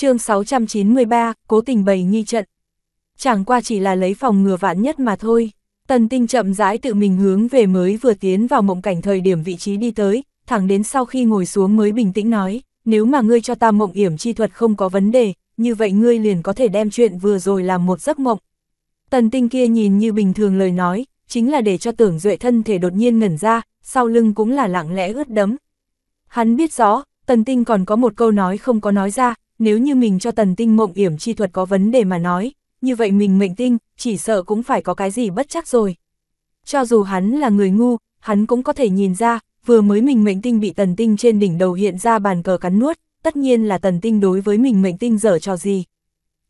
chương 693, cố tình bày nghi trận. Chẳng qua chỉ là lấy phòng ngừa vạn nhất mà thôi. Tần tinh chậm rãi tự mình hướng về mới vừa tiến vào mộng cảnh thời điểm vị trí đi tới, thẳng đến sau khi ngồi xuống mới bình tĩnh nói, nếu mà ngươi cho ta mộng yểm chi thuật không có vấn đề, như vậy ngươi liền có thể đem chuyện vừa rồi làm một giấc mộng. Tần tinh kia nhìn như bình thường lời nói, chính là để cho tưởng duệ thân thể đột nhiên ngẩn ra, sau lưng cũng là lặng lẽ ướt đấm. Hắn biết rõ, tần tinh còn có một câu nói không có nói ra, nếu như mình cho tần tinh mộng yểm chi thuật có vấn đề mà nói, như vậy mình mệnh tinh, chỉ sợ cũng phải có cái gì bất chắc rồi. Cho dù hắn là người ngu, hắn cũng có thể nhìn ra, vừa mới mình mệnh tinh bị tần tinh trên đỉnh đầu hiện ra bàn cờ cắn nuốt, tất nhiên là tần tinh đối với mình mệnh tinh dở cho gì.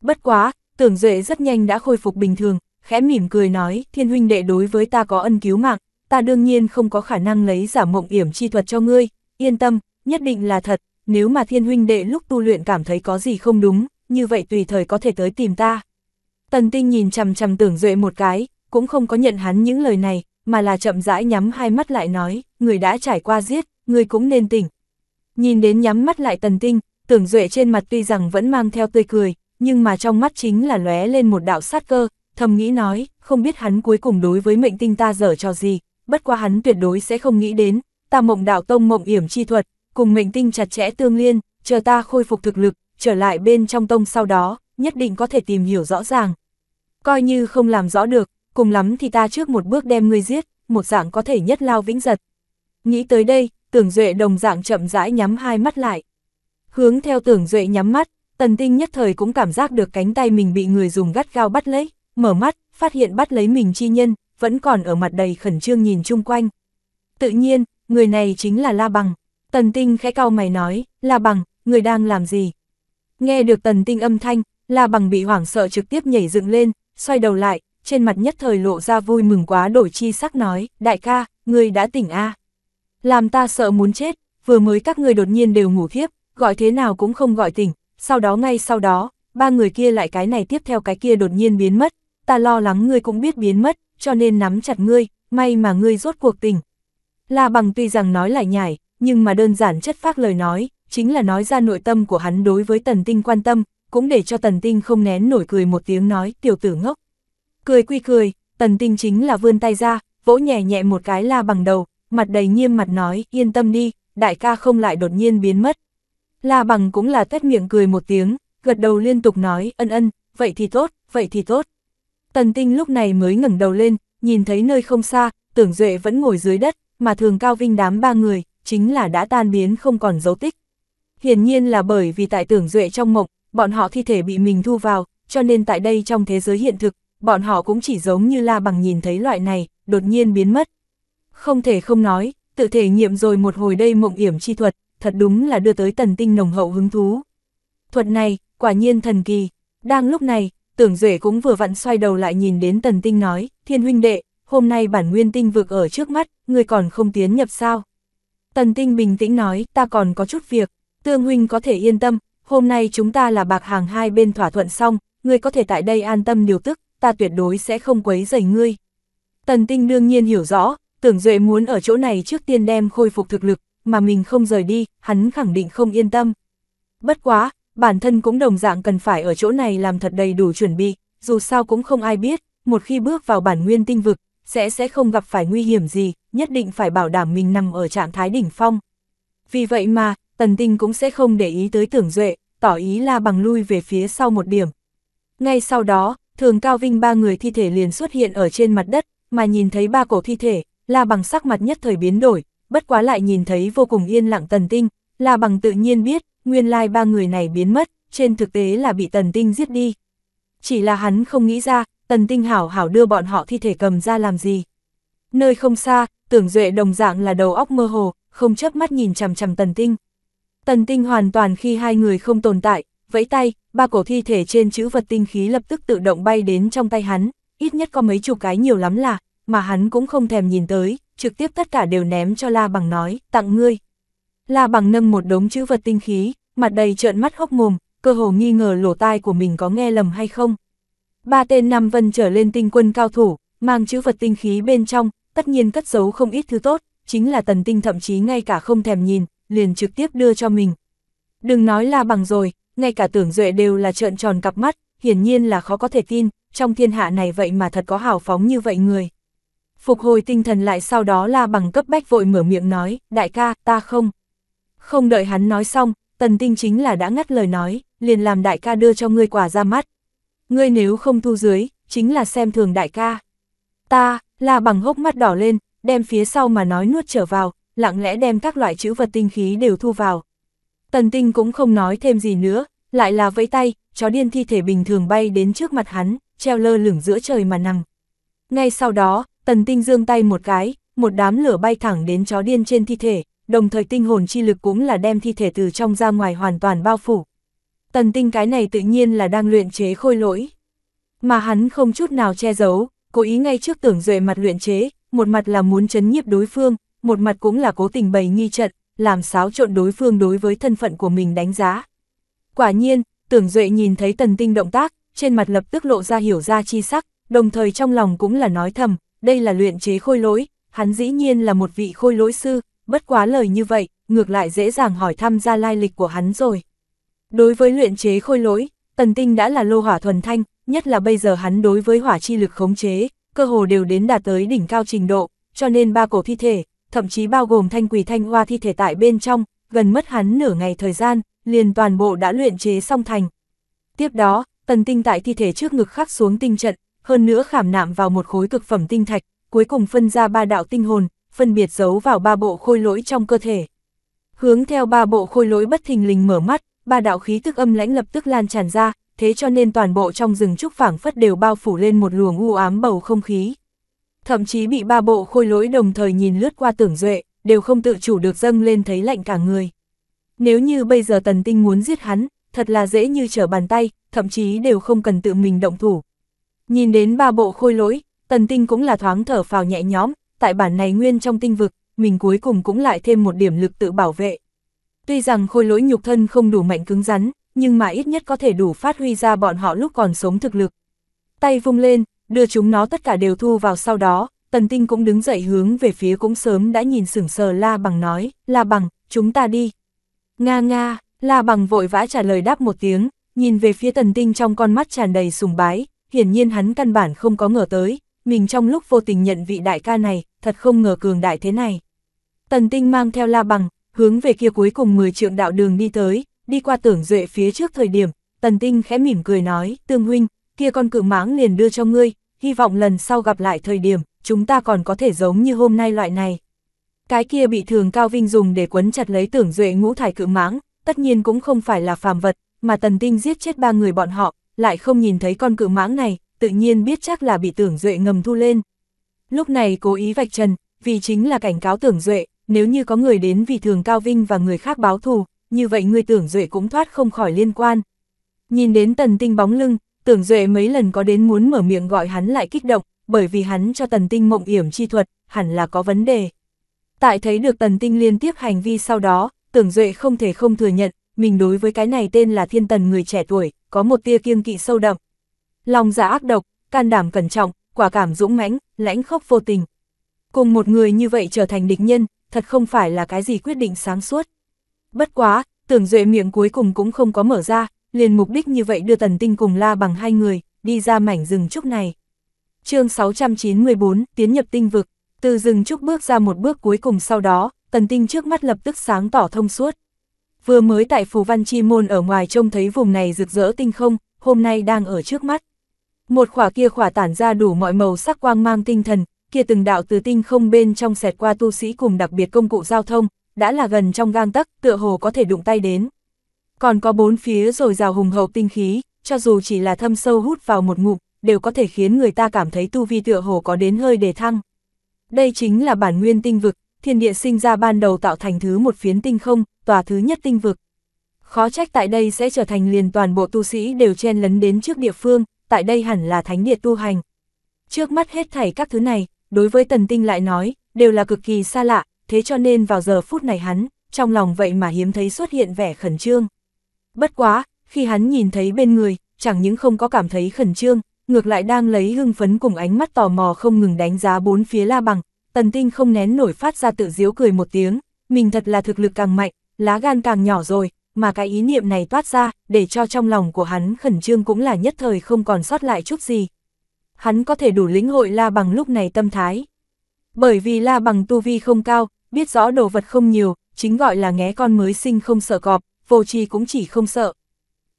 Bất quá, tưởng duệ rất nhanh đã khôi phục bình thường, khẽ mỉm cười nói, thiên huynh đệ đối với ta có ân cứu mạng, ta đương nhiên không có khả năng lấy giả mộng yểm chi thuật cho ngươi, yên tâm, nhất định là thật, nếu mà thiên huynh đệ lúc tu luyện cảm thấy có gì không đúng, như vậy tùy thời có thể tới tìm ta. Tần tinh nhìn chằm chằm tưởng duệ một cái, cũng không có nhận hắn những lời này, mà là chậm rãi nhắm hai mắt lại nói, người đã trải qua giết, người cũng nên tỉnh. Nhìn đến nhắm mắt lại tần tinh, tưởng duệ trên mặt tuy rằng vẫn mang theo tươi cười, nhưng mà trong mắt chính là lóe lên một đạo sát cơ, thầm nghĩ nói, không biết hắn cuối cùng đối với mệnh tinh ta dở cho gì, bất quá hắn tuyệt đối sẽ không nghĩ đến, ta mộng đạo tông mộng yểm chi thuật, cùng mệnh tinh chặt chẽ tương liên, chờ ta khôi phục thực lực, trở lại bên trong tông sau đó, nhất định có thể tìm hiểu rõ ràng. Coi như không làm rõ được, cùng lắm thì ta trước một bước đem ngươi giết, một dạng có thể nhất lao vĩnh giật. Nghĩ tới đây, tưởng duệ đồng dạng chậm rãi nhắm hai mắt lại. Hướng theo tưởng duệ nhắm mắt, tần tinh nhất thời cũng cảm giác được cánh tay mình bị người dùng gắt gao bắt lấy, mở mắt, phát hiện bắt lấy mình chi nhân, vẫn còn ở mặt đầy khẩn trương nhìn chung quanh. Tự nhiên, người này chính là La Bằng. Tần tinh khẽ cau mày nói, La bằng, người đang làm gì? Nghe được tần tinh âm thanh, La bằng bị hoảng sợ trực tiếp nhảy dựng lên, xoay đầu lại, trên mặt nhất thời lộ ra vui mừng quá đổi chi sắc nói, đại ca, người đã tỉnh a à? Làm ta sợ muốn chết, vừa mới các người đột nhiên đều ngủ thiếp, gọi thế nào cũng không gọi tỉnh, sau đó ngay sau đó, ba người kia lại cái này tiếp theo cái kia đột nhiên biến mất, ta lo lắng ngươi cũng biết biến mất, cho nên nắm chặt ngươi, may mà ngươi rốt cuộc tỉnh. La bằng tuy rằng nói lại nhảy nhưng mà đơn giản chất phác lời nói, chính là nói ra nội tâm của hắn đối với tần tinh quan tâm, cũng để cho tần tinh không nén nổi cười một tiếng nói tiểu tử ngốc. Cười quy cười, tần tinh chính là vươn tay ra, vỗ nhẹ nhẹ một cái la bằng đầu, mặt đầy nghiêm mặt nói yên tâm đi, đại ca không lại đột nhiên biến mất. La bằng cũng là tét miệng cười một tiếng, gật đầu liên tục nói ân ân, vậy thì tốt, vậy thì tốt. Tần tinh lúc này mới ngẩng đầu lên, nhìn thấy nơi không xa, tưởng duệ vẫn ngồi dưới đất, mà thường cao vinh đám ba người, chính là đã tan biến không còn dấu tích. Hiển nhiên là bởi vì tại tưởng duệ trong mộng, bọn họ thi thể bị mình thu vào, cho nên tại đây trong thế giới hiện thực, bọn họ cũng chỉ giống như la bằng nhìn thấy loại này, đột nhiên biến mất. Không thể không nói, tự thể nghiệm rồi một hồi đây mộng yểm chi thuật, thật đúng là đưa tới tần tinh nồng hậu hứng thú. Thuật này, quả nhiên thần kỳ. Đang lúc này, tưởng duệ cũng vừa vặn xoay đầu lại nhìn đến tần tinh nói, thiên huynh đệ, hôm nay bản nguyên tinh vực ở trước mắt, người còn không tiến nhập sao. Tần Tinh bình tĩnh nói, ta còn có chút việc, Tương Huynh có thể yên tâm, hôm nay chúng ta là bạc hàng hai bên thỏa thuận xong, ngươi có thể tại đây an tâm điều tức, ta tuyệt đối sẽ không quấy rầy ngươi. Tần Tinh đương nhiên hiểu rõ, Tưởng Duệ muốn ở chỗ này trước tiên đem khôi phục thực lực, mà mình không rời đi, hắn khẳng định không yên tâm. Bất quá, bản thân cũng đồng dạng cần phải ở chỗ này làm thật đầy đủ chuẩn bị, dù sao cũng không ai biết, một khi bước vào bản nguyên tinh vực, sẽ sẽ không gặp phải nguy hiểm gì, nhất định phải bảo đảm mình nằm ở trạng thái đỉnh phong. Vì vậy mà, Tần Tinh cũng sẽ không để ý tới tưởng duệ, tỏ ý là bằng lui về phía sau một điểm. Ngay sau đó, thường cao vinh ba người thi thể liền xuất hiện ở trên mặt đất, mà nhìn thấy ba cổ thi thể, là bằng sắc mặt nhất thời biến đổi, bất quá lại nhìn thấy vô cùng yên lặng Tần Tinh, là bằng tự nhiên biết, nguyên lai ba người này biến mất, trên thực tế là bị Tần Tinh giết đi. Chỉ là hắn không nghĩ ra, tần tinh hảo hảo đưa bọn họ thi thể cầm ra làm gì. Nơi không xa, tưởng duệ đồng dạng là đầu óc mơ hồ, không chớp mắt nhìn chằm chằm tần tinh. Tần tinh hoàn toàn khi hai người không tồn tại, vẫy tay, ba cổ thi thể trên chữ vật tinh khí lập tức tự động bay đến trong tay hắn, ít nhất có mấy chục cái nhiều lắm là, mà hắn cũng không thèm nhìn tới, trực tiếp tất cả đều ném cho La Bằng nói, tặng ngươi. La Bằng nâng một đống chữ vật tinh khí, mặt đầy trợn mắt hốc mồm, cơ hồ nghi ngờ lỗ tai của mình có nghe lầm hay không. Ba tên năm vân trở lên tinh quân cao thủ, mang chữ vật tinh khí bên trong, tất nhiên cất giấu không ít thứ tốt, chính là tần tinh thậm chí ngay cả không thèm nhìn, liền trực tiếp đưa cho mình. Đừng nói là bằng rồi, ngay cả tưởng duệ đều là trợn tròn cặp mắt, hiển nhiên là khó có thể tin, trong thiên hạ này vậy mà thật có hào phóng như vậy người. Phục hồi tinh thần lại sau đó là bằng cấp bách vội mở miệng nói, đại ca, ta không. Không đợi hắn nói xong, tần tinh chính là đã ngắt lời nói, liền làm đại ca đưa cho ngươi quả ra mắt, ngươi nếu không thu dưới, chính là xem thường đại ca. Ta, là bằng hốc mắt đỏ lên, đem phía sau mà nói nuốt trở vào, lặng lẽ đem các loại chữ vật tinh khí đều thu vào. Tần tinh cũng không nói thêm gì nữa, lại là vẫy tay, chó điên thi thể bình thường bay đến trước mặt hắn, treo lơ lửng giữa trời mà nằm. Ngay sau đó, tần tinh dương tay một cái, một đám lửa bay thẳng đến chó điên trên thi thể, đồng thời tinh hồn chi lực cũng là đem thi thể từ trong ra ngoài hoàn toàn bao phủ, Tần tinh cái này tự nhiên là đang luyện chế khôi lỗi. Mà hắn không chút nào che giấu, cố ý ngay trước tưởng duệ mặt luyện chế, một mặt là muốn chấn nhiếp đối phương, một mặt cũng là cố tình bày nghi trận, làm xáo trộn đối phương đối với thân phận của mình đánh giá. Quả nhiên, tưởng duệ nhìn thấy tần tinh động tác, trên mặt lập tức lộ ra hiểu ra chi sắc, đồng thời trong lòng cũng là nói thầm, đây là luyện chế khôi lỗi, hắn dĩ nhiên là một vị khôi lỗi sư, bất quá lời như vậy, ngược lại dễ dàng hỏi thăm ra lai lịch của hắn rồi. Đối với luyện chế khôi lỗi, tần tinh đã là lô hỏa thuần thanh, nhất là bây giờ hắn đối với hỏa chi lực khống chế, cơ hồ đều đến đạt tới đỉnh cao trình độ, cho nên ba cổ thi thể, thậm chí bao gồm thanh quỷ thanh hoa thi thể tại bên trong, gần mất hắn nửa ngày thời gian, liền toàn bộ đã luyện chế xong thành. Tiếp đó, tần tinh tại thi thể trước ngực khắc xuống tinh trận, hơn nữa khảm nạm vào một khối cực phẩm tinh thạch, cuối cùng phân ra ba đạo tinh hồn, phân biệt giấu vào ba bộ khôi lỗi trong cơ thể. Hướng theo ba bộ khôi lỗi bất thình lình mở mắt, ba đạo khí tức âm lãnh lập tức lan tràn ra, thế cho nên toàn bộ trong rừng trúc phảng phất đều bao phủ lên một luồng u ám bầu không khí. Thậm chí bị ba bộ khôi lỗi đồng thời nhìn lướt qua tưởng duệ, đều không tự chủ được dâng lên thấy lạnh cả người. Nếu như bây giờ tần tinh muốn giết hắn, thật là dễ như trở bàn tay, thậm chí đều không cần tự mình động thủ. Nhìn đến ba bộ khôi lỗi, tần tinh cũng là thoáng thở phào nhẹ nhõm, tại bản này nguyên trong tinh vực, mình cuối cùng cũng lại thêm một điểm lực tự bảo vệ. Tuy rằng khôi lỗi nhục thân không đủ mạnh cứng rắn, nhưng mà ít nhất có thể đủ phát huy ra bọn họ lúc còn sống thực lực. Tay vung lên, đưa chúng nó tất cả đều thu vào sau đó, tần tinh cũng đứng dậy hướng về phía cũng sớm đã nhìn sửng sờ la bằng nói, la bằng, chúng ta đi. Nga nga, la bằng vội vã trả lời đáp một tiếng, nhìn về phía tần tinh trong con mắt tràn đầy sùng bái, hiển nhiên hắn căn bản không có ngờ tới, mình trong lúc vô tình nhận vị đại ca này, thật không ngờ cường đại thế này. Tần tinh mang theo la bằng, hướng về kia cuối cùng 10 trượng đạo đường đi tới, đi qua tưởng duệ phía trước thời điểm, tần tinh khẽ mỉm cười nói, tương huynh, kia con cự mãng liền đưa cho ngươi, hy vọng lần sau gặp lại thời điểm, chúng ta còn có thể giống như hôm nay loại này. Cái kia bị thường cao vinh dùng để quấn chặt lấy tưởng duệ ngũ thải cự mãng, tất nhiên cũng không phải là phàm vật, mà tần tinh giết chết ba người bọn họ, lại không nhìn thấy con cự mãng này, tự nhiên biết chắc là bị tưởng duệ ngầm thu lên. Lúc này cố ý vạch trần, vì chính là cảnh cáo tưởng duệ, nếu như có người đến vì thường cao vinh và người khác báo thù, như vậy người tưởng duệ cũng thoát không khỏi liên quan. Nhìn đến tần tinh bóng lưng, tưởng duệ mấy lần có đến muốn mở miệng gọi hắn lại kích động, bởi vì hắn cho tần tinh mộng yểm chi thuật, hẳn là có vấn đề. Tại thấy được tần tinh liên tiếp hành vi sau đó, tưởng duệ không thể không thừa nhận, mình đối với cái này tên là thiên tần người trẻ tuổi, có một tia kiêng kỵ sâu đậm. Lòng dạ ác độc, can đảm cẩn trọng, quả cảm dũng mãnh, lãnh khốc vô tình. Cùng một người như vậy trở thành địch nhân, thật không phải là cái gì quyết định sáng suốt. Bất quá, tưởng duệ miệng cuối cùng cũng không có mở ra, liền mục đích như vậy đưa tần tinh cùng la bằng hai người, đi ra mảnh rừng trúc này. chương 694, tiến nhập tinh vực, từ rừng trúc bước ra một bước cuối cùng sau đó, tần tinh trước mắt lập tức sáng tỏ thông suốt. Vừa mới tại phù văn chi môn ở ngoài trông thấy vùng này rực rỡ tinh không, hôm nay đang ở trước mắt. Một khỏa kia khỏa tản ra đủ mọi màu sắc quang mang tinh thần, kia từng đạo từ tinh không bên trong xẹt qua tu sĩ cùng đặc biệt công cụ giao thông, đã là gần trong gang tắc, tựa hồ có thể đụng tay đến. Còn có bốn phía rồi rào hùng hậu tinh khí, cho dù chỉ là thâm sâu hút vào một ngụm, đều có thể khiến người ta cảm thấy tu vi tựa hồ có đến hơi đề thăng. Đây chính là bản nguyên tinh vực, thiên địa sinh ra ban đầu tạo thành thứ một phiến tinh không, tòa thứ nhất tinh vực. Khó trách tại đây sẽ trở thành liền toàn bộ tu sĩ đều chen lấn đến trước địa phương, tại đây hẳn là thánh địa tu hành. Trước mắt hết thảy các thứ này, đối với tần tinh lại nói, đều là cực kỳ xa lạ, thế cho nên vào giờ phút này hắn, trong lòng vậy mà hiếm thấy xuất hiện vẻ khẩn trương. Bất quá, khi hắn nhìn thấy bên người, chẳng những không có cảm thấy khẩn trương, ngược lại đang lấy hưng phấn cùng ánh mắt tò mò không ngừng đánh giá bốn phía la bằng, tần tinh không nén nổi phát ra tự diếu cười một tiếng, mình thật là thực lực càng mạnh, lá gan càng nhỏ rồi, mà cái ý niệm này toát ra, để cho trong lòng của hắn khẩn trương cũng là nhất thời không còn sót lại chút gì, hắn có thể đủ lĩnh hội la bằng lúc này tâm thái. Bởi vì la bằng tu vi không cao, biết rõ đồ vật không nhiều, chính gọi là nghé con mới sinh không sợ cọp, vô tri cũng chỉ không sợ.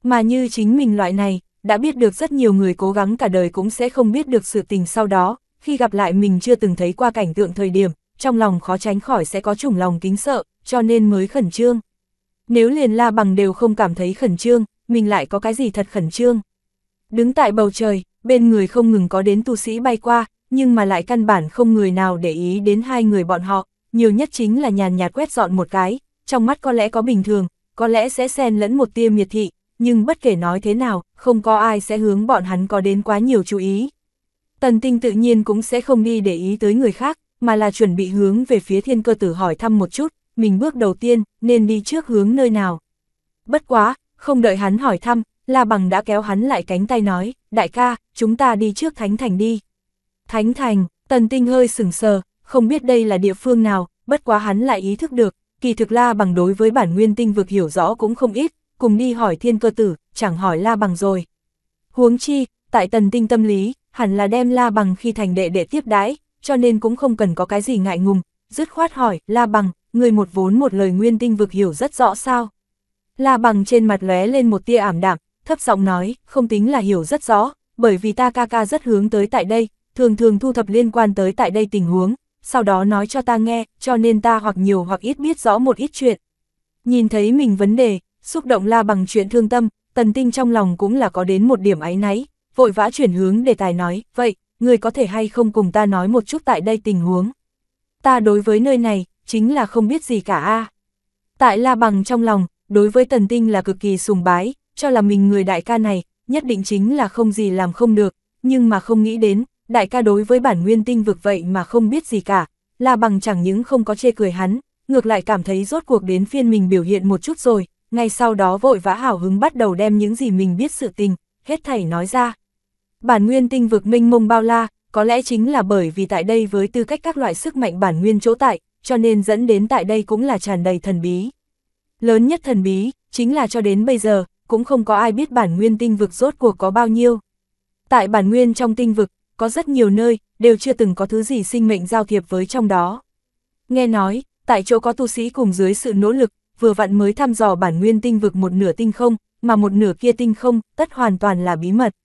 Mà như chính mình loại này, đã biết được rất nhiều người cố gắng cả đời cũng sẽ không biết được sự tình sau đó, khi gặp lại mình chưa từng thấy qua cảnh tượng thời điểm, trong lòng khó tránh khỏi sẽ có chủng lòng kính sợ, cho nên mới khẩn trương. Nếu liền la bằng đều không cảm thấy khẩn trương, mình lại có cái gì thật khẩn trương. Đứng tại bầu trời, bên người không ngừng có đến tu sĩ bay qua, nhưng mà lại căn bản không người nào để ý đến hai người bọn họ, nhiều nhất chính là nhàn nhạt quét dọn một cái, trong mắt có lẽ có bình thường, có lẽ sẽ xen lẫn một tia miệt thị, nhưng bất kể nói thế nào, không có ai sẽ hướng bọn hắn có đến quá nhiều chú ý. Tần tinh tự nhiên cũng sẽ không đi để ý tới người khác, mà là chuẩn bị hướng về phía thiên cơ tử hỏi thăm một chút, mình bước đầu tiên, nên đi trước hướng nơi nào. Bất quá, không đợi hắn hỏi thăm, La Bằng đã kéo hắn lại cánh tay nói, đại ca, chúng ta đi trước Thánh Thành đi. Thánh Thành, Tần Tinh hơi sửng sờ, không biết đây là địa phương nào, bất quá hắn lại ý thức được, kỳ thực La Bằng đối với bản nguyên tinh vực hiểu rõ cũng không ít, cùng đi hỏi thiên cơ tử, chẳng hỏi La Bằng rồi. Huống chi, tại Tần Tinh tâm lý, hẳn là đem La Bằng khi thành đệ để tiếp đãi, cho nên cũng không cần có cái gì ngại ngùng, dứt khoát hỏi, La Bằng, người một vốn một lời nguyên tinh vực hiểu rất rõ sao. La Bằng trên mặt lóe lên một tia ảm đạm, thấp giọng nói, không tính là hiểu rất rõ, bởi vì ta ca ca rất hướng tới tại đây, thường thường thu thập liên quan tới tại đây tình huống, sau đó nói cho ta nghe, cho nên ta hoặc nhiều hoặc ít biết rõ một ít chuyện. Nhìn thấy mình vấn đề, xúc động la bằng chuyện thương tâm, tần tinh trong lòng cũng là có đến một điểm áy náy, vội vã chuyển hướng để tài nói, vậy, người có thể hay không cùng ta nói một chút tại đây tình huống. Ta đối với nơi này, chính là không biết gì cả a Tại la bằng trong lòng, đối với tần tinh là cực kỳ sùng bái, cho là mình người đại ca này, nhất định chính là không gì làm không được, nhưng mà không nghĩ đến, đại ca đối với bản nguyên tinh vực vậy mà không biết gì cả, là bằng chẳng những không có chê cười hắn, ngược lại cảm thấy rốt cuộc đến phiên mình biểu hiện một chút rồi, ngay sau đó vội vã hào hứng bắt đầu đem những gì mình biết sự tình, hết thảy nói ra. Bản nguyên tinh vực minh mông bao la, có lẽ chính là bởi vì tại đây với tư cách các loại sức mạnh bản nguyên chỗ tại, cho nên dẫn đến tại đây cũng là tràn đầy thần bí. Lớn nhất thần bí, chính là cho đến bây giờ, cũng không có ai biết bản nguyên tinh vực rốt cuộc có bao nhiêu. Tại bản nguyên trong tinh vực, có rất nhiều nơi, đều chưa từng có thứ gì sinh mệnh giao thiệp với trong đó. Nghe nói, tại chỗ có tu sĩ cùng dưới sự nỗ lực, vừa vặn mới thăm dò bản nguyên tinh vực một nửa tinh không, mà một nửa kia tinh không, tất hoàn toàn là bí mật.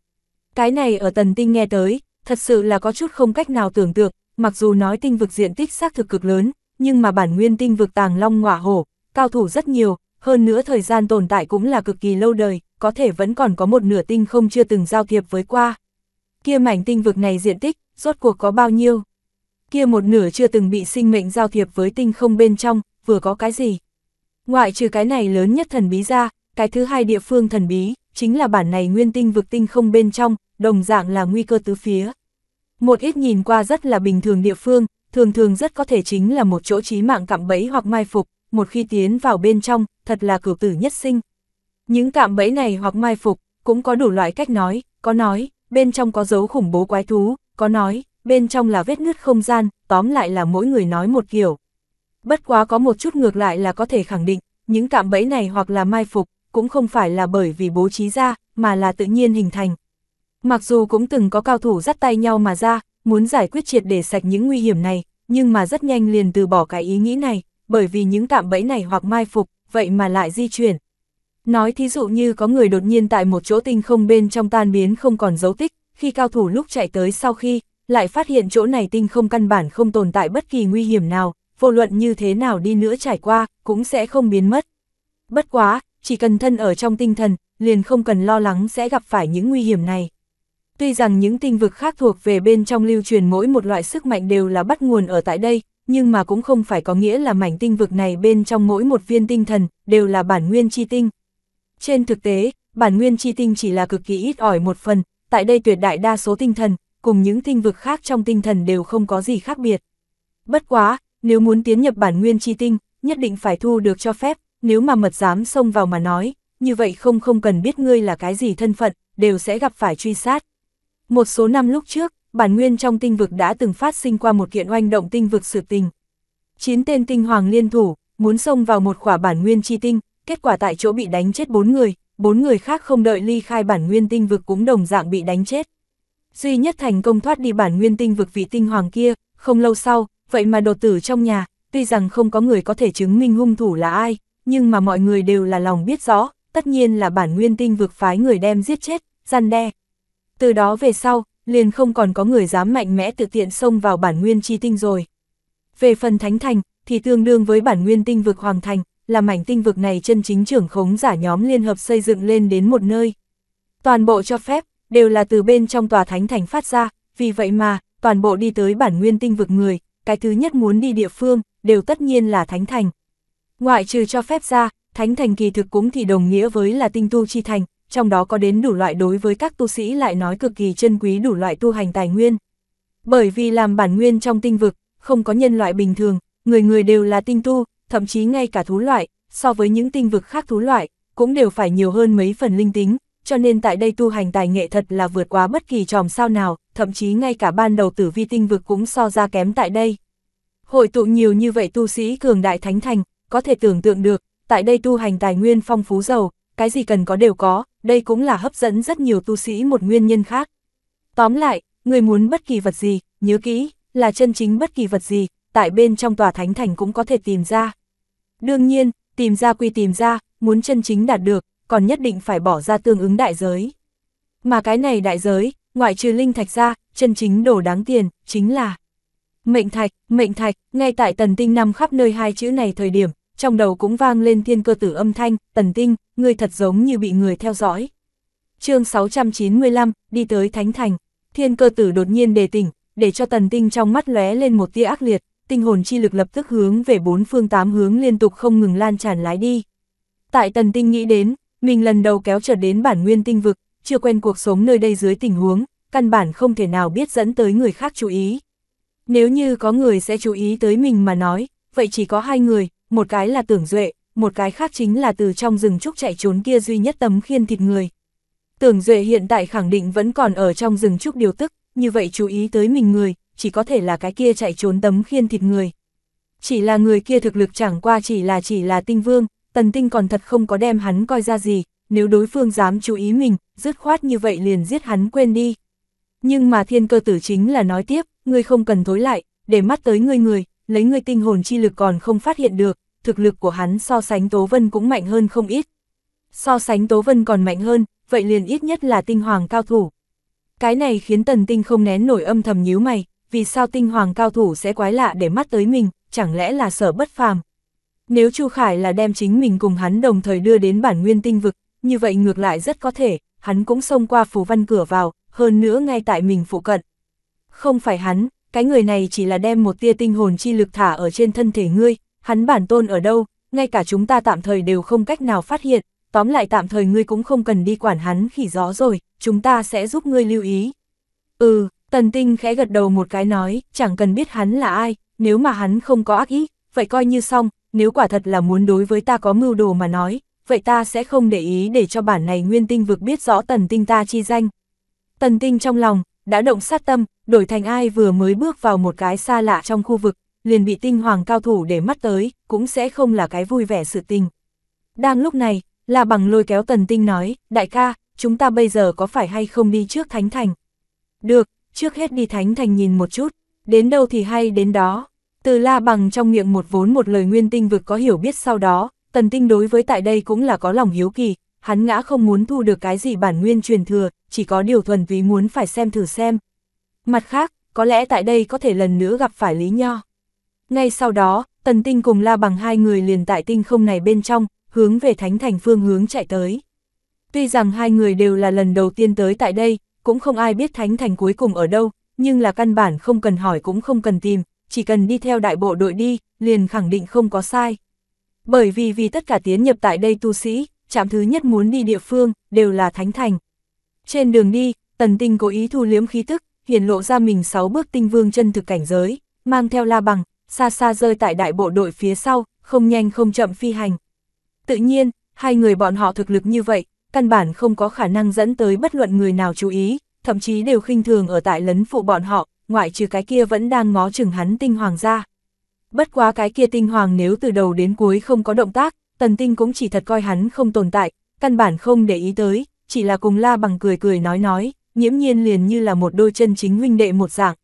Cái này ở tần tinh nghe tới, thật sự là có chút không cách nào tưởng tượng, mặc dù nói tinh vực diện tích xác thực cực lớn, nhưng mà bản nguyên tinh vực tàng long ngọa hổ, cao thủ rất nhiều, hơn nữa thời gian tồn tại cũng là cực kỳ lâu đời, có thể vẫn còn có một nửa tinh không chưa từng giao thiệp với qua. Kia mảnh tinh vực này diện tích, rốt cuộc có bao nhiêu? Kia một nửa chưa từng bị sinh mệnh giao thiệp với tinh không bên trong, vừa có cái gì? Ngoại trừ cái này lớn nhất thần bí ra, cái thứ hai địa phương thần bí, chính là bản này nguyên tinh vực tinh không bên trong, đồng dạng là nguy cơ tứ phía. Một ít nhìn qua rất là bình thường địa phương, thường thường rất có thể chính là một chỗ trí mạng cạm bẫy hoặc mai phục, một khi tiến vào bên trong, thật là cửu tử nhất sinh. Những cạm bẫy này hoặc mai phục, cũng có đủ loại cách nói, có nói, bên trong có dấu khủng bố quái thú, có nói, bên trong là vết nứt không gian, tóm lại là mỗi người nói một kiểu. Bất quá có một chút ngược lại là có thể khẳng định, những cạm bẫy này hoặc là mai phục, cũng không phải là bởi vì bố trí ra, mà là tự nhiên hình thành. Mặc dù cũng từng có cao thủ dắt tay nhau mà ra, muốn giải quyết triệt để sạch những nguy hiểm này, nhưng mà rất nhanh liền từ bỏ cái ý nghĩ này, bởi vì những cạm bẫy này hoặc mai phục, vậy mà lại di chuyển. Nói thí dụ như có người đột nhiên tại một chỗ tinh không bên trong tan biến không còn dấu tích, khi cao thủ lúc chạy tới sau khi, lại phát hiện chỗ này tinh không căn bản không tồn tại bất kỳ nguy hiểm nào, vô luận như thế nào đi nữa trải qua, cũng sẽ không biến mất. Bất quá, chỉ cần thân ở trong tinh thần, liền không cần lo lắng sẽ gặp phải những nguy hiểm này. Tuy rằng những tinh vực khác thuộc về bên trong lưu truyền mỗi một loại sức mạnh đều là bắt nguồn ở tại đây, nhưng mà cũng không phải có nghĩa là mảnh tinh vực này bên trong mỗi một viên tinh thần đều là bản nguyên chi tinh. Trên thực tế, bản nguyên chi tinh chỉ là cực kỳ ít ỏi một phần, tại đây tuyệt đại đa số tinh thần, cùng những tinh vực khác trong tinh thần đều không có gì khác biệt. Bất quá, nếu muốn tiến nhập bản nguyên chi tinh, nhất định phải thu được cho phép, nếu mà mật dám xông vào mà nói, như vậy không không cần biết ngươi là cái gì thân phận, đều sẽ gặp phải truy sát. Một số năm lúc trước, bản nguyên trong tinh vực đã từng phát sinh qua một kiện oanh động tinh vực sự tình. Chín tên tinh hoàng liên thủ, muốn xông vào một khỏa bản nguyên chi tinh, kết quả tại chỗ bị đánh chết bốn người, bốn người khác không đợi ly khai bản nguyên tinh vực cũng đồng dạng bị đánh chết. Duy nhất thành công thoát đi bản nguyên tinh vực vị tinh hoàng kia, không lâu sau, vậy mà đột tử trong nhà, tuy rằng không có người có thể chứng minh hung thủ là ai, nhưng mà mọi người đều là lòng biết rõ, tất nhiên là bản nguyên tinh vực phái người đem giết chết, gian đe. Từ đó về sau, liền không còn có người dám mạnh mẽ tự tiện xông vào bản nguyên chi tinh rồi. Về phần thánh thành, thì tương đương với bản nguyên tinh vực hoàng thành, là mảnh tinh vực này chân chính trưởng khống giả nhóm liên hợp xây dựng lên đến một nơi. Toàn bộ cho phép, đều là từ bên trong tòa thánh thành phát ra, vì vậy mà, toàn bộ đi tới bản nguyên tinh vực người, cái thứ nhất muốn đi địa phương, đều tất nhiên là thánh thành. Ngoại trừ cho phép ra, thánh thành kỳ thực cũng thì đồng nghĩa với là tinh tu chi thành, trong đó có đến đủ loại đối với các tu sĩ lại nói cực kỳ chân quý đủ loại tu hành tài nguyên. Bởi vì làm bản nguyên trong tinh vực, không có nhân loại bình thường, người người đều là tinh tu, thậm chí ngay cả thú loại, so với những tinh vực khác thú loại, cũng đều phải nhiều hơn mấy phần linh tính, cho nên tại đây tu hành tài nghệ thật là vượt quá bất kỳ tròm sao nào, thậm chí ngay cả ban đầu tử vi tinh vực cũng so ra kém tại đây. Hội tụ nhiều như vậy tu sĩ cường đại thánh thành, có thể tưởng tượng được, tại đây tu hành tài nguyên phong phú giàu, cái gì cần có đều có, đây cũng là hấp dẫn rất nhiều tu sĩ một nguyên nhân khác. Tóm lại, người muốn bất kỳ vật gì, nhớ kỹ, là chân chính bất kỳ vật gì, tại bên trong tòa thánh thành cũng có thể tìm ra. Đương nhiên, tìm ra quy tìm ra, muốn chân chính đạt được, còn nhất định phải bỏ ra tương ứng đại giới. Mà cái này đại giới, ngoại trừ linh thạch ra, chân chính đổ đáng tiền, chính là mệnh thạch, mệnh thạch, ngay tại tần tinh năm khắp nơi hai chữ này thời điểm, trong đầu cũng vang lên thiên cơ tử âm thanh, tần tinh, người thật giống như bị người theo dõi. chương 695, đi tới Thánh Thành, thiên cơ tử đột nhiên đề tỉnh, để cho tần tinh trong mắt lóe lên một tia ác liệt, tinh hồn chi lực lập tức hướng về bốn phương tám hướng liên tục không ngừng lan tràn lái đi. Tại tần tinh nghĩ đến, mình lần đầu kéo trở đến bản nguyên tinh vực, chưa quen cuộc sống nơi đây dưới tình huống, căn bản không thể nào biết dẫn tới người khác chú ý. Nếu như có người sẽ chú ý tới mình mà nói, vậy chỉ có hai người, một cái là tưởng duệ, một cái khác chính là từ trong rừng trúc chạy trốn kia duy nhất tấm khiên thịt người. Tưởng duệ hiện tại khẳng định vẫn còn ở trong rừng trúc điều tức, như vậy chú ý tới mình người, chỉ có thể là cái kia chạy trốn tấm khiên thịt người. Chỉ là người kia thực lực chẳng qua chỉ là chỉ là tinh vương, tần tinh còn thật không có đem hắn coi ra gì, nếu đối phương dám chú ý mình, dứt khoát như vậy liền giết hắn quên đi. Nhưng mà thiên cơ tử chính là nói tiếp, ngươi không cần thối lại, để mắt tới ngươi người, lấy người tinh hồn chi lực còn không phát hiện được, thực lực của hắn so sánh Tố Vân cũng mạnh hơn không ít. So sánh Tố Vân còn mạnh hơn, vậy liền ít nhất là tinh hoàng cao thủ. Cái này khiến tần tinh không nén nổi âm thầm nhíu mày, vì sao tinh hoàng cao thủ sẽ quái lạ để mắt tới mình, chẳng lẽ là sở bất phàm. Nếu Chu Khải là đem chính mình cùng hắn đồng thời đưa đến bản nguyên tinh vực, như vậy ngược lại rất có thể, hắn cũng xông qua phù văn cửa vào, hơn nữa ngay tại mình phụ cận. Không phải hắn, cái người này chỉ là đem một tia tinh hồn chi lực thả ở trên thân thể ngươi, hắn bản tôn ở đâu, ngay cả chúng ta tạm thời đều không cách nào phát hiện, tóm lại tạm thời ngươi cũng không cần đi quản hắn khỉ gió rồi, chúng ta sẽ giúp ngươi lưu ý. Ừ, tần tinh khẽ gật đầu một cái nói, chẳng cần biết hắn là ai, nếu mà hắn không có ác ý, vậy coi như xong, nếu quả thật là muốn đối với ta có mưu đồ mà nói, vậy ta sẽ không để ý để cho bản này nguyên tinh vực biết rõ tần tinh ta chi danh. Tần tinh trong lòng, đã động sát tâm, đổi thành ai vừa mới bước vào một cái xa lạ trong khu vực, liền bị tinh hoàng cao thủ để mắt tới, cũng sẽ không là cái vui vẻ sự tình. Đang lúc này, là bằng lôi kéo tần tinh nói, đại ca, chúng ta bây giờ có phải hay không đi trước Thánh Thành? Được, trước hết đi Thánh Thành nhìn một chút, đến đâu thì hay đến đó. Từ la bằng trong miệng một vốn một lời nguyên tinh vực có hiểu biết sau đó, tần tinh đối với tại đây cũng là có lòng hiếu kỳ, hắn ngã không muốn thu được cái gì bản nguyên truyền thừa, chỉ có điều thuần túy muốn phải xem thử xem. Mặt khác, có lẽ tại đây có thể lần nữa gặp phải Lý Nho. Ngay sau đó, Tần Tinh cùng La Bằng hai người liền tại tinh không này bên trong, hướng về Thánh Thành phương hướng chạy tới. Tuy rằng hai người đều là lần đầu tiên tới tại đây, cũng không ai biết Thánh Thành cuối cùng ở đâu, nhưng là căn bản không cần hỏi cũng không cần tìm, chỉ cần đi theo đại bộ đội đi, liền khẳng định không có sai. Bởi vì vì tất cả tiến nhập tại đây tu sĩ, chạm thứ nhất muốn đi địa phương, đều là thánh thành. Trên đường đi, tần tinh cố ý thu liếm khí tức, hiển lộ ra mình sáu bước tinh vương chân thực cảnh giới, mang theo la bằng, xa xa rơi tại đại bộ đội phía sau, không nhanh không chậm phi hành. Tự nhiên, hai người bọn họ thực lực như vậy, căn bản không có khả năng dẫn tới bất luận người nào chú ý, thậm chí đều khinh thường ở tại lấn phụ bọn họ, ngoại trừ cái kia vẫn đang ngó chừng hắn tinh hoàng ra. Bất quá cái kia tinh hoàng nếu từ đầu đến cuối không có động tác, tần tinh cũng chỉ thật coi hắn không tồn tại, căn bản không để ý tới, chỉ là cùng la bằng cười cười nói nói, nhiễm nhiên liền như là một đôi chân chính huynh đệ một dạng.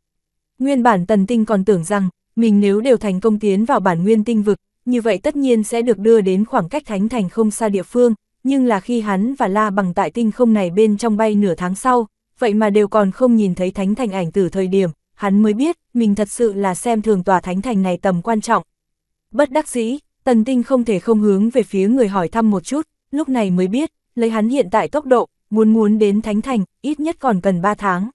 Nguyên bản tần tinh còn tưởng rằng, mình nếu đều thành công tiến vào bản nguyên tinh vực, như vậy tất nhiên sẽ được đưa đến khoảng cách thánh thành không xa địa phương, nhưng là khi hắn và la bằng tại tinh không này bên trong bay nửa tháng sau, vậy mà đều còn không nhìn thấy thánh thành ảnh từ thời điểm, hắn mới biết, mình thật sự là xem thường tòa thánh thành này tầm quan trọng. Bất đắc dĩ, Tần Tinh không thể không hướng về phía người hỏi thăm một chút, lúc này mới biết, lấy hắn hiện tại tốc độ, muốn muốn đến Thánh Thành, ít nhất còn cần 3 tháng.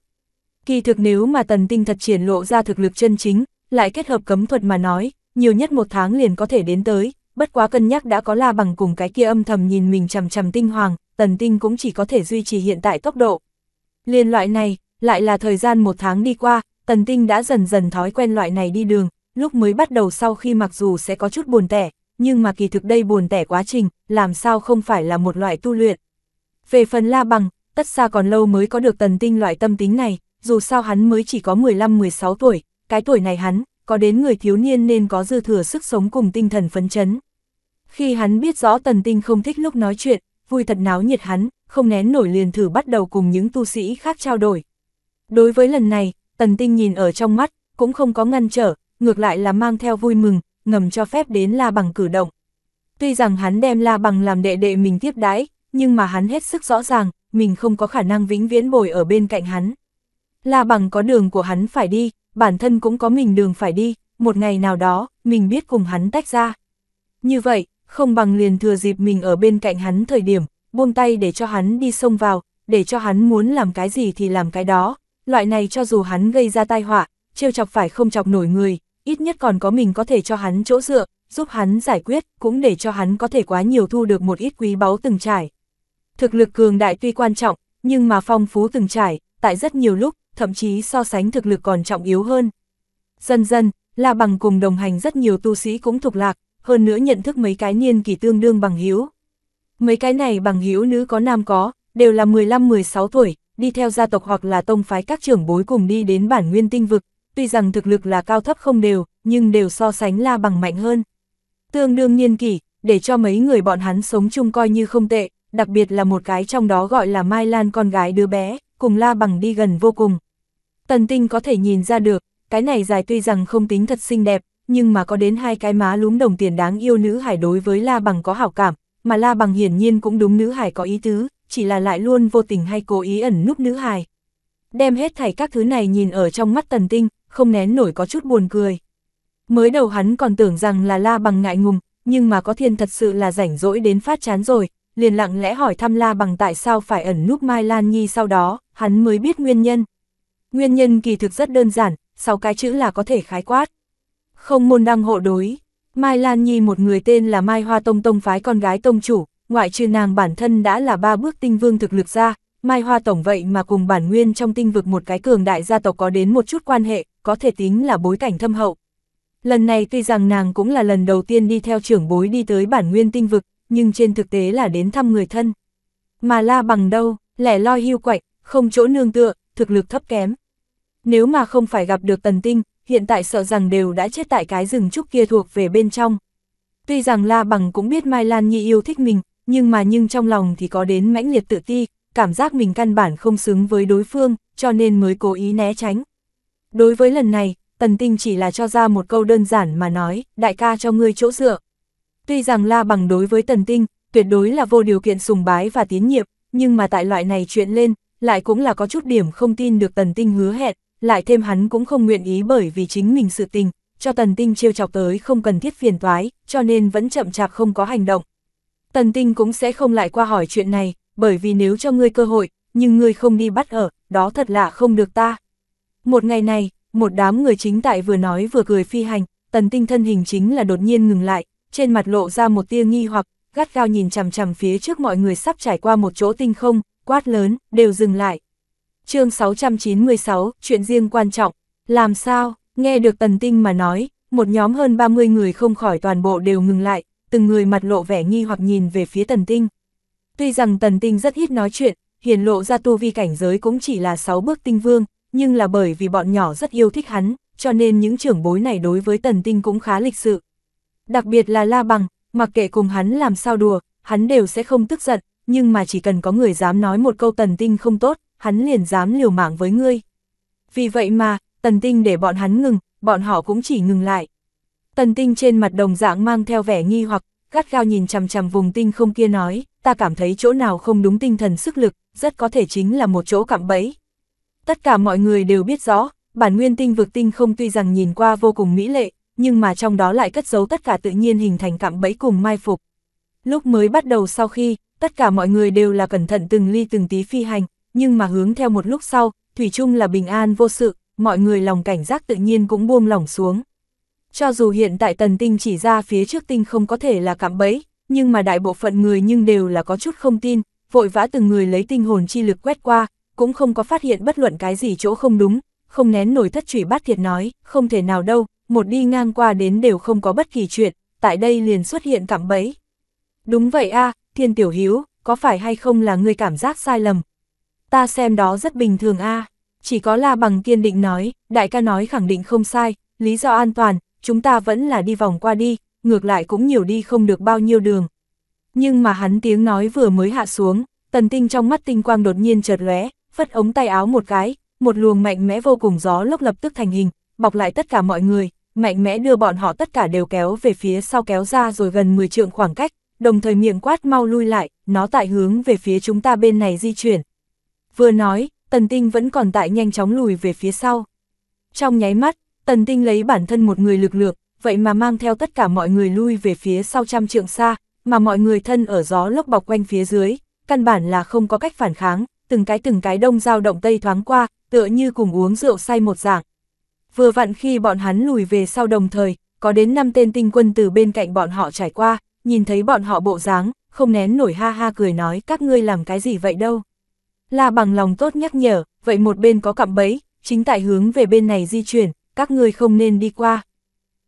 Kỳ thực nếu mà Tần Tinh thật triển lộ ra thực lực chân chính, lại kết hợp cấm thuật mà nói, nhiều nhất một tháng liền có thể đến tới, bất quá cân nhắc đã có la bằng cùng cái kia âm thầm nhìn mình chầm chầm tinh hoàng, Tần Tinh cũng chỉ có thể duy trì hiện tại tốc độ. Liên loại này, lại là thời gian một tháng đi qua, Tần Tinh đã dần dần thói quen loại này đi đường, lúc mới bắt đầu sau khi mặc dù sẽ có chút buồn tẻ, nhưng mà kỳ thực đây buồn tẻ quá trình, làm sao không phải là một loại tu luyện. Về phần la bằng, tất xa còn lâu mới có được tần tinh loại tâm tính này, dù sao hắn mới chỉ có 15-16 tuổi, cái tuổi này hắn, có đến người thiếu niên nên có dư thừa sức sống cùng tinh thần phấn chấn. Khi hắn biết rõ tần tinh không thích lúc nói chuyện, vui thật náo nhiệt hắn, không nén nổi liền thử bắt đầu cùng những tu sĩ khác trao đổi. Đối với lần này, tần tinh nhìn ở trong mắt, cũng không có ngăn trở, ngược lại là mang theo vui mừng, ngầm cho phép đến La Bằng cử động. Tuy rằng hắn đem La Bằng làm đệ đệ mình tiếp đái, nhưng mà hắn hết sức rõ ràng, mình không có khả năng vĩnh viễn bồi ở bên cạnh hắn. La Bằng có đường của hắn phải đi, bản thân cũng có mình đường phải đi, một ngày nào đó, mình biết cùng hắn tách ra. Như vậy, không bằng liền thừa dịp mình ở bên cạnh hắn thời điểm, buông tay để cho hắn đi xông vào, để cho hắn muốn làm cái gì thì làm cái đó, loại này cho dù hắn gây ra tai họa, trêu chọc phải không chọc nổi người, ít nhất còn có mình có thể cho hắn chỗ dựa, giúp hắn giải quyết, cũng để cho hắn có thể quá nhiều thu được một ít quý báu từng trải. Thực lực cường đại tuy quan trọng, nhưng mà phong phú từng trải, tại rất nhiều lúc, thậm chí so sánh thực lực còn trọng yếu hơn. Dần dần, là bằng cùng đồng hành rất nhiều tu sĩ cũng thuộc lạc, hơn nữa nhận thức mấy cái niên kỳ tương đương bằng hiếu. Mấy cái này bằng hiếu nữ có nam có, đều là 15-16 tuổi, đi theo gia tộc hoặc là tông phái các trưởng bối cùng đi đến bản nguyên tinh vực, tuy rằng thực lực là cao thấp không đều, nhưng đều so sánh la bằng mạnh hơn. Tương đương niên kỷ, để cho mấy người bọn hắn sống chung coi như không tệ, đặc biệt là một cái trong đó gọi là Mai Lan con gái đứa bé, cùng la bằng đi gần vô cùng. Tần tinh có thể nhìn ra được, cái này dài tuy rằng không tính thật xinh đẹp, nhưng mà có đến hai cái má lúm đồng tiền đáng yêu nữ hải đối với la bằng có hảo cảm, mà la bằng hiển nhiên cũng đúng nữ hải có ý tứ, chỉ là lại luôn vô tình hay cố ý ẩn núp nữ hải đem hết thảy các thứ này nhìn ở trong mắt tần tinh, không nén nổi có chút buồn cười. Mới đầu hắn còn tưởng rằng là la bằng ngại ngùng, nhưng mà có thiên thật sự là rảnh rỗi đến phát chán rồi, liền lặng lẽ hỏi thăm la bằng tại sao phải ẩn núp Mai Lan Nhi sau đó, hắn mới biết nguyên nhân. Nguyên nhân kỳ thực rất đơn giản, sau cái chữ là có thể khái quát. Không môn đăng hộ đối, Mai Lan Nhi một người tên là Mai Hoa Tông Tông phái con gái Tông chủ, ngoại trừ nàng bản thân đã là ba bước tinh vương thực lực ra, Mai Hoa Tổng vậy mà cùng bản nguyên trong tinh vực một cái cường đại gia tộc có đến một chút quan hệ, có thể tính là bối cảnh thâm hậu. Lần này tuy rằng nàng cũng là lần đầu tiên đi theo trưởng bối đi tới bản nguyên tinh vực, nhưng trên thực tế là đến thăm người thân. Mà la bằng đâu, lẻ loi hưu quạnh, không chỗ nương tựa, thực lực thấp kém. Nếu mà không phải gặp được tần tinh, hiện tại sợ rằng đều đã chết tại cái rừng trúc kia thuộc về bên trong. Tuy rằng la bằng cũng biết Mai Lan Nhi yêu thích mình, nhưng mà nhưng trong lòng thì có đến mãnh liệt tự ti, cảm giác mình căn bản không xứng với đối phương, cho nên mới cố ý né tránh. Đối với lần này, Tần Tinh chỉ là cho ra một câu đơn giản mà nói, đại ca cho ngươi chỗ dựa. Tuy rằng La Bằng đối với Tần Tinh, tuyệt đối là vô điều kiện sùng bái và tiến nhiệm, nhưng mà tại loại này chuyện lên, lại cũng là có chút điểm không tin được Tần Tinh hứa hẹn, lại thêm hắn cũng không nguyện ý bởi vì chính mình sự tình, cho Tần Tinh trêu chọc tới không cần thiết phiền toái, cho nên vẫn chậm chạp không có hành động. Tần Tinh cũng sẽ không lại qua hỏi chuyện này, bởi vì nếu cho ngươi cơ hội, nhưng ngươi không đi bắt ở, đó thật là không được ta. Một ngày này, một đám người chính tại vừa nói vừa cười phi hành, tần tinh thân hình chính là đột nhiên ngừng lại, trên mặt lộ ra một tia nghi hoặc, gắt gao nhìn chằm chằm phía trước mọi người sắp trải qua một chỗ tinh không, quát lớn, đều dừng lại. chương 696, chuyện riêng quan trọng, làm sao, nghe được tần tinh mà nói, một nhóm hơn 30 người không khỏi toàn bộ đều ngừng lại, từng người mặt lộ vẻ nghi hoặc nhìn về phía tần tinh. Tuy rằng tần tinh rất ít nói chuyện, hiển lộ ra tu vi cảnh giới cũng chỉ là 6 bước tinh vương, nhưng là bởi vì bọn nhỏ rất yêu thích hắn, cho nên những trưởng bối này đối với tần tinh cũng khá lịch sự. Đặc biệt là La Bằng, mặc kệ cùng hắn làm sao đùa, hắn đều sẽ không tức giận, nhưng mà chỉ cần có người dám nói một câu tần tinh không tốt, hắn liền dám liều mạng với ngươi. Vì vậy mà, tần tinh để bọn hắn ngừng, bọn họ cũng chỉ ngừng lại. Tần tinh trên mặt đồng dạng mang theo vẻ nghi hoặc, gắt gao nhìn chằm chằm vùng tinh không kia nói, ta cảm thấy chỗ nào không đúng tinh thần sức lực, rất có thể chính là một chỗ cạm bẫy. Tất cả mọi người đều biết rõ, bản nguyên tinh vực tinh không tuy rằng nhìn qua vô cùng mỹ lệ, nhưng mà trong đó lại cất giấu tất cả tự nhiên hình thành cạm bẫy cùng mai phục. Lúc mới bắt đầu sau khi, tất cả mọi người đều là cẩn thận từng ly từng tí phi hành, nhưng mà hướng theo một lúc sau, Thủy chung là bình an vô sự, mọi người lòng cảnh giác tự nhiên cũng buông lỏng xuống. Cho dù hiện tại tần tinh chỉ ra phía trước tinh không có thể là cạm bẫy, nhưng mà đại bộ phận người nhưng đều là có chút không tin, vội vã từng người lấy tinh hồn chi lực quét qua, cũng không có phát hiện bất luận cái gì chỗ không đúng, không nén nổi thất trụy bát thiệt nói, không thể nào đâu, một đi ngang qua đến đều không có bất kỳ chuyện, tại đây liền xuất hiện cạm bẫy. Đúng vậy a thiên tiểu hiếu, có phải hay không là người cảm giác sai lầm? Ta xem đó rất bình thường a chỉ có là bằng kiên định nói, đại ca nói khẳng định không sai, lý do an toàn, chúng ta vẫn là đi vòng qua đi, ngược lại cũng nhiều đi không được bao nhiêu đường. Nhưng mà hắn tiếng nói vừa mới hạ xuống, tần tinh trong mắt tinh quang đột nhiên chợt lóe, phất ống tay áo một cái, một luồng mạnh mẽ vô cùng gió lốc lập tức thành hình, bọc lại tất cả mọi người, mạnh mẽ đưa bọn họ tất cả đều kéo về phía sau kéo ra rồi gần 10 trượng khoảng cách, đồng thời miệng quát mau lui lại, nó tại hướng về phía chúng ta bên này di chuyển. Vừa nói, tần tinh vẫn còn tại nhanh chóng lùi về phía sau. Trong nháy mắt, Tần Tinh lấy bản thân một người lực lượng, vậy mà mang theo tất cả mọi người lui về phía sau trăm trượng xa, mà mọi người thân ở gió lốc bọc quanh phía dưới, căn bản là không có cách phản kháng, từng cái từng cái đông dao động tây thoáng qua, tựa như cùng uống rượu say một dạng. Vừa vặn khi bọn hắn lùi về sau đồng thời, có đến năm tên tinh quân từ bên cạnh bọn họ trải qua, nhìn thấy bọn họ bộ dáng, không nén nổi ha ha cười nói các ngươi làm cái gì vậy đâu. Là bằng lòng tốt nhắc nhở, vậy một bên có cặm bấy, chính tại hướng về bên này di chuyển, các ngươi không nên đi qua.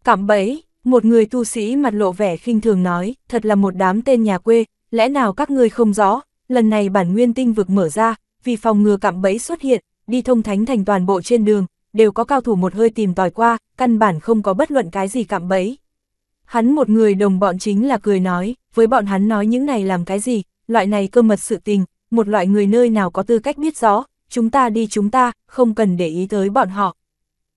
Cảm bẫy, một người tu sĩ mặt lộ vẻ khinh thường nói, thật là một đám tên nhà quê, lẽ nào các ngươi không rõ, lần này bản nguyên tinh vực mở ra, vì phòng ngừa cảm bẫy xuất hiện, đi thông thánh thành toàn bộ trên đường, đều có cao thủ một hơi tìm tòi qua, căn bản không có bất luận cái gì cảm bẫy. Hắn một người đồng bọn chính là cười nói, với bọn hắn nói những này làm cái gì, loại này cơ mật sự tình, một loại người nơi nào có tư cách biết rõ, chúng ta đi chúng ta, không cần để ý tới bọn họ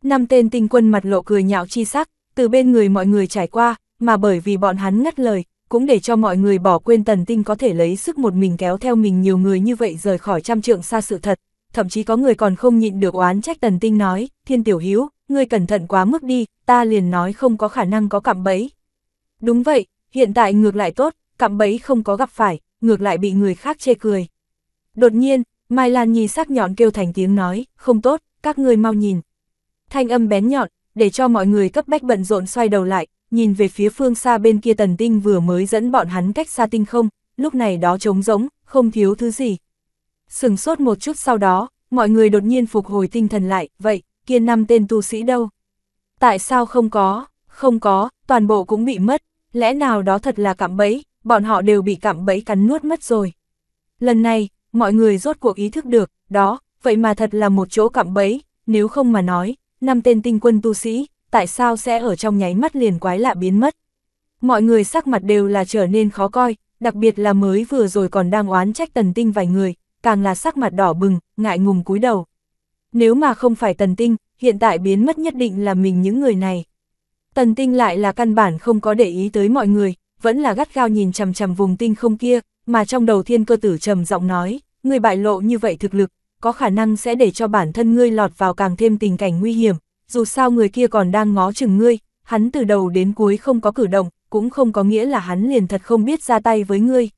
năm tên tinh quân mặt lộ cười nhạo chi sắc, từ bên người mọi người trải qua, mà bởi vì bọn hắn ngắt lời, cũng để cho mọi người bỏ quên tần tinh có thể lấy sức một mình kéo theo mình nhiều người như vậy rời khỏi trăm trượng xa sự thật. Thậm chí có người còn không nhịn được oán trách tần tinh nói, thiên tiểu hiếu, ngươi cẩn thận quá mức đi, ta liền nói không có khả năng có cạm bẫy. Đúng vậy, hiện tại ngược lại tốt, cạm bẫy không có gặp phải, ngược lại bị người khác chê cười. Đột nhiên, Mai Lan Nhi sắc nhọn kêu thành tiếng nói, không tốt, các ngươi mau nhìn, thanh âm bén nhọn, để cho mọi người cấp bách bận rộn xoay đầu lại, nhìn về phía phương xa bên kia tần tinh vừa mới dẫn bọn hắn cách xa tinh không, lúc này đó trống rỗng, không thiếu thứ gì. Sừng sốt một chút sau đó, mọi người đột nhiên phục hồi tinh thần lại, vậy, kia năm tên tu sĩ đâu? Tại sao không có, không có, toàn bộ cũng bị mất, lẽ nào đó thật là cạm bẫy, bọn họ đều bị cạm bẫy cắn nuốt mất rồi. Lần này, mọi người rốt cuộc ý thức được, đó, vậy mà thật là một chỗ cạm bẫy, nếu không mà nói, năm tên tinh quân tu sĩ, tại sao sẽ ở trong nháy mắt liền quái lạ biến mất. Mọi người sắc mặt đều là trở nên khó coi, đặc biệt là mới vừa rồi còn đang oán trách tần tinh vài người, càng là sắc mặt đỏ bừng, ngại ngùng cúi đầu. Nếu mà không phải tần tinh, hiện tại biến mất nhất định là mình những người này. Tần tinh lại là căn bản không có để ý tới mọi người, vẫn là gắt gao nhìn chằm chằm vùng tinh không kia, mà trong đầu thiên cơ tử trầm giọng nói, người bại lộ như vậy thực lực, có khả năng sẽ để cho bản thân ngươi lọt vào càng thêm tình cảnh nguy hiểm, dù sao người kia còn đang ngó chừng ngươi, hắn từ đầu đến cuối không có cử động, cũng không có nghĩa là hắn liền thật không biết ra tay với ngươi.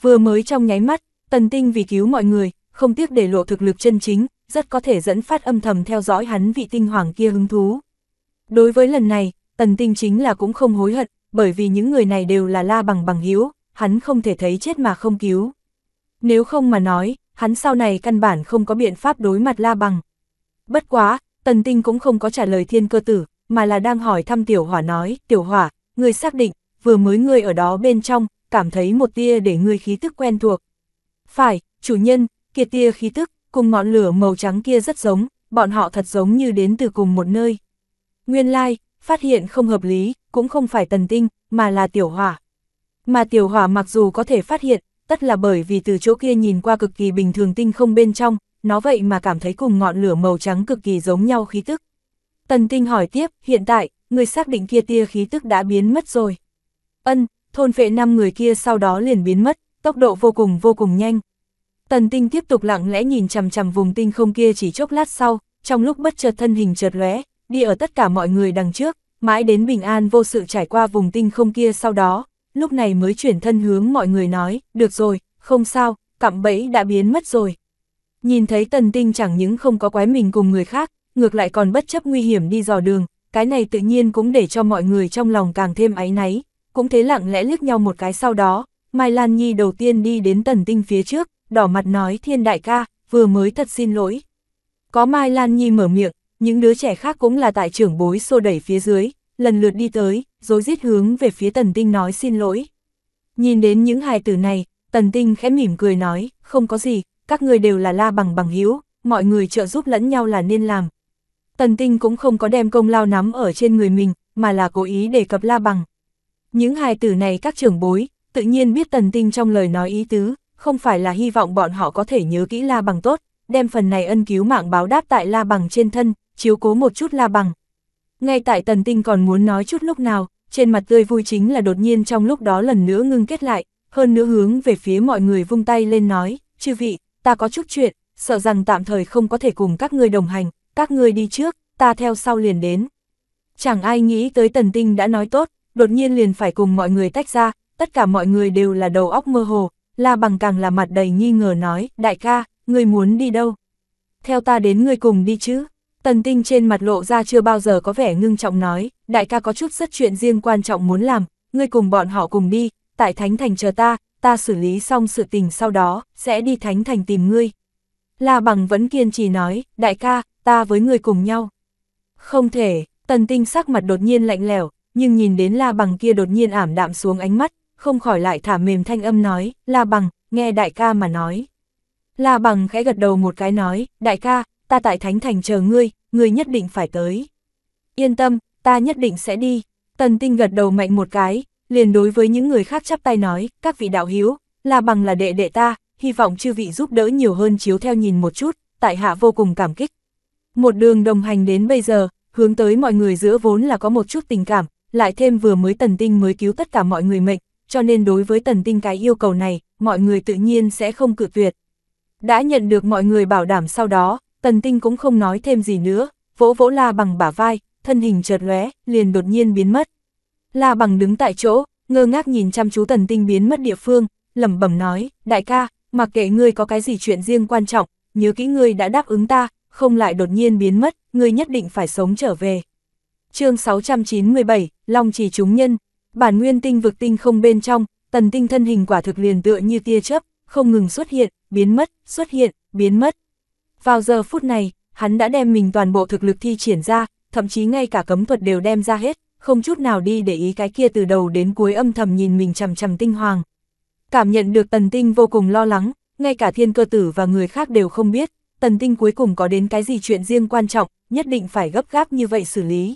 Vừa mới trong nháy mắt, tần tinh vì cứu mọi người, không tiếc để lộ thực lực chân chính, rất có thể dẫn phát âm thầm theo dõi hắn vị tinh hoàng kia hứng thú. Đối với lần này, tần tinh chính là cũng không hối hận, bởi vì những người này đều là la bằng bằng hiếu, hắn không thể thấy chết mà không cứu. Nếu không mà nói, hắn sau này căn bản không có biện pháp đối mặt la bằng. Bất quá, tần tinh cũng không có trả lời thiên cơ tử, mà là đang hỏi thăm tiểu hỏa nói, tiểu hỏa, người xác định, vừa mới người ở đó bên trong, cảm thấy một tia để người khí tức quen thuộc. Phải, chủ nhân, kia tia khí tức, cùng ngọn lửa màu trắng kia rất giống, bọn họ thật giống như đến từ cùng một nơi. Nguyên lai, like, phát hiện không hợp lý, cũng không phải tần tinh, mà là tiểu hỏa. Mà tiểu hỏa mặc dù có thể phát hiện, tất là bởi vì từ chỗ kia nhìn qua cực kỳ bình thường tinh không bên trong, nó vậy mà cảm thấy cùng ngọn lửa màu trắng cực kỳ giống nhau khí tức. Tần tinh hỏi tiếp, hiện tại, người xác định kia tia khí tức đã biến mất rồi. Ân, thôn phệ năm người kia sau đó liền biến mất, tốc độ vô cùng vô cùng nhanh. Tần tinh tiếp tục lặng lẽ nhìn chằm chằm vùng tinh không kia chỉ chốc lát sau, trong lúc bất chợt thân hình chợt lóe, đi ở tất cả mọi người đằng trước, mãi đến bình an vô sự trải qua vùng tinh không kia sau đó, lúc này mới chuyển thân hướng mọi người nói, được rồi, không sao, cạm bẫy đã biến mất rồi. Nhìn thấy tần tinh chẳng những không có quái mình cùng người khác, ngược lại còn bất chấp nguy hiểm đi dò đường, cái này tự nhiên cũng để cho mọi người trong lòng càng thêm áy náy, cũng thế lặng lẽ liếc nhau một cái sau đó, Mai Lan Nhi đầu tiên đi đến tần tinh phía trước, đỏ mặt nói thiên đại ca, vừa mới thật xin lỗi. Có Mai Lan Nhi mở miệng, những đứa trẻ khác cũng là tại trưởng bối xô đẩy phía dưới, lần lượt đi tới, dối rít hướng về phía Tần Tinh nói xin lỗi. Nhìn đến những hài tử này, Tần Tinh khẽ mỉm cười nói, không có gì, các người đều là la bằng bằng hiếu, mọi người trợ giúp lẫn nhau là nên làm. Tần Tinh cũng không có đem công lao nắm ở trên người mình, mà là cố ý đề cập la bằng. Những hài tử này các trưởng bối, tự nhiên biết Tần Tinh trong lời nói ý tứ, không phải là hy vọng bọn họ có thể nhớ kỹ la bằng tốt, đem phần này ân cứu mạng báo đáp tại la bằng trên thân, chiếu cố một chút la bằng, ngay tại tần tinh còn muốn nói chút lúc nào, trên mặt tươi vui chính là đột nhiên trong lúc đó lần nữa ngưng kết lại, hơn nữa hướng về phía mọi người vung tay lên nói, chư vị, ta có chút chuyện, sợ rằng tạm thời không có thể cùng các người đồng hành, các người đi trước, ta theo sau liền đến. Chẳng ai nghĩ tới tần tinh đã nói tốt, đột nhiên liền phải cùng mọi người tách ra, tất cả mọi người đều là đầu óc mơ hồ, la bằng càng là mặt đầy nghi ngờ nói, đại ca, ngươi muốn đi đâu? Theo ta đến ngươi cùng đi chứ? Tần Tinh trên mặt lộ ra chưa bao giờ có vẻ ngưng trọng nói, đại ca có chút rất chuyện riêng quan trọng muốn làm, ngươi cùng bọn họ cùng đi, tại Thánh Thành chờ ta, ta xử lý xong sự tình sau đó, sẽ đi Thánh Thành tìm ngươi. La Bằng vẫn kiên trì nói, đại ca, ta với ngươi cùng nhau. Không thể, Tần Tinh sắc mặt đột nhiên lạnh lẽo, nhưng nhìn đến La Bằng kia đột nhiên ảm đạm xuống ánh mắt, không khỏi lại thả mềm thanh âm nói, La Bằng, nghe đại ca mà nói. La Bằng khẽ gật đầu một cái nói, đại ca, ta tại Thánh Thành chờ ngươi, ngươi nhất định phải tới. Yên tâm, ta nhất định sẽ đi. Tần Tinh gật đầu mạnh một cái, liền đối với những người khác chắp tay nói, các vị đạo hiếu, là bằng là đệ đệ ta, hy vọng chư vị giúp đỡ nhiều hơn chiếu theo nhìn một chút, tại hạ vô cùng cảm kích. Một đường đồng hành đến bây giờ, hướng tới mọi người giữa vốn là có một chút tình cảm, lại thêm vừa mới Tần Tinh mới cứu tất cả mọi người mệnh, cho nên đối với Tần Tinh cái yêu cầu này, mọi người tự nhiên sẽ không cự tuyệt. Đã nhận được mọi người bảo đảm sau đó, Tần Tinh cũng không nói thêm gì nữa, vỗ vỗ la bằng bả vai, thân hình chợt lóe, liền đột nhiên biến mất. La bằng đứng tại chỗ, ngơ ngác nhìn chăm chú Tần Tinh biến mất địa phương, lẩm bẩm nói, đại ca, mặc kệ ngươi có cái gì chuyện riêng quan trọng, nhớ kỹ ngươi đã đáp ứng ta, không lại đột nhiên biến mất, ngươi nhất định phải sống trở về. chương 697, Long Trì Chúng Nhân, bản nguyên tinh vực tinh không bên trong, tần tinh thân hình quả thực liền tựa như tia chớp, không ngừng xuất hiện, biến mất, xuất hiện, biến mất, vào giờ phút này, hắn đã đem mình toàn bộ thực lực thi triển ra, thậm chí ngay cả cấm thuật đều đem ra hết, không chút nào đi để ý cái kia từ đầu đến cuối âm thầm nhìn mình chằm chằm tinh hoàng. Cảm nhận được tần tinh vô cùng lo lắng, ngay cả thiên cơ tử và người khác đều không biết, tần tinh cuối cùng có đến cái gì chuyện riêng quan trọng, nhất định phải gấp gáp như vậy xử lý.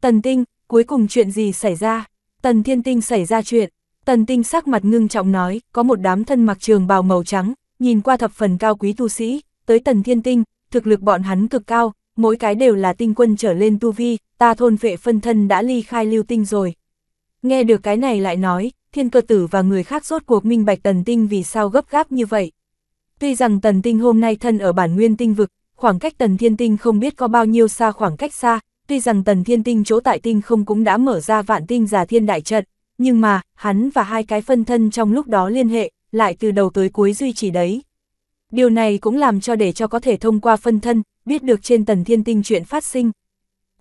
Tần tinh, cuối cùng chuyện gì xảy ra? Tần thiên tinh xảy ra chuyện. Tần tinh sắc mặt ngưng trọng nói, có một đám thân mặc trường bào màu trắng, nhìn qua thập phần cao quý tu sĩ, tới tần thiên tinh, thực lực bọn hắn cực cao, mỗi cái đều là tinh quân trở lên tu vi, ta thôn vệ phân thân đã ly khai lưu tinh rồi. Nghe được cái này lại nói, thiên cơ tử và người khác rốt cuộc minh bạch tần tinh vì sao gấp gáp như vậy. Tuy rằng tần tinh hôm nay thân ở bản nguyên tinh vực, khoảng cách tần thiên tinh không biết có bao nhiêu xa khoảng cách xa, tuy rằng tần thiên tinh chỗ tại tinh không cũng đã mở ra vạn tinh giả thiên đại trận, nhưng mà, hắn và hai cái phân thân trong lúc đó liên hệ, lại từ đầu tới cuối duy trì đấy. Điều này cũng làm cho để cho có thể thông qua phân thân, biết được trên tần thiên tinh chuyện phát sinh.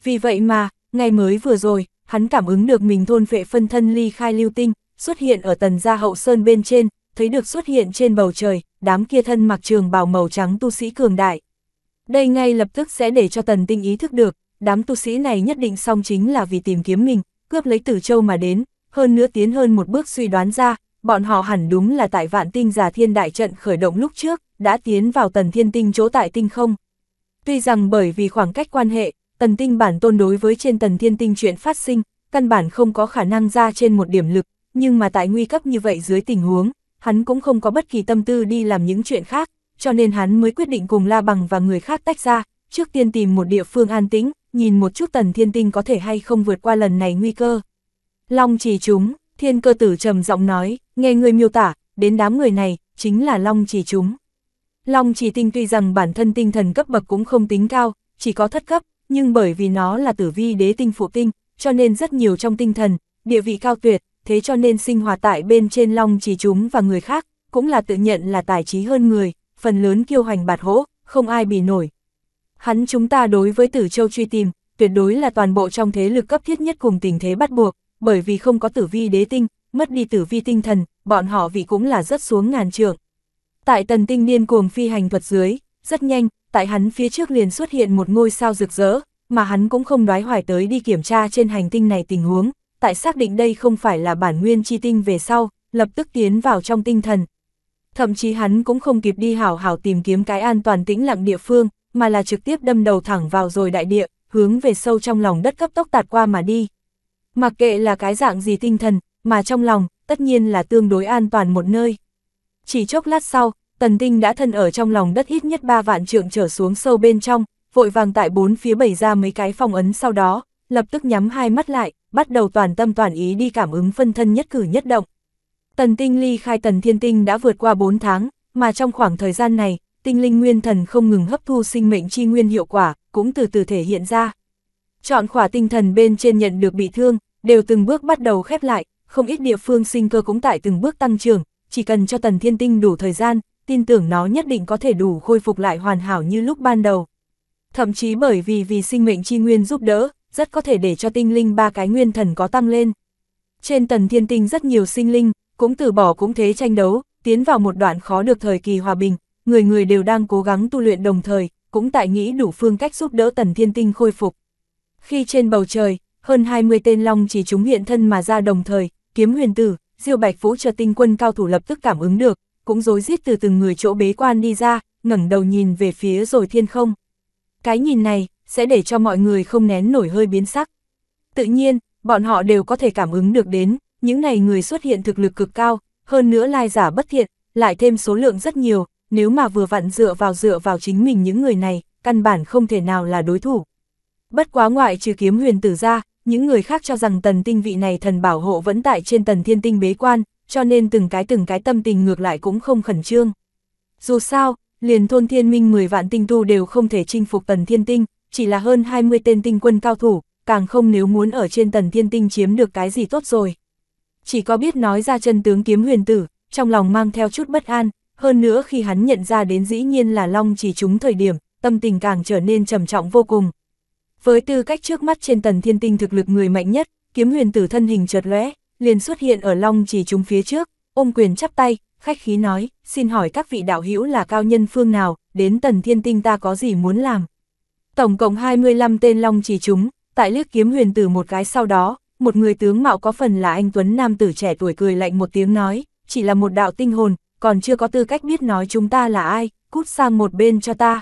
Vì vậy mà, ngày mới vừa rồi, hắn cảm ứng được mình thôn vệ phân thân ly khai lưu tinh, xuất hiện ở tần gia hậu sơn bên trên, thấy được xuất hiện trên bầu trời, đám kia thân mặc trường bào màu trắng tu sĩ cường đại. Đây ngay lập tức sẽ để cho tần tinh ý thức được, đám tu sĩ này nhất định song chính là vì tìm kiếm mình, cướp lấy tử châu mà đến, hơn nữa tiến hơn một bước suy đoán ra, bọn họ hẳn đúng là tại vạn tinh giả thiên đại trận khởi động lúc trước, đã tiến vào tần thiên tinh chỗ tại tinh không. Tuy rằng bởi vì khoảng cách quan hệ, tần tinh bản tôn đối với trên tần thiên tinh chuyện phát sinh, căn bản không có khả năng ra trên một điểm lực, nhưng mà tại nguy cấp như vậy dưới tình huống, hắn cũng không có bất kỳ tâm tư đi làm những chuyện khác, cho nên hắn mới quyết định cùng La Bằng và người khác tách ra, trước tiên tìm một địa phương an tĩnh, nhìn một chút tần thiên tinh có thể hay không vượt qua lần này nguy cơ. Long chỉ chúng, thiên cơ tử trầm giọng nói, nghe người miêu tả, đến đám người này, chính là long chỉ chúng. Long chỉ tinh tuy rằng bản thân tinh thần cấp bậc cũng không tính cao, chỉ có thất cấp, nhưng bởi vì nó là tử vi đế tinh phụ tinh, cho nên rất nhiều trong tinh thần, địa vị cao tuyệt, thế cho nên sinh hoạt tại bên trên long chỉ chúng và người khác, cũng là tự nhận là tài trí hơn người, phần lớn kiêu hành bạt hỗ, không ai bị nổi. Hắn chúng ta đối với tử châu truy tìm, tuyệt đối là toàn bộ trong thế lực cấp thiết nhất cùng tình thế bắt buộc, bởi vì không có tử vi đế tinh, mất đi tử vi tinh thần, bọn họ vị cũng là rất xuống ngàn trượng. Tại tần tinh niên cuồng phi hành thuật dưới, rất nhanh, tại hắn phía trước liền xuất hiện một ngôi sao rực rỡ, mà hắn cũng không đoái hoài tới đi kiểm tra trên hành tinh này tình huống, tại xác định đây không phải là bản nguyên chi tinh về sau, lập tức tiến vào trong tinh thần. Thậm chí hắn cũng không kịp đi hảo hảo tìm kiếm cái an toàn tĩnh lặng địa phương, mà là trực tiếp đâm đầu thẳng vào rồi đại địa, hướng về sâu trong lòng đất cấp tốc tạt qua mà đi. Mặc kệ là cái dạng gì tinh thần, mà trong lòng, tất nhiên là tương đối an toàn một nơi. Chỉ chốc lát sau, tần tinh đã thân ở trong lòng đất ít nhất 3 vạn trượng trở xuống sâu bên trong, vội vàng tại bốn phía bày ra mấy cái phong ấn sau đó, lập tức nhắm hai mắt lại, bắt đầu toàn tâm toàn ý đi cảm ứng phân thân nhất cử nhất động. Tần tinh ly khai tần thiên tinh đã vượt qua 4 tháng, mà trong khoảng thời gian này, tinh linh nguyên thần không ngừng hấp thu sinh mệnh chi nguyên hiệu quả, cũng từ từ thể hiện ra. Chọn khỏa tinh thần bên trên nhận được bị thương, đều từng bước bắt đầu khép lại, không ít địa phương sinh cơ cũng tại từng bước tăng trưởng, chỉ cần cho Tần Thiên Tinh đủ thời gian, tin tưởng nó nhất định có thể đủ khôi phục lại hoàn hảo như lúc ban đầu. Thậm chí bởi vì vì sinh mệnh chi nguyên giúp đỡ, rất có thể để cho tinh linh ba cái nguyên thần có tăng lên. Trên Tần Thiên Tinh rất nhiều sinh linh, cũng từ bỏ cũng thế tranh đấu, tiến vào một đoạn khó được thời kỳ hòa bình, người người đều đang cố gắng tu luyện đồng thời, cũng tại nghĩ đủ phương cách giúp đỡ Tần Thiên Tinh khôi phục. Khi trên bầu trời, hơn 20 tên long chỉ chúng hiện thân mà ra đồng thời, kiếm huyền tử, Diêu Bạch Vũ chờ tinh quân cao thủ lập tức cảm ứng được, cũng rối rít từ từng người chỗ bế quan đi ra, ngẩng đầu nhìn về phía rồi thiên không. Cái nhìn này, sẽ để cho mọi người không nén nổi hơi biến sắc. Tự nhiên, bọn họ đều có thể cảm ứng được đến, những này người xuất hiện thực lực cực cao, hơn nữa lai giả bất thiện, lại thêm số lượng rất nhiều, nếu mà vừa vặn dựa vào dựa vào chính mình những người này, căn bản không thể nào là đối thủ. Bất quá ngoại trừ kiếm huyền tử ra, những người khác cho rằng tần tinh vị này thần bảo hộ vẫn tại trên tần thiên tinh bế quan, cho nên từng cái từng cái tâm tình ngược lại cũng không khẩn trương. Dù sao, liền thôn thiên minh 10 vạn tinh tu đều không thể chinh phục tần thiên tinh, chỉ là hơn 20 tên tinh quân cao thủ, càng không nếu muốn ở trên tần thiên tinh chiếm được cái gì tốt rồi. Chỉ có biết nói ra chân tướng kiếm huyền tử, trong lòng mang theo chút bất an, hơn nữa khi hắn nhận ra đến dĩ nhiên là long chỉ chúng thời điểm, tâm tình càng trở nên trầm trọng vô cùng, với tư cách trước mắt trên tần thiên tinh thực lực người mạnh nhất, kiếm huyền tử thân hình chợt lóe, liền xuất hiện ở long chỉ chúng phía trước, ôm quyền chắp tay, khách khí nói, xin hỏi các vị đạo hữu là cao nhân phương nào, đến tần thiên tinh ta có gì muốn làm. Tổng cộng 25 tên long chỉ chúng, tại liếc kiếm huyền tử một cái sau đó, một người tướng mạo có phần là anh Tuấn Nam tử trẻ tuổi cười lạnh một tiếng nói, chỉ là một đạo tinh hồn, còn chưa có tư cách biết nói chúng ta là ai, cút sang một bên cho ta.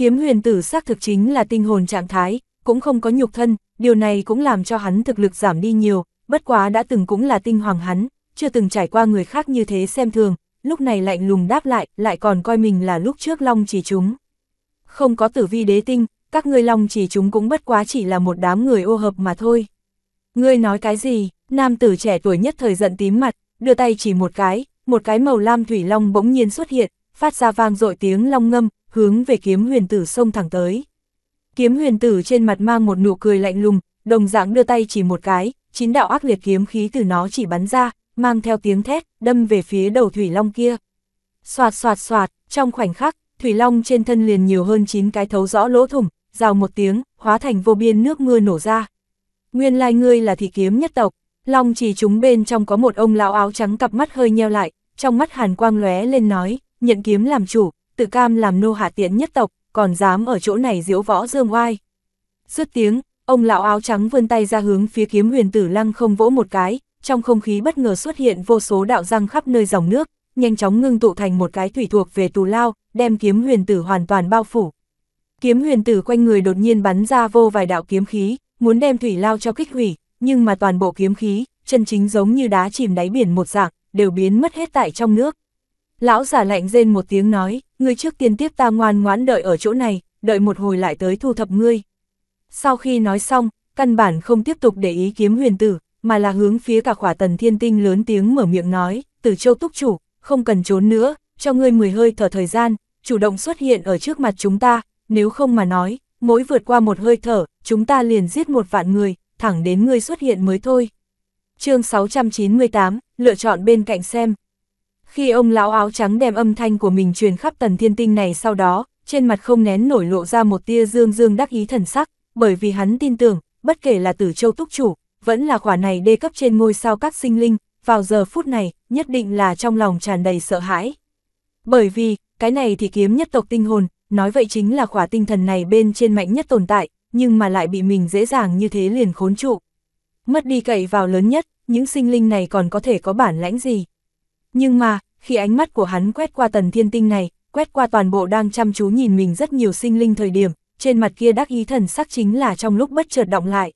Kiếm huyền tử xác thực chính là tinh hồn trạng thái, cũng không có nhục thân, điều này cũng làm cho hắn thực lực giảm đi nhiều, bất quá đã từng cũng là tinh hoàng hắn, chưa từng trải qua người khác như thế xem thường, lúc này lạnh lùng đáp lại, lại còn coi mình là lúc trước long chỉ chúng. Không có tử vi đế tinh, các ngươi long chỉ chúng cũng bất quá chỉ là một đám người ô hợp mà thôi. Ngươi nói cái gì, nam tử trẻ tuổi nhất thời giận tím mặt, đưa tay chỉ một cái, một cái màu lam thủy long bỗng nhiên xuất hiện, phát ra vang dội tiếng long ngâm, hướng về kiếm huyền tử xông thẳng tới. Kiếm huyền tử trên mặt mang một nụ cười lạnh lùng, đồng dạng đưa tay chỉ một cái, chín đạo ác liệt kiếm khí từ nó chỉ bắn ra, mang theo tiếng thét, đâm về phía đầu thủy long kia. Soạt soạt soạt, trong khoảnh khắc, thủy long trên thân liền nhiều hơn 9 cái thấu rõ lỗ thủng, rào một tiếng, hóa thành vô biên nước mưa nổ ra. Nguyên lai ngươi là thị kiếm nhất tộc, long chỉ chúng bên trong có một ông lão áo trắng cặp mắt hơi nheo lại, trong mắt hàn quang lóe lên nói, nhận kiếm làm chủ, tự cam làm nô hạ tiện nhất tộc, còn dám ở chỗ này diễu võ dương oai. Dứt tiếng, ông lão áo trắng vươn tay ra hướng phía kiếm huyền tử lăng không vỗ một cái, trong không khí bất ngờ xuất hiện vô số đạo răng khắp nơi dòng nước, nhanh chóng ngưng tụ thành một cái thủy thuộc về tù lao, đem kiếm huyền tử hoàn toàn bao phủ. Kiếm huyền tử quanh người đột nhiên bắn ra vô vài đạo kiếm khí, muốn đem thủy lao cho kích hủy, nhưng mà toàn bộ kiếm khí, chân chính giống như đá chìm đáy biển một dạng, đều biến mất hết tại trong nước. Lão giả lạnh rên một tiếng nói, ngươi trước tiên tiếp ta ngoan ngoãn đợi ở chỗ này, đợi một hồi lại tới thu thập ngươi. Sau khi nói xong, căn bản không tiếp tục để ý kiếm huyền tử, mà là hướng phía cả khỏa tần thiên tinh lớn tiếng mở miệng nói, từ châu túc chủ, không cần trốn nữa, cho ngươi mười hơi thở thời gian, chủ động xuất hiện ở trước mặt chúng ta, nếu không mà nói, mỗi vượt qua một hơi thở, chúng ta liền giết một vạn người, thẳng đến ngươi xuất hiện mới thôi. chương 698, lựa chọn bên cạnh xem. Khi ông lão áo trắng đem âm thanh của mình truyền khắp tần thiên tinh này sau đó, trên mặt không nén nổi lộ ra một tia dương dương đắc ý thần sắc, bởi vì hắn tin tưởng, bất kể là tử châu túc chủ, vẫn là khỏa này đê cấp trên ngôi sao các sinh linh, vào giờ phút này, nhất định là trong lòng tràn đầy sợ hãi. Bởi vì, cái này thì kiếm nhất tộc tinh hồn, nói vậy chính là khỏa tinh thần này bên trên mạnh nhất tồn tại, nhưng mà lại bị mình dễ dàng như thế liền khốn trụ. Mất đi cậy vào lớn nhất, những sinh linh này còn có thể có bản lãnh gì? Nhưng mà, khi ánh mắt của hắn quét qua tần thiên tinh này, quét qua toàn bộ đang chăm chú nhìn mình rất nhiều sinh linh thời điểm, trên mặt kia đắc ý thần sắc chính là trong lúc bất chợt động lại.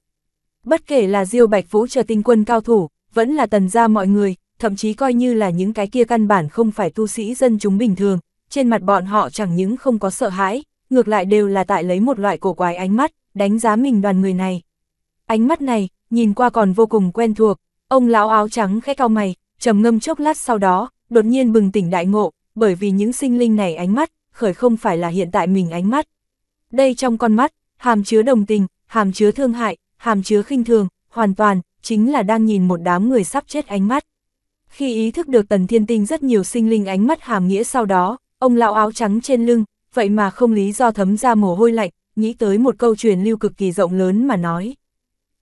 Bất kể là Diêu Bạch Vũ chờ tinh quân cao thủ, vẫn là tần gia mọi người, thậm chí coi như là những cái kia căn bản không phải tu sĩ dân chúng bình thường, trên mặt bọn họ chẳng những không có sợ hãi, ngược lại đều là tại lấy một loại cổ quái ánh mắt, đánh giá mình đoàn người này. Ánh mắt này, nhìn qua còn vô cùng quen thuộc, ông lão áo trắng khẽ cau mày, trầm ngâm chốc lát sau đó, đột nhiên bừng tỉnh đại ngộ, bởi vì những sinh linh này ánh mắt, khởi không phải là hiện tại mình ánh mắt. Đây trong con mắt, hàm chứa đồng tình, hàm chứa thương hại, hàm chứa khinh thường, hoàn toàn, chính là đang nhìn một đám người sắp chết ánh mắt. Khi ý thức được tần thiên tinh rất nhiều sinh linh ánh mắt hàm nghĩa sau đó, ông lão áo trắng trên lưng, vậy mà không lý do thấm ra mồ hôi lạnh, nghĩ tới một câu truyền lưu cực kỳ rộng lớn mà nói.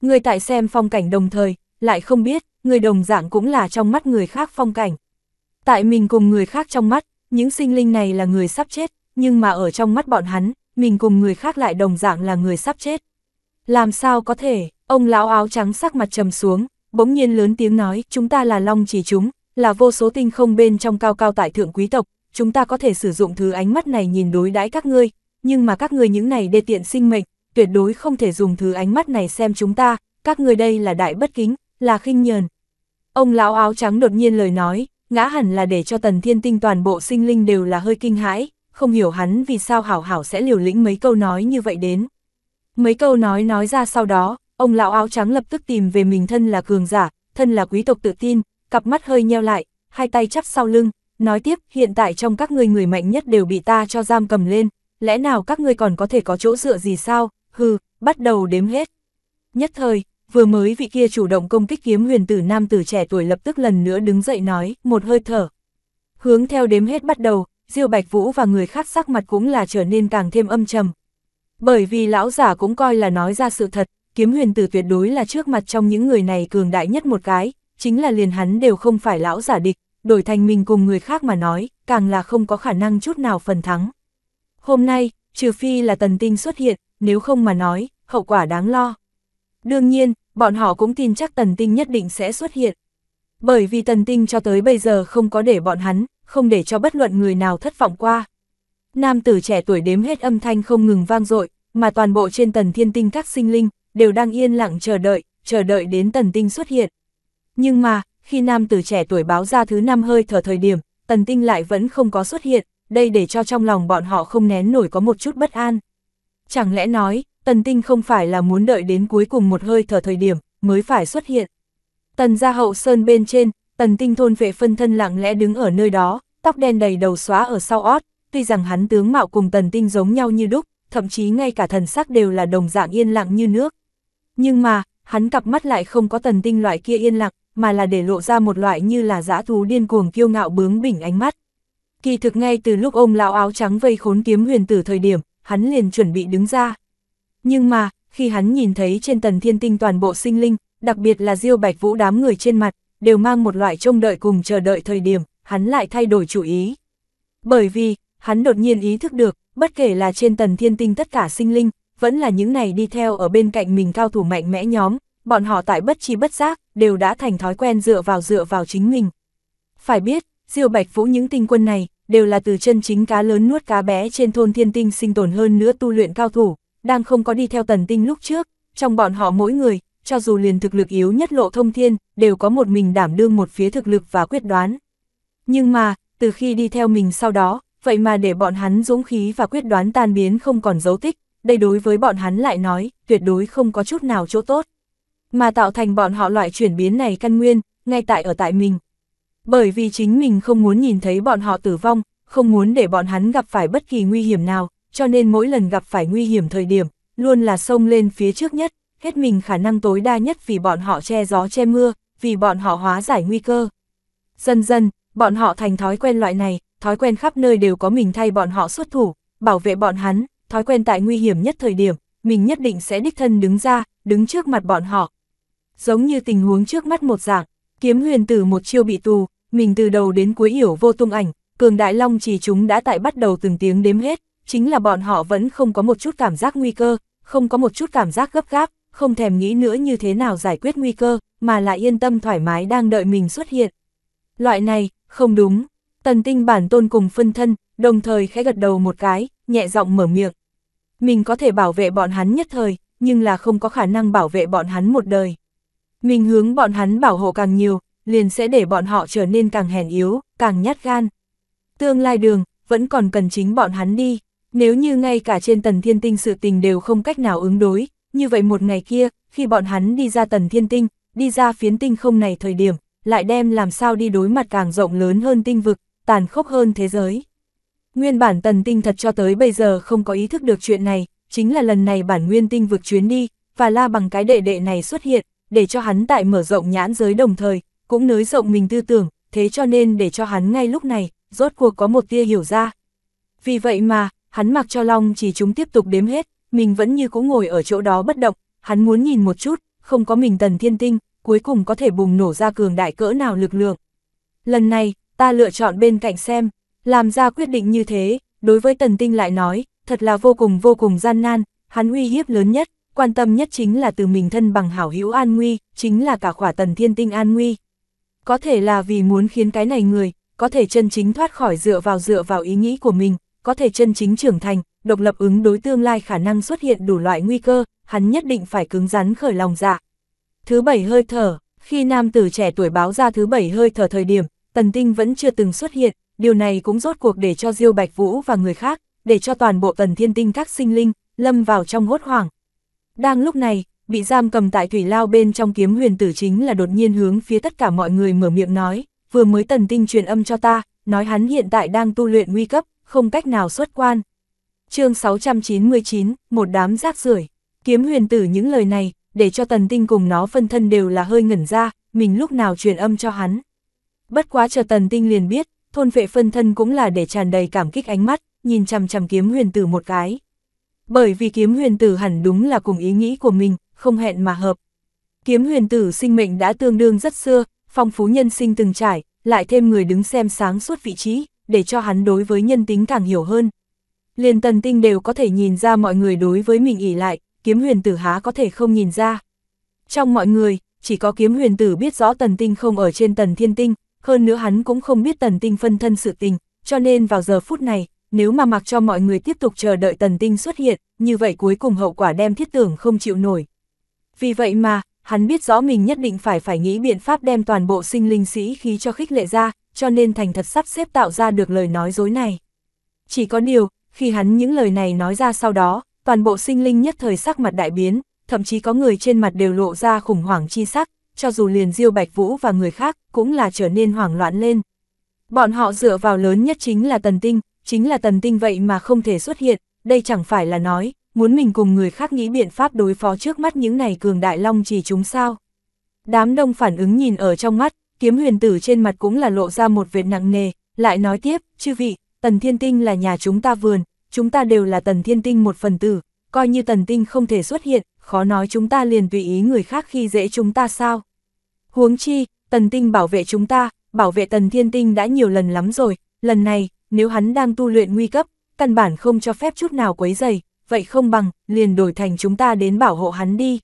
Người tại xem phong cảnh đồng thời, lại không biết, người đồng dạng cũng là trong mắt người khác phong cảnh. Tại mình cùng người khác trong mắt, những sinh linh này là người sắp chết, nhưng mà ở trong mắt bọn hắn, mình cùng người khác lại đồng dạng là người sắp chết. Làm sao có thể, ông lão áo trắng sắc mặt trầm xuống, bỗng nhiên lớn tiếng nói, chúng ta là long chỉ chúng, là vô số tinh không bên trong cao cao tại thượng quý tộc, chúng ta có thể sử dụng thứ ánh mắt này nhìn đối đãi các ngươi, nhưng mà các ngươi những này đê tiện sinh mệnh, tuyệt đối không thể dùng thứ ánh mắt này xem chúng ta, các ngươi đây là đại bất kính, là khinh nhờn, Ông lão áo trắng đột nhiên lời nói, ngã hẳn là để cho tần thiên tinh toàn bộ sinh linh đều là hơi kinh hãi, không hiểu hắn vì sao hảo hảo sẽ liều lĩnh mấy câu nói như vậy đến. Mấy câu nói nói ra sau đó, ông lão áo trắng lập tức tìm về mình thân là cường giả, thân là quý tộc tự tin, cặp mắt hơi nheo lại, hai tay chắp sau lưng, nói tiếp hiện tại trong các ngươi người mạnh nhất đều bị ta cho giam cầm lên, lẽ nào các ngươi còn có thể có chỗ dựa gì sao, hừ, bắt đầu đếm hết. Nhất thời, vừa mới vị kia chủ động công kích kiếm huyền tử nam tử trẻ tuổi lập tức lần nữa đứng dậy nói, một hơi thở. Hướng theo đếm hết bắt đầu, Diêu Bạch Vũ và người khác sắc mặt cũng là trở nên càng thêm âm trầm. Bởi vì lão giả cũng coi là nói ra sự thật, kiếm huyền tử tuyệt đối là trước mặt trong những người này cường đại nhất một cái, chính là liền hắn đều không phải lão giả địch, đổi thành mình cùng người khác mà nói, càng là không có khả năng chút nào phần thắng. Hôm nay, trừ phi là tần tinh xuất hiện, nếu không mà nói, hậu quả đáng lo. Đương nhiên, bọn họ cũng tin chắc tần tinh nhất định sẽ xuất hiện. Bởi vì tần tinh cho tới bây giờ không có để bọn hắn, không để cho bất luận người nào thất vọng qua. Nam tử trẻ tuổi đếm hết âm thanh không ngừng vang dội mà toàn bộ trên tần thiên tinh các sinh linh, đều đang yên lặng chờ đợi, chờ đợi đến tần tinh xuất hiện. Nhưng mà, khi nam tử trẻ tuổi báo ra thứ năm hơi thở thời điểm, tần tinh lại vẫn không có xuất hiện, đây để cho trong lòng bọn họ không nén nổi có một chút bất an. Chẳng lẽ nói, tần tinh không phải là muốn đợi đến cuối cùng một hơi thở thời điểm, mới phải xuất hiện. Tần gia hậu sơn bên trên, tần tinh thôn vệ phân thân lặng lẽ đứng ở nơi đó, tóc đen đầy đầu xóa ở sau ót, tuy rằng hắn tướng mạo cùng tần tinh giống nhau như đúc, thậm chí ngay cả thần sắc đều là đồng dạng yên lặng như nước. Nhưng mà, hắn cặp mắt lại không có tần tinh loại kia yên lặng, mà là để lộ ra một loại như là dã thú điên cuồng kiêu ngạo bướng bỉnh ánh mắt. Kỳ thực ngay từ lúc ôm lão áo trắng vây khốn kiếm huyền tử thời điểm, hắn liền chuẩn bị đứng ra, nhưng mà, khi hắn nhìn thấy trên tần thiên tinh toàn bộ sinh linh, đặc biệt là diêu bạch vũ đám người trên mặt, đều mang một loại trông đợi cùng chờ đợi thời điểm, hắn lại thay đổi chủ ý. Bởi vì, hắn đột nhiên ý thức được, bất kể là trên tần thiên tinh tất cả sinh linh, vẫn là những này đi theo ở bên cạnh mình cao thủ mạnh mẽ nhóm, bọn họ tại bất chi bất giác, đều đã thành thói quen dựa vào dựa vào chính mình. Phải biết, diêu bạch vũ những tinh quân này, đều là từ chân chính cá lớn nuốt cá bé trên thôn thiên tinh sinh tồn hơn nữa tu luyện cao thủ, đang không có đi theo tần tinh lúc trước, trong bọn họ mỗi người, cho dù liền thực lực yếu nhất lộ thông thiên, đều có một mình đảm đương một phía thực lực và quyết đoán. Nhưng mà, từ khi đi theo mình sau đó, vậy mà để bọn hắn dũng khí và quyết đoán tan biến không còn dấu tích, đây đối với bọn hắn lại nói, tuyệt đối không có chút nào chỗ tốt. Mà tạo thành bọn họ loại chuyển biến này căn nguyên, ngay tại ở tại mình. Bởi vì chính mình không muốn nhìn thấy bọn họ tử vong, không muốn để bọn hắn gặp phải bất kỳ nguy hiểm nào, cho nên mỗi lần gặp phải nguy hiểm thời điểm, luôn là xông lên phía trước nhất, hết mình khả năng tối đa nhất vì bọn họ che gió che mưa, vì bọn họ hóa giải nguy cơ. Dần dần, bọn họ thành thói quen loại này, thói quen khắp nơi đều có mình thay bọn họ xuất thủ, bảo vệ bọn hắn, thói quen tại nguy hiểm nhất thời điểm, mình nhất định sẽ đích thân đứng ra, đứng trước mặt bọn họ. Giống như tình huống trước mắt một dạng, kiếm huyền tử một chiêu bị tù, mình từ đầu đến cuối hiểu vô tung ảnh, cường đại long trì chúng đã tại bắt đầu từng tiếng đếm hết, chính là bọn họ vẫn không có một chút cảm giác nguy cơ, không có một chút cảm giác gấp gáp, không thèm nghĩ nữa như thế nào giải quyết nguy cơ, mà lại yên tâm thoải mái đang đợi mình xuất hiện. Loại này, không đúng. Tần tinh bản tôn cùng phân thân, đồng thời khẽ gật đầu một cái, nhẹ giọng mở miệng. Mình có thể bảo vệ bọn hắn nhất thời, nhưng là không có khả năng bảo vệ bọn hắn một đời. Mình hướng bọn hắn bảo hộ càng nhiều, liền sẽ để bọn họ trở nên càng hèn yếu, càng nhát gan. Tương lai đường, vẫn còn cần chính bọn hắn đi. Nếu như ngay cả trên tần thiên tinh sự tình đều không cách nào ứng đối, như vậy một ngày kia, khi bọn hắn đi ra tần thiên tinh, đi ra phiến tinh không này thời điểm, lại đem làm sao đi đối mặt càng rộng lớn hơn tinh vực, tàn khốc hơn thế giới. Nguyên bản tần tinh thật cho tới bây giờ không có ý thức được chuyện này, chính là lần này bản nguyên tinh vực chuyến đi, và la bằng cái đệ đệ này xuất hiện, để cho hắn tại mở rộng nhãn giới đồng thời, cũng nới rộng mình tư tưởng, thế cho nên để cho hắn ngay lúc này, rốt cuộc có một tia hiểu ra. Vì vậy mà, hắn mặc cho Long chỉ chúng tiếp tục đếm hết, mình vẫn như cũ ngồi ở chỗ đó bất động, hắn muốn nhìn một chút, không có mình tần thiên tinh, cuối cùng có thể bùng nổ ra cường đại cỡ nào lực lượng. Lần này, ta lựa chọn bên cạnh xem, làm ra quyết định như thế, đối với tần tinh lại nói, thật là vô cùng vô cùng gian nan, hắn uy hiếp lớn nhất, quan tâm nhất chính là từ mình thân bằng hảo hữu an nguy, chính là cả khỏa tần thiên tinh an nguy. Có thể là vì muốn khiến cái này người, có thể chân chính thoát khỏi dựa vào dựa vào ý nghĩ của mình, có thể chân chính trưởng thành, độc lập ứng đối tương lai khả năng xuất hiện đủ loại nguy cơ, hắn nhất định phải cứng rắn khởi lòng dạ. Thứ bảy hơi thở, khi nam tử trẻ tuổi báo ra thứ bảy hơi thở thời điểm, tần tinh vẫn chưa từng xuất hiện, điều này cũng rốt cuộc để cho Diêu Bạch Vũ và người khác, để cho toàn bộ tần thiên tinh các sinh linh, lâm vào trong hốt hoảng. Đang lúc này, bị giam cầm tại thủy lao bên trong kiếm huyền tử chính là đột nhiên hướng phía tất cả mọi người mở miệng nói, vừa mới tần tinh truyền âm cho ta, nói hắn hiện tại đang tu luyện nguy cấp, không cách nào xuất quan. chương 699, một đám rác rưởi kiếm huyền tử những lời này, để cho tần tinh cùng nó phân thân đều là hơi ngẩn ra, mình lúc nào truyền âm cho hắn. Bất quá chờ tần tinh liền biết, thôn vệ phân thân cũng là để tràn đầy cảm kích ánh mắt, nhìn chằm chằm kiếm huyền tử một cái. Bởi vì kiếm huyền tử hẳn đúng là cùng ý nghĩ của mình, không hẹn mà hợp. Kiếm huyền tử sinh mệnh đã tương đương rất xưa, phong phú nhân sinh từng trải, lại thêm người đứng xem sáng suốt vị trí, để cho hắn đối với nhân tính càng hiểu hơn. Liền tần tinh đều có thể nhìn ra mọi người đối với mình ỉ lại, kiếm huyền tử há có thể không nhìn ra. Trong mọi người, chỉ có kiếm huyền tử biết rõ tần tinh không ở trên tần thiên tinh, hơn nữa hắn cũng không biết tần tinh phân thân sự tình, cho nên vào giờ phút này, nếu mà mặc cho mọi người tiếp tục chờ đợi tần tinh xuất hiện, như vậy cuối cùng hậu quả đem thiết tưởng không chịu nổi. Vì vậy mà, hắn biết rõ mình nhất định phải phải nghĩ biện pháp đem toàn bộ sinh linh sĩ khí cho khích lệ ra, cho nên thành thật sắp xếp tạo ra được lời nói dối này. Chỉ có điều, khi hắn những lời này nói ra sau đó, toàn bộ sinh linh nhất thời sắc mặt đại biến, thậm chí có người trên mặt đều lộ ra khủng hoảng chi sắc, cho dù liền Diêu Bạch Vũ và người khác cũng là trở nên hoảng loạn lên. Bọn họ dựa vào lớn nhất chính là Tần Tinh, chính là Tần Tinh vậy mà không thể xuất hiện, đây chẳng phải là nói, muốn mình cùng người khác nghĩ biện pháp đối phó trước mắt những này cường đại long trì chúng sao. Đám đông phản ứng nhìn ở trong mắt, kiếm huyền tử trên mặt cũng là lộ ra một vệt nặng nề, lại nói tiếp, chư vị, tần thiên tinh là nhà chúng ta vườn, chúng ta đều là tần thiên tinh một phần tử, coi như tần tinh không thể xuất hiện, khó nói chúng ta liền tùy ý người khác khi dễ chúng ta sao. Huống chi, tần tinh bảo vệ chúng ta, bảo vệ tần thiên tinh đã nhiều lần lắm rồi, lần này, nếu hắn đang tu luyện nguy cấp, căn bản không cho phép chút nào quấy dày, vậy không bằng, liền đổi thành chúng ta đến bảo hộ hắn đi.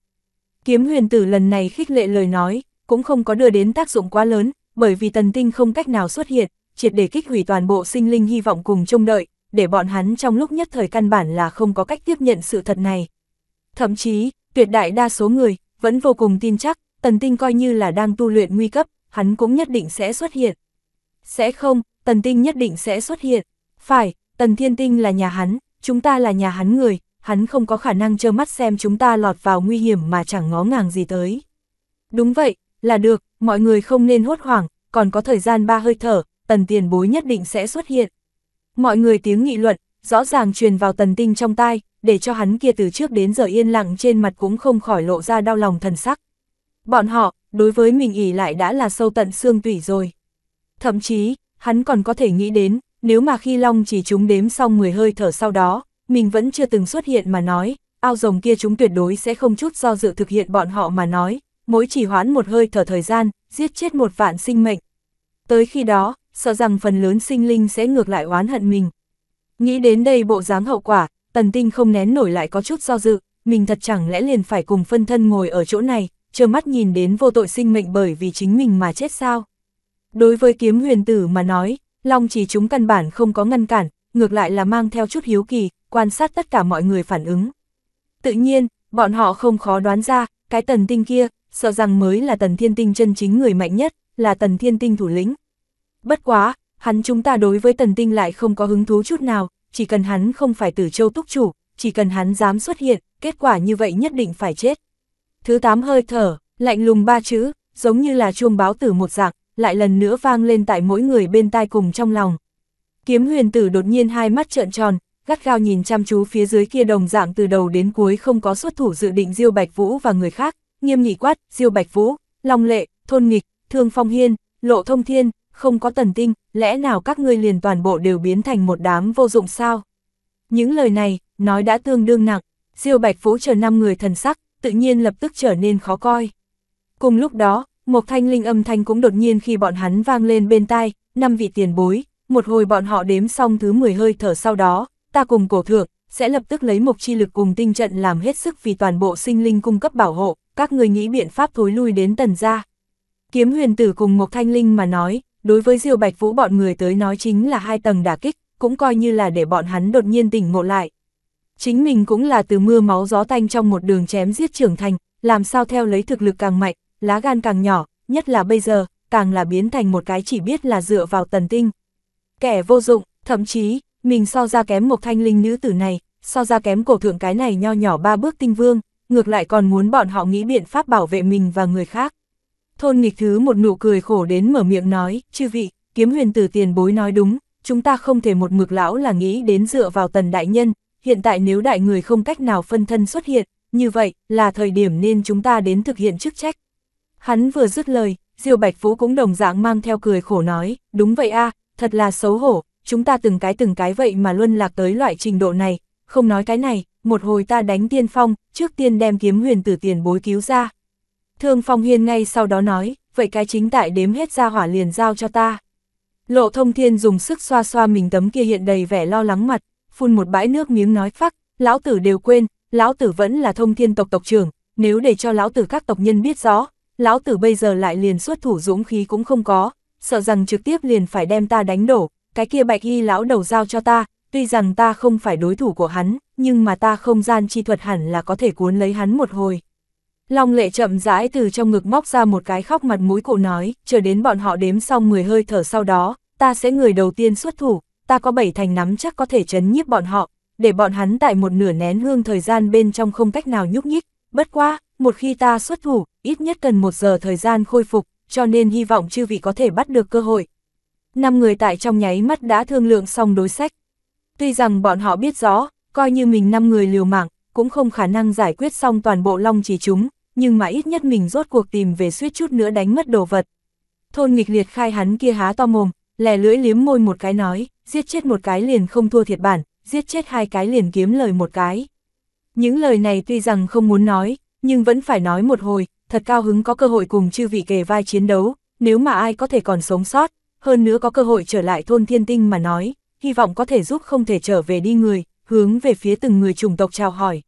Kiếm huyền tử lần này khích lệ lời nói, cũng không có đưa đến tác dụng quá lớn, bởi vì tần tinh không cách nào xuất hiện, triệt để kích hủy toàn bộ sinh linh hy vọng cùng trông đợi, để bọn hắn trong lúc nhất thời căn bản là không có cách tiếp nhận sự thật này. Thậm chí, tuyệt đại đa số người, vẫn vô cùng tin chắc, tần tinh coi như là đang tu luyện nguy cấp, hắn cũng nhất định sẽ xuất hiện. Sẽ không, tần tinh nhất định sẽ xuất hiện. Phải, tần thiên tinh là nhà hắn, chúng ta là nhà hắn người, hắn không có khả năng trơ mắt xem chúng ta lọt vào nguy hiểm mà chẳng ngó ngàng gì tới. Đúng vậy, là được, mọi người không nên hốt hoảng, còn có thời gian ba hơi thở, tần tiền bối nhất định sẽ xuất hiện. Mọi người tiếng nghị luận, rõ ràng truyền vào tần tinh trong tai, để cho hắn kia từ trước đến giờ yên lặng trên mặt cũng không khỏi lộ ra đau lòng thần sắc. Bọn họ, đối với mình ỉ lại đã là sâu tận xương tủy rồi. Thậm chí, hắn còn có thể nghĩ đến, nếu mà khi Long chỉ chúng đếm xong 10 hơi thở sau đó, mình vẫn chưa từng xuất hiện mà nói, ao rồng kia chúng tuyệt đối sẽ không chút do dự thực hiện bọn họ mà nói, mỗi chỉ hoãn một hơi thở thời gian, giết chết một vạn sinh mệnh. Tới khi đó, sợ rằng phần lớn sinh linh sẽ ngược lại oán hận mình. Nghĩ đến đây bộ dáng hậu quả, tần tinh không nén nổi lại có chút do dự, mình thật chẳng lẽ liền phải cùng phân thân ngồi ở chỗ này, chờ mắt nhìn đến vô tội sinh mệnh bởi vì chính mình mà chết sao. Đối với kiếm huyền tử mà nói, Long chỉ chúng căn bản không có ngăn cản, ngược lại là mang theo chút hiếu kỳ, quan sát tất cả mọi người phản ứng. Tự nhiên, bọn họ không khó đoán ra, cái tần tinh kia, sợ rằng mới là tần thiên tinh chân chính người mạnh nhất, là tần thiên tinh thủ lĩnh. Bất quá, hắn chúng ta đối với tần tinh lại không có hứng thú chút nào, chỉ cần hắn không phải tử châu túc chủ, chỉ cần hắn dám xuất hiện, kết quả như vậy nhất định phải chết. Thứ tám hơi thở, lạnh lùng ba chữ, giống như là chuông báo tử một dạng, lại lần nữa vang lên tại mỗi người bên tai cùng trong lòng. Kiếm huyền tử đột nhiên hai mắt trợn tròn, gắt gao nhìn chăm chú phía dưới kia đồng dạng từ đầu đến cuối không có xuất thủ dự định diêu bạch vũ và người khác, nghiêm nghị quát, Diêu Bạch Vũ, Long Lệ, Thôn Nghịch, Thương Phong Hiên, Lộ Thông Thiên, không có tần tinh, lẽ nào các ngươi liền toàn bộ đều biến thành một đám vô dụng sao? Những lời này, nói đã tương đương nặng, Diêu Bạch Vũ chờ năm người thần sắc, tự nhiên lập tức trở nên khó coi. Cùng lúc đó, một thanh linh âm thanh cũng đột nhiên khi bọn hắn vang lên bên tai, năm vị tiền bối, một hồi bọn họ đếm xong thứ 10 hơi thở sau đó, ta cùng cổ thượng, sẽ lập tức lấy một chi lực cùng tinh trận làm hết sức vì toàn bộ sinh linh cung cấp bảo hộ, các người nghĩ biện pháp thối lui đến tần gia. Kiếm huyền tử cùng một thanh linh mà nói, đối với Diêu Bạch Vũ bọn người tới nói chính là hai tầng đả kích, cũng coi như là để bọn hắn đột nhiên tỉnh ngộ lại. Chính mình cũng là từ mưa máu gió tanh trong một đường chém giết trưởng thành, làm sao theo lấy thực lực càng mạnh, lá gan càng nhỏ, nhất là bây giờ, càng là biến thành một cái chỉ biết là dựa vào tần tinh. Kẻ vô dụng, thậm chí, mình so ra kém một thanh linh nữ tử này, so ra kém cổ thượng cái này nho nhỏ ba bước tinh vương ngược lại còn muốn bọn họ nghĩ biện pháp bảo vệ mình và người khác. Thôn nghịch thứ một nụ cười khổ đến mở miệng nói, chư vị, kiếm huyền tử tiền bối nói đúng, chúng ta không thể một mực lão là nghĩ đến dựa vào tần đại nhân, hiện tại nếu đại người không cách nào phân thân xuất hiện, như vậy là thời điểm nên chúng ta đến thực hiện chức trách. Hắn vừa dứt lời, Diêu Bạch phú cũng đồng dạng mang theo cười khổ nói, đúng vậy a, thật là xấu hổ, chúng ta từng cái từng cái vậy mà luân lạc tới loại trình độ này, không nói cái này, một hồi ta đánh tiên phong, trước tiên đem kiếm huyền tử tiền bối cứu ra. Thương Phong Hiên ngay sau đó nói, vậy cái chính tại đếm hết ra hỏa liền giao cho ta. Lộ thông thiên dùng sức xoa xoa mình tấm kia hiện đầy vẻ lo lắng mặt, phun một bãi nước miếng nói phắc, lão tử đều quên, lão tử vẫn là thông thiên tộc tộc trưởng, nếu để cho lão tử các tộc nhân biết rõ, lão tử bây giờ lại liền xuất thủ dũng khí cũng không có, sợ rằng trực tiếp liền phải đem ta đánh đổ, cái kia bạch y lão đầu giao cho ta, tuy rằng ta không phải đối thủ của hắn, nhưng mà ta không gian chi thuật hẳn là có thể cuốn lấy hắn một hồi. Long lệ chậm rãi từ trong ngực móc ra một cái khóc mặt mũi cụ nói, chờ đến bọn họ đếm xong 10 hơi thở sau đó, ta sẽ người đầu tiên xuất thủ, ta có bảy thành nắm chắc có thể chấn nhiếp bọn họ, để bọn hắn tại một nửa nén hương thời gian bên trong không cách nào nhúc nhích, bất quá, một khi ta xuất thủ, ít nhất cần một giờ thời gian khôi phục, cho nên hy vọng chư vị có thể bắt được cơ hội. Năm người tại trong nháy mắt đã thương lượng xong đối sách, Tuy rằng bọn họ biết rõ, coi như mình 5 người liều mạng, cũng không khả năng giải quyết xong toàn bộ long chỉ chúng, nhưng mà ít nhất mình rốt cuộc tìm về suýt chút nữa đánh mất đồ vật. Thôn nghịch liệt khai hắn kia há to mồm, lè lưỡi liếm môi một cái nói, giết chết một cái liền không thua thiệt bản, giết chết hai cái liền kiếm lời một cái. Những lời này tuy rằng không muốn nói, nhưng vẫn phải nói một hồi, thật cao hứng có cơ hội cùng chư vị kề vai chiến đấu, nếu mà ai có thể còn sống sót, hơn nữa có cơ hội trở lại thôn thiên tinh mà nói, hy vọng có thể giúp không thể trở về đi người, hướng về phía từng người chủng tộc chào hỏi.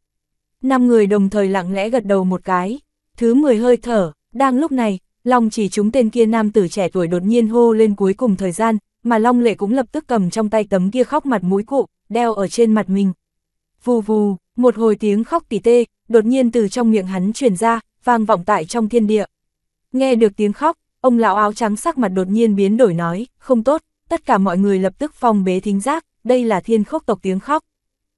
Năm người đồng thời lặng lẽ gật đầu một cái, thứ 10 hơi thở, đang lúc này, Long chỉ chúng tên kia nam tử trẻ tuổi đột nhiên hô lên cuối cùng thời gian, mà Long lệ cũng lập tức cầm trong tay tấm kia khóc mặt mũi cụ, đeo ở trên mặt mình. Vù vù, một hồi tiếng khóc tỉ tê, đột nhiên từ trong miệng hắn truyền ra, vang vọng tại trong thiên địa. Nghe được tiếng khóc, ông lão áo trắng sắc mặt đột nhiên biến đổi nói, không tốt, tất cả mọi người lập tức phong bế thính giác, đây là thiên khốc tộc tiếng khóc.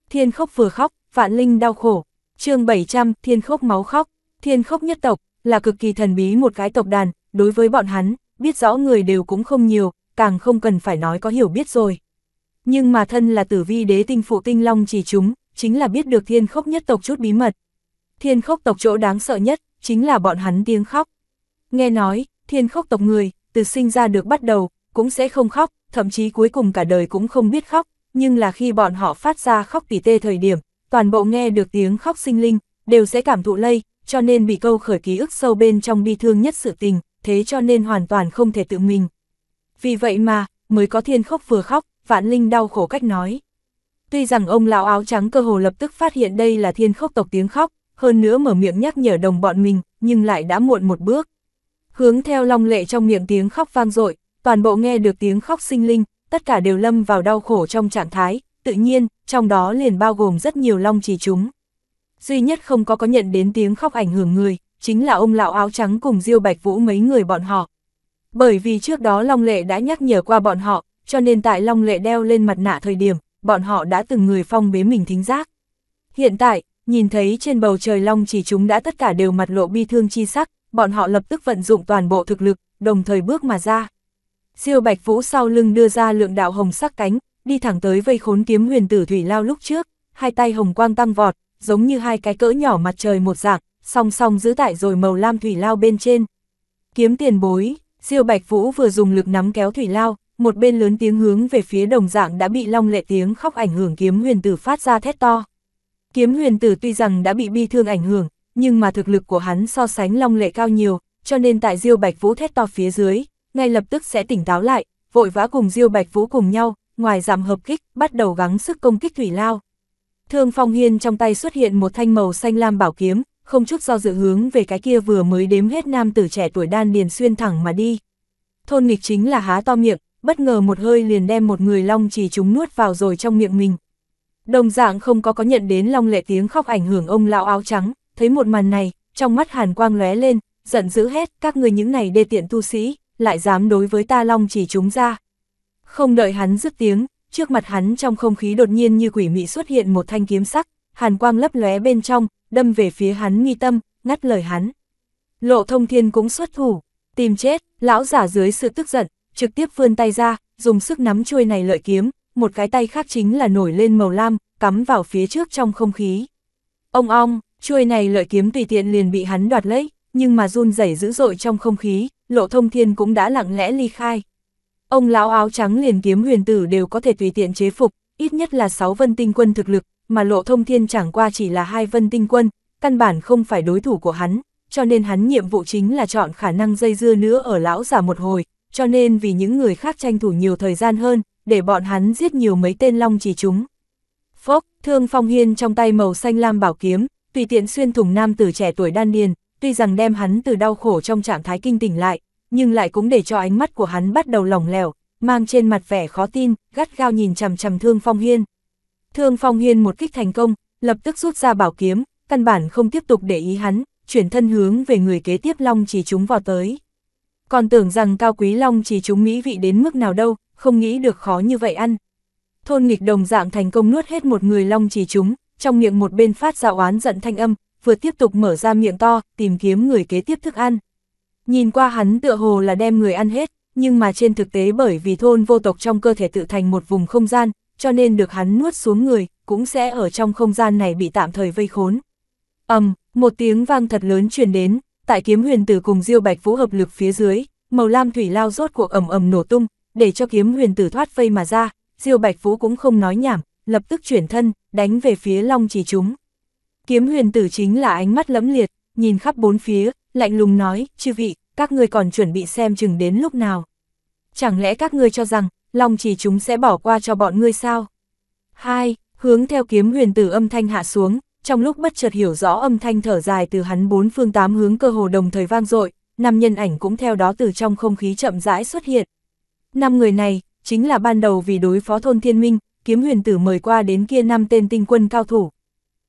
Thiên khốc vừa khóc, vạn linh đau khổ. chương 700, thiên khốc máu khóc. Thiên khốc nhất tộc, là cực kỳ thần bí một cái tộc đàn, đối với bọn hắn, biết rõ người đều cũng không nhiều, càng không cần phải nói có hiểu biết rồi. Nhưng mà thân là tử vi đế tinh phụ tinh long chỉ chúng, chính là biết được thiên khốc nhất tộc chút bí mật. Thiên khốc tộc chỗ đáng sợ nhất, chính là bọn hắn tiếng khóc. Nghe nói, thiên khốc tộc người, từ sinh ra được bắt đầu, cũng sẽ không khóc, thậm chí cuối cùng cả đời cũng không biết khóc, nhưng là khi bọn họ phát ra khóc tỉ tê thời điểm, toàn bộ nghe được tiếng khóc sinh linh, đều sẽ cảm thụ lây, cho nên bị câu khởi ký ức sâu bên trong bi thương nhất sự tình, thế cho nên hoàn toàn không thể tự mình. Vì vậy mà, mới có thiên khóc vừa khóc, vạn linh đau khổ cách nói. Tuy rằng ông lão áo trắng cơ hồ lập tức phát hiện đây là thiên khốc tộc tiếng khóc, hơn nữa mở miệng nhắc nhở đồng bọn mình, nhưng lại đã muộn một bước. Hướng theo long lệ trong miệng tiếng khóc vang dội toàn bộ nghe được tiếng khóc sinh linh, tất cả đều lâm vào đau khổ trong trạng thái, tự nhiên, trong đó liền bao gồm rất nhiều long trì chúng. Duy nhất không có có nhận đến tiếng khóc ảnh hưởng người, chính là ông lão áo trắng cùng Diêu Bạch Vũ mấy người bọn họ. Bởi vì trước đó Long Lệ đã nhắc nhở qua bọn họ, cho nên tại Long Lệ đeo lên mặt nạ thời điểm, bọn họ đã từng người phong bế mình thính giác. Hiện tại, nhìn thấy trên bầu trời Long chỉ chúng đã tất cả đều mặt lộ bi thương chi sắc, bọn họ lập tức vận dụng toàn bộ thực lực, đồng thời bước mà ra. Siêu Bạch Vũ sau lưng đưa ra lượng đạo hồng sắc cánh, đi thẳng tới vây khốn kiếm huyền tử thủy lao lúc trước, hai tay hồng quang tăng vọt, giống như hai cái cỡ nhỏ mặt trời một dạng, song song giữ tại rồi màu lam thủy lao bên trên. Kiếm tiền bối, siêu Bạch Vũ vừa dùng lực nắm kéo thủy lao, một bên lớn tiếng hướng về phía đồng dạng đã bị long lệ tiếng khóc ảnh hưởng kiếm huyền tử phát ra thét to. Kiếm huyền tử tuy rằng đã bị bi thương ảnh hưởng, nhưng mà thực lực của hắn so sánh long lệ cao nhiều, cho nên tại Diêu Bạch Vũ thét to phía dưới, ngay lập tức sẽ tỉnh táo lại, vội vã cùng Diêu Bạch Vũ cùng nhau, ngoài giảm hợp kích, bắt đầu gắng sức công kích thủy lao. Thương Phong Hiên trong tay xuất hiện một thanh màu xanh lam bảo kiếm, không chút do dự hướng về cái kia vừa mới đếm hết nam tử trẻ tuổi đan điền xuyên thẳng mà đi. Thôn nghịch chính là há to miệng, bất ngờ một hơi liền đem một người long chỉ chúng nuốt vào rồi trong miệng mình. Đồng dạng không có có nhận đến long lệ tiếng khóc ảnh hưởng ông lão áo trắng, thấy một màn này, trong mắt hàn quang lóe lên, giận dữ hết các người những này đê tiện tu sĩ lại dám đối với ta long chỉ chúng ra. Không đợi hắn dứt tiếng, trước mặt hắn trong không khí đột nhiên như quỷ mị xuất hiện một thanh kiếm sắc, hàn quang lấp lóe bên trong, đâm về phía hắn nghi tâm, ngắt lời hắn. Lộ thông thiên cũng xuất thủ, tìm chết, lão giả dưới sự tức giận, trực tiếp vươn tay ra, dùng sức nắm chuôi này lợi kiếm, một cái tay khác chính là nổi lên màu lam, cắm vào phía trước trong không khí. Ông ong, chuôi này lợi kiếm tùy tiện liền bị hắn đoạt lấy, nhưng mà run rẩy dữ dội trong không khí, lộ thông thiên cũng đã lặng lẽ ly khai. Ông lão áo trắng liền kiếm huyền tử đều có thể tùy tiện chế phục, ít nhất là 6 vân tinh quân thực lực, mà lộ thông thiên chẳng qua chỉ là hai vân tinh quân, căn bản không phải đối thủ của hắn, cho nên hắn nhiệm vụ chính là chọn khả năng dây dưa nữa ở lão giả một hồi, cho nên vì những người khác tranh thủ nhiều thời gian hơn, để bọn hắn giết nhiều mấy tên long chỉ chúng. Phốc, thương phong hiên trong tay màu xanh lam bảo kiếm, tùy tiện xuyên thủng nam tử trẻ tuổi đan điền, tuy rằng đem hắn từ đau khổ trong trạng thái kinh tỉnh lại, nhưng lại cũng để cho ánh mắt của hắn bắt đầu lỏng lẻo, mang trên mặt vẻ khó tin, gắt gao nhìn chằm chằm Thương Phong Hiên. Thương Phong Hiên một kích thành công, lập tức rút ra bảo kiếm, căn bản không tiếp tục để ý hắn, chuyển thân hướng về người kế tiếp Long chỉ chúng vào tới. Còn tưởng rằng cao quý Long chỉ chúng mỹ vị đến mức nào đâu, không nghĩ được khó như vậy ăn. Thôn nghịch đồng dạng thành công nuốt hết một người Long chỉ chúng, trong miệng một bên phát ra oán giận thanh âm, vừa tiếp tục mở ra miệng to, tìm kiếm người kế tiếp thức ăn. Nhìn qua hắn tựa hồ là đem người ăn hết, nhưng mà trên thực tế bởi vì thôn vô tộc trong cơ thể tự thành một vùng không gian, cho nên được hắn nuốt xuống người, cũng sẽ ở trong không gian này bị tạm thời vây khốn. ầm, um, một tiếng vang thật lớn truyền đến, tại kiếm huyền tử cùng diêu bạch vũ hợp lực phía dưới, màu lam thủy lao rốt cuộc ầm ầm nổ tung, để cho kiếm huyền tử thoát vây mà ra, diêu bạch vũ cũng không nói nhảm, lập tức chuyển thân, đánh về phía long chỉ chúng. Kiếm huyền tử chính là ánh mắt lẫm liệt, nhìn khắp bốn phía, lạnh lùng nói, chư vị, các ngươi còn chuẩn bị xem chừng đến lúc nào. Chẳng lẽ các ngươi cho rằng, lòng chỉ chúng sẽ bỏ qua cho bọn ngươi sao? Hai, hướng theo kiếm huyền tử âm thanh hạ xuống, trong lúc bất chợt hiểu rõ âm thanh thở dài từ hắn bốn phương tám hướng cơ hồ đồng thời vang dội, năm nhân ảnh cũng theo đó từ trong không khí chậm rãi xuất hiện. Năm người này, chính là ban đầu vì đối phó thôn thiên minh, kiếm huyền tử mời qua đến kia năm tên tinh quân cao thủ.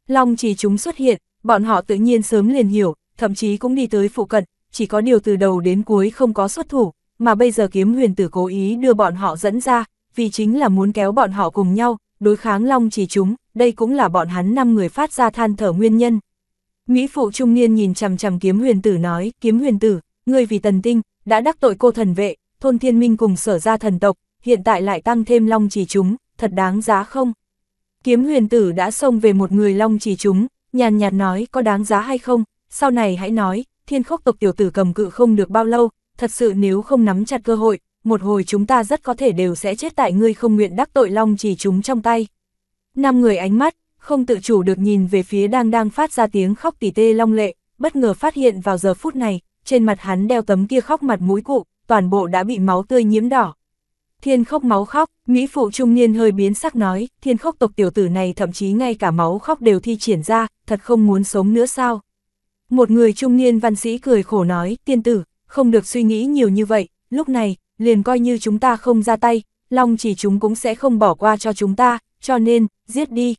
Long trì chúng xuất hiện, bọn họ tự nhiên sớm liền hiểu, thậm chí cũng đi tới phụ cận, chỉ có điều từ đầu đến cuối không có xuất thủ, mà bây giờ kiếm huyền tử cố ý đưa bọn họ dẫn ra, vì chính là muốn kéo bọn họ cùng nhau, đối kháng long trì chúng, đây cũng là bọn hắn năm người phát ra than thở nguyên nhân. Mỹ phụ trung niên nhìn chằm chằm kiếm huyền tử nói, kiếm huyền tử, ngươi vì tần tinh, đã đắc tội cô thần vệ, thôn thiên minh cùng sở ra thần tộc, hiện tại lại tăng thêm long trì chúng, thật đáng giá không? Kiếm huyền tử đã xông về một người long chỉ chúng, nhàn nhạt nói có đáng giá hay không, sau này hãy nói, thiên khốc tộc tiểu tử cầm cự không được bao lâu, thật sự nếu không nắm chặt cơ hội, một hồi chúng ta rất có thể đều sẽ chết tại ngươi không nguyện đắc tội long chỉ chúng trong tay. Năm người ánh mắt, không tự chủ được nhìn về phía đang đang phát ra tiếng khóc tỉ tê long lệ, bất ngờ phát hiện vào giờ phút này, trên mặt hắn đeo tấm kia khóc mặt mũi cụ, toàn bộ đã bị máu tươi nhiễm đỏ, Thiên khóc máu khóc, Mỹ phụ trung niên hơi biến sắc nói, thiên khóc tộc tiểu tử này thậm chí ngay cả máu khóc đều thi triển ra, thật không muốn sống nữa sao. Một người trung niên văn sĩ cười khổ nói, tiên tử, không được suy nghĩ nhiều như vậy, lúc này, liền coi như chúng ta không ra tay, long chỉ chúng cũng sẽ không bỏ qua cho chúng ta, cho nên, giết đi.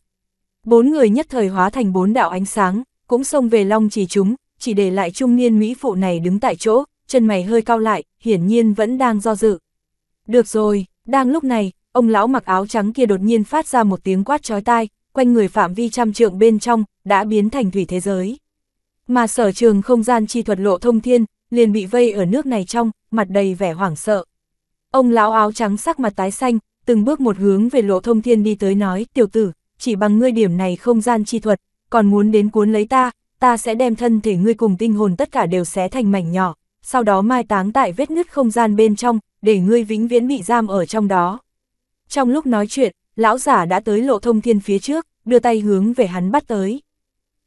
Bốn người nhất thời hóa thành bốn đạo ánh sáng, cũng xông về long chỉ chúng, chỉ để lại trung niên Mỹ phụ này đứng tại chỗ, chân mày hơi cao lại, hiển nhiên vẫn đang do dự. Được rồi, đang lúc này, ông lão mặc áo trắng kia đột nhiên phát ra một tiếng quát chói tai, quanh người phạm vi trăm trượng bên trong, đã biến thành thủy thế giới. Mà sở trường không gian chi thuật lộ thông thiên, liền bị vây ở nước này trong, mặt đầy vẻ hoảng sợ. Ông lão áo trắng sắc mặt tái xanh, từng bước một hướng về lộ thông thiên đi tới nói, tiểu tử, chỉ bằng ngươi điểm này không gian chi thuật, còn muốn đến cuốn lấy ta, ta sẽ đem thân thể ngươi cùng tinh hồn tất cả đều xé thành mảnh nhỏ, sau đó mai táng tại vết nứt không gian bên trong, để ngươi vĩnh viễn bị giam ở trong đó. Trong lúc nói chuyện, lão giả đã tới lộ thông thiên phía trước, đưa tay hướng về hắn bắt tới.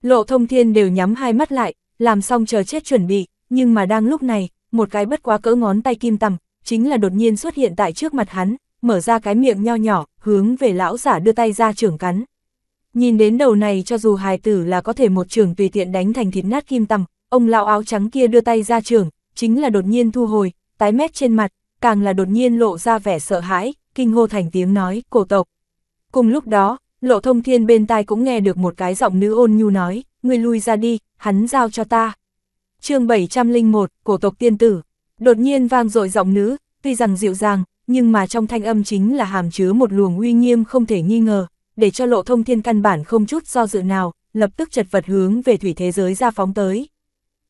Lộ thông thiên đều nhắm hai mắt lại, làm xong chờ chết chuẩn bị, nhưng mà đang lúc này, một cái bất quá cỡ ngón tay kim tầm, chính là đột nhiên xuất hiện tại trước mặt hắn, mở ra cái miệng nho nhỏ, hướng về lão giả đưa tay ra trưởng cắn. Nhìn đến đầu này cho dù hài tử là có thể một trường tùy tiện đánh thành thịt nát kim tầm, ông lão áo trắng kia đưa tay ra trường, chính là đột nhiên thu hồi, tái mét trên mặt, càng là đột nhiên lộ ra vẻ sợ hãi, kinh hô thành tiếng nói, cổ tộc. Cùng lúc đó, lộ thông thiên bên tai cũng nghe được một cái giọng nữ ôn nhu nói, người lui ra đi, hắn giao cho ta. chương 701, cổ tộc tiên tử, đột nhiên vang dội giọng nữ, tuy rằng dịu dàng, nhưng mà trong thanh âm chính là hàm chứa một luồng uy nghiêm không thể nghi ngờ, để cho lộ thông thiên căn bản không chút do dự nào, lập tức chật vật hướng về thủy thế giới ra phóng tới.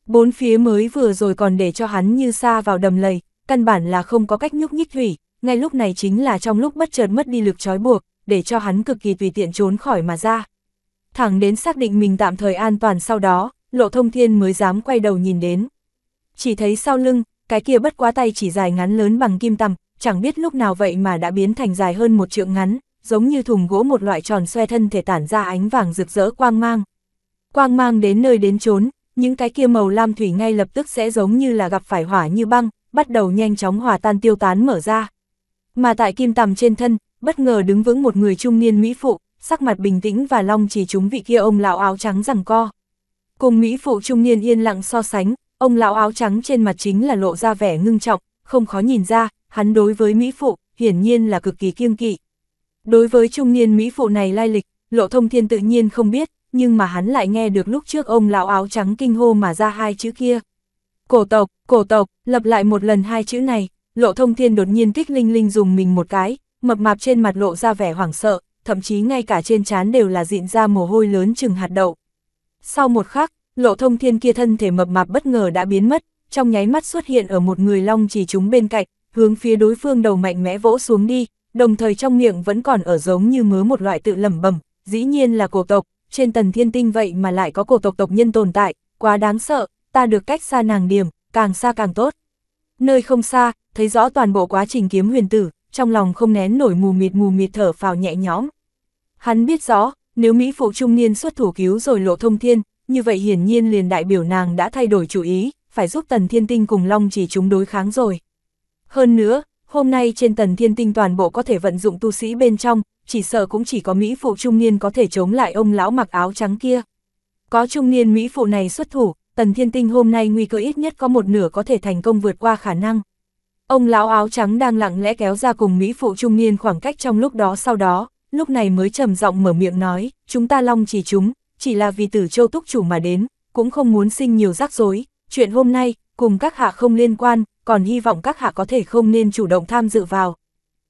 Bốn phía mới vừa rồi còn để cho hắn như xa vào đầm lầy, căn bản là không có cách nhúc nhích thủy, ngay lúc này chính là trong lúc bất chợt mất đi lực trói buộc, để cho hắn cực kỳ tùy tiện trốn khỏi mà ra. Thẳng đến xác định mình tạm thời an toàn sau đó, lộ thông thiên mới dám quay đầu nhìn đến. Chỉ thấy sau lưng, cái kia bất quá tay chỉ dài ngắn lớn bằng kim tầm, chẳng biết lúc nào vậy mà đã biến thành dài hơn một trượng ngắn, giống như thùng gỗ một loại tròn xoe thân thể tản ra ánh vàng rực rỡ quang mang. Quang mang đến nơi đến chốn, những cái kia màu lam thủy ngay lập tức sẽ giống như là gặp phải hỏa như băng, bắt đầu nhanh chóng hòa tan tiêu tán mở ra. Mà tại kim tầm trên thân, bất ngờ đứng vững một người trung niên Mỹ phụ, sắc mặt bình tĩnh và long chỉ chúng vị kia ông lão áo trắng rằng co. Cùng Mỹ phụ trung niên yên lặng so sánh, ông lão áo trắng trên mặt chính là lộ ra vẻ ngưng trọng, không khó nhìn ra, hắn đối với Mỹ phụ, hiển nhiên là cực kỳ kiêng kỵ. Đối với trung niên Mỹ phụ này lai lịch, lộ thông thiên tự nhiên không biết, nhưng mà hắn lại nghe được lúc trước ông lão áo trắng kinh hô mà ra hai chữ kia. Cổ tộc, cổ tộc, lặp lại một lần hai chữ này, lộ thông thiên đột nhiên kích linh linh dùng mình một cái, mập mạp trên mặt lộ ra vẻ hoảng sợ, thậm chí ngay cả trên trán đều là dịn ra mồ hôi lớn chừng hạt đậu. Sau một khắc, lộ thông thiên kia thân thể mập mạp bất ngờ đã biến mất, trong nháy mắt xuất hiện ở một người long chỉ chúng bên cạnh, hướng phía đối phương đầu mạnh mẽ vỗ xuống đi, đồng thời trong miệng vẫn còn ở giống như mớ một loại tự lẩm bẩm, dĩ nhiên là cổ tộc, trên tần thiên tinh vậy mà lại có cổ tộc tộc nhân tồn tại, quá đáng sợ, ta được cách xa nàng điểm, càng xa càng tốt. Nơi không xa, thấy rõ toàn bộ quá trình kiếm huyền tử, trong lòng không nén nổi mù mịt mù mịt thở phào nhẹ nhõm. Hắn biết rõ, nếu Mỹ phụ trung niên xuất thủ cứu rồi lộ thông thiên, như vậy hiển nhiên liền đại biểu nàng đã thay đổi chủ ý, phải giúp Tần Thiên Tinh cùng Long chỉ chúng đối kháng rồi. Hơn nữa, hôm nay trên Tần Thiên Tinh toàn bộ có thể vận dụng tu sĩ bên trong, chỉ sợ cũng chỉ có Mỹ phụ trung niên có thể chống lại ông lão mặc áo trắng kia. Có trung niên Mỹ phụ này xuất thủ, Tần Thiên Tinh hôm nay nguy cơ ít nhất có một nửa có thể thành công vượt qua khả năng. Ông lão áo trắng đang lặng lẽ kéo ra cùng Mỹ phụ trung niên khoảng cách trong lúc đó sau đó, lúc này mới trầm giọng mở miệng nói, chúng ta long chỉ chúng, chỉ là vì tử châu túc chủ mà đến, cũng không muốn sinh nhiều rắc rối, chuyện hôm nay, cùng các hạ không liên quan, còn hy vọng các hạ có thể không nên chủ động tham dự vào.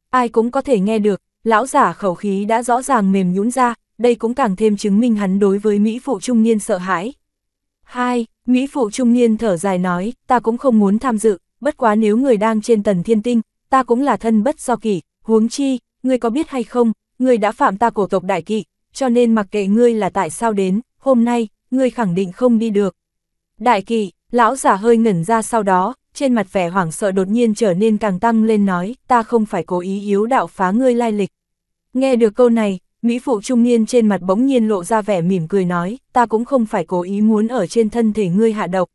Ai cũng có thể nghe được, lão giả khẩu khí đã rõ ràng mềm nhũn ra, đây cũng càng thêm chứng minh hắn đối với Mỹ phụ trung niên sợ hãi. 2. Mỹ phụ trung niên thở dài nói, ta cũng không muốn tham dự, bất quá nếu người đang trên tần thiên tinh, ta cũng là thân bất do kỷ, huống chi, ngươi có biết hay không, ngươi đã phạm ta cổ tộc đại kỵ, cho nên mặc kệ ngươi là tại sao đến, hôm nay, ngươi khẳng định không đi được. Đại kỵ, lão giả hơi ngẩn ra sau đó, trên mặt vẻ hoảng sợ đột nhiên trở nên càng tăng lên nói, ta không phải cố ý yếu đạo phá ngươi lai lịch. Nghe được câu này, Mỹ phụ trung niên trên mặt bỗng nhiên lộ ra vẻ mỉm cười nói, ta cũng không phải cố ý muốn ở trên thân thể ngươi hạ độc.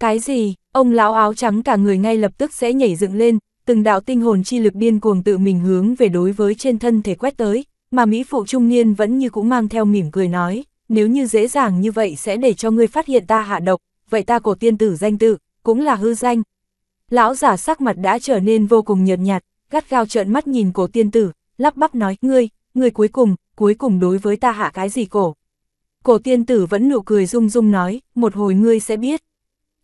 Cái gì, ông lão áo trắng cả người ngay lập tức sẽ nhảy dựng lên, từng đạo tinh hồn chi lực điên cuồng tự mình hướng về đối với trên thân thể quét tới, mà Mỹ phụ trung niên vẫn như cũng mang theo mỉm cười nói, nếu như dễ dàng như vậy sẽ để cho ngươi phát hiện ta hạ độc, vậy ta cổ tiên tử danh tự, cũng là hư danh. Lão giả sắc mặt đã trở nên vô cùng nhợt nhạt, gắt gao trợn mắt nhìn cổ tiên tử, lắp bắp nói, ngươi, người cuối cùng, cuối cùng đối với ta hạ cái gì cổ. Cổ tiên tử vẫn nụ cười rung rung nói, một hồi ngươi sẽ biết.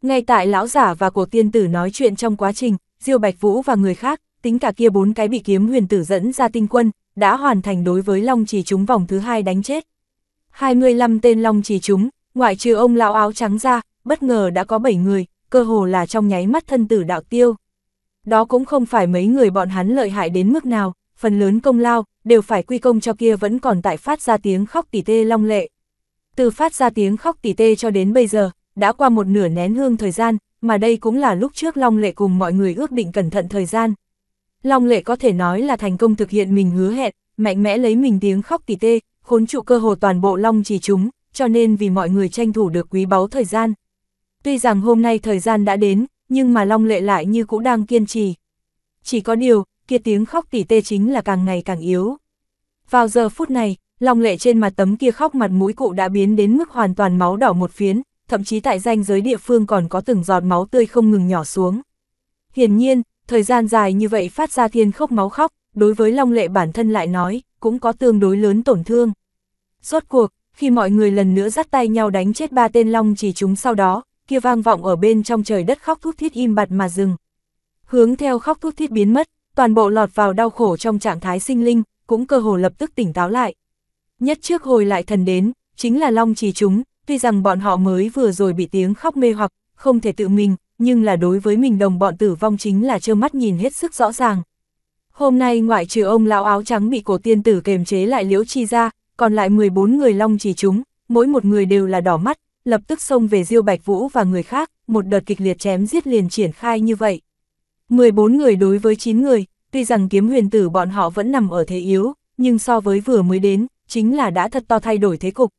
Ngay tại lão giả và cổ tiên tử nói chuyện trong quá trình, Diêu Bạch Vũ và người khác, tính cả kia bốn cái bị kiếm huyền tử dẫn ra tinh quân, đã hoàn thành đối với Long Trì chúng vòng thứ hai đánh chết. 25 tên Long Trì chúng, ngoại trừ ông lão áo trắng ra, bất ngờ đã có 7 người, cơ hồ là trong nháy mắt thân tử đạo tiêu. Đó cũng không phải mấy người bọn hắn lợi hại đến mức nào, phần lớn công lao, đều phải quy công cho kia vẫn còn tại phát ra tiếng khóc tỉ tê long lệ. Từ phát ra tiếng khóc tỉ tê cho đến bây giờ, đã qua một nửa nén hương thời gian, mà đây cũng là lúc trước Long Lệ cùng mọi người ước định cẩn thận thời gian. Long Lệ có thể nói là thành công thực hiện mình hứa hẹn, mạnh mẽ lấy mình tiếng khóc tỉ tê, khốn trụ cơ hồ toàn bộ Long trì chúng, cho nên vì mọi người tranh thủ được quý báu thời gian. Tuy rằng hôm nay thời gian đã đến, nhưng mà Long Lệ lại như cũng đang kiên trì. Chỉ có điều, kia tiếng khóc tỉ tê chính là càng ngày càng yếu. Vào giờ phút này, lòng lệ trên mặt tấm kia khóc mặt mũi cụ đã biến đến mức hoàn toàn máu đỏ một phiến, thậm chí tại danh giới địa phương còn có từng giọt máu tươi không ngừng nhỏ xuống. Hiển nhiên, thời gian dài như vậy phát ra thiên khóc máu khóc, đối với Long Lệ bản thân lại nói, cũng có tương đối lớn tổn thương. Rốt cuộc, khi mọi người lần nữa dắt tay nhau đánh chết ba tên Long chỉ chúng sau đó, kia vang vọng ở bên trong trời đất khóc thuốc thiết im bặt mà dừng. Hướng theo khóc thuốc thiết biến mất, toàn bộ lọt vào đau khổ trong trạng thái sinh linh, cũng cơ hồ lập tức tỉnh táo lại. Nhất trước hồi lại thần đến, chính là long trì chúng, tuy rằng bọn họ mới vừa rồi bị tiếng khóc mê hoặc, không thể tự mình, nhưng là đối với mình đồng bọn tử vong chính là trơ mắt nhìn hết sức rõ ràng. Hôm nay ngoại trừ ông lão áo trắng bị cổ tiên tử kềm chế lại liễu chi ra, còn lại 14 người long trì chúng, mỗi một người đều là đỏ mắt, lập tức xông về Diêu Bạch Vũ và người khác, một đợt kịch liệt chém giết liền triển khai như vậy. 14 người đối với 9 người, tuy rằng kiếm huyền tử bọn họ vẫn nằm ở thế yếu, nhưng so với vừa mới đến, chính là đã thật to thay đổi thế cục.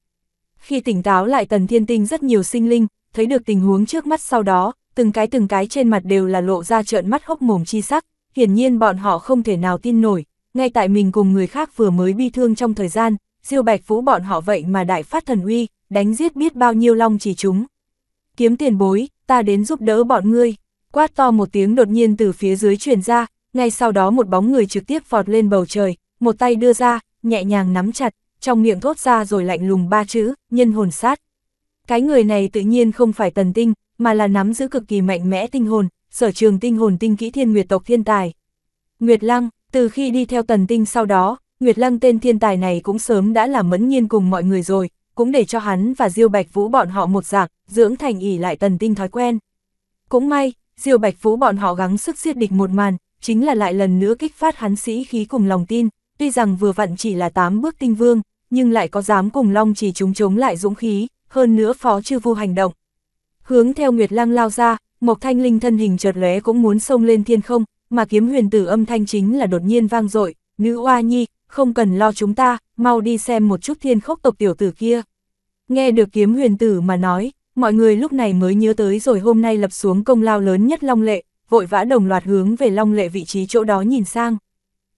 Khi tỉnh táo lại tần thiên tinh rất nhiều sinh linh, thấy được tình huống trước mắt sau đó, từng cái từng cái trên mặt đều là lộ ra trợn mắt hốc mồm chi sắc, hiển nhiên bọn họ không thể nào tin nổi, ngay tại mình cùng người khác vừa mới bi thương trong thời gian, diêu bạch vũ bọn họ vậy mà đại phát thần uy, đánh giết biết bao nhiêu long chỉ chúng. Kiếm tiền bối, ta đến giúp đỡ bọn ngươi quát to một tiếng đột nhiên từ phía dưới truyền ra, ngay sau đó một bóng người trực tiếp vọt lên bầu trời, một tay đưa ra, nhẹ nhàng nắm chặt, trong miệng thốt ra rồi lạnh lùng ba chữ, nhân hồn sát. Cái người này tự nhiên không phải tần tinh, mà là nắm giữ cực kỳ mạnh mẽ tinh hồn, sở trường tinh hồn tinh kỹ thiên nguyệt tộc thiên tài. Nguyệt Lăng, từ khi đi theo tần tinh sau đó, Nguyệt Lăng tên thiên tài này cũng sớm đã là mẫn nhiên cùng mọi người rồi, cũng để cho hắn và Diêu Bạch Vũ bọn họ một dạng, dưỡng thành ỉ lại tần tinh thói quen. Cũng may, Diêu Bạch Phú bọn họ gắng sức giết địch một màn, chính là lại lần nữa kích phát hắn sĩ khí cùng lòng tin, tuy rằng vừa vặn chỉ là tám bước tinh vương, nhưng lại có dám cùng Long chỉ chúng chống lại dũng khí, hơn nữa phó chư vu hành động. Hướng theo Nguyệt Lang lao ra, Mộc Thanh Linh thân hình chợt lóe cũng muốn xông lên thiên không, mà kiếm huyền tử âm thanh chính là đột nhiên vang dội, "Nữ oa nhi, không cần lo chúng ta, mau đi xem một chút thiên khốc tộc tiểu tử kia." Nghe được kiếm huyền tử mà nói, mọi người lúc này mới nhớ tới rồi hôm nay lập xuống công lao lớn nhất Long Lệ, vội vã đồng loạt hướng về Long Lệ vị trí chỗ đó nhìn sang.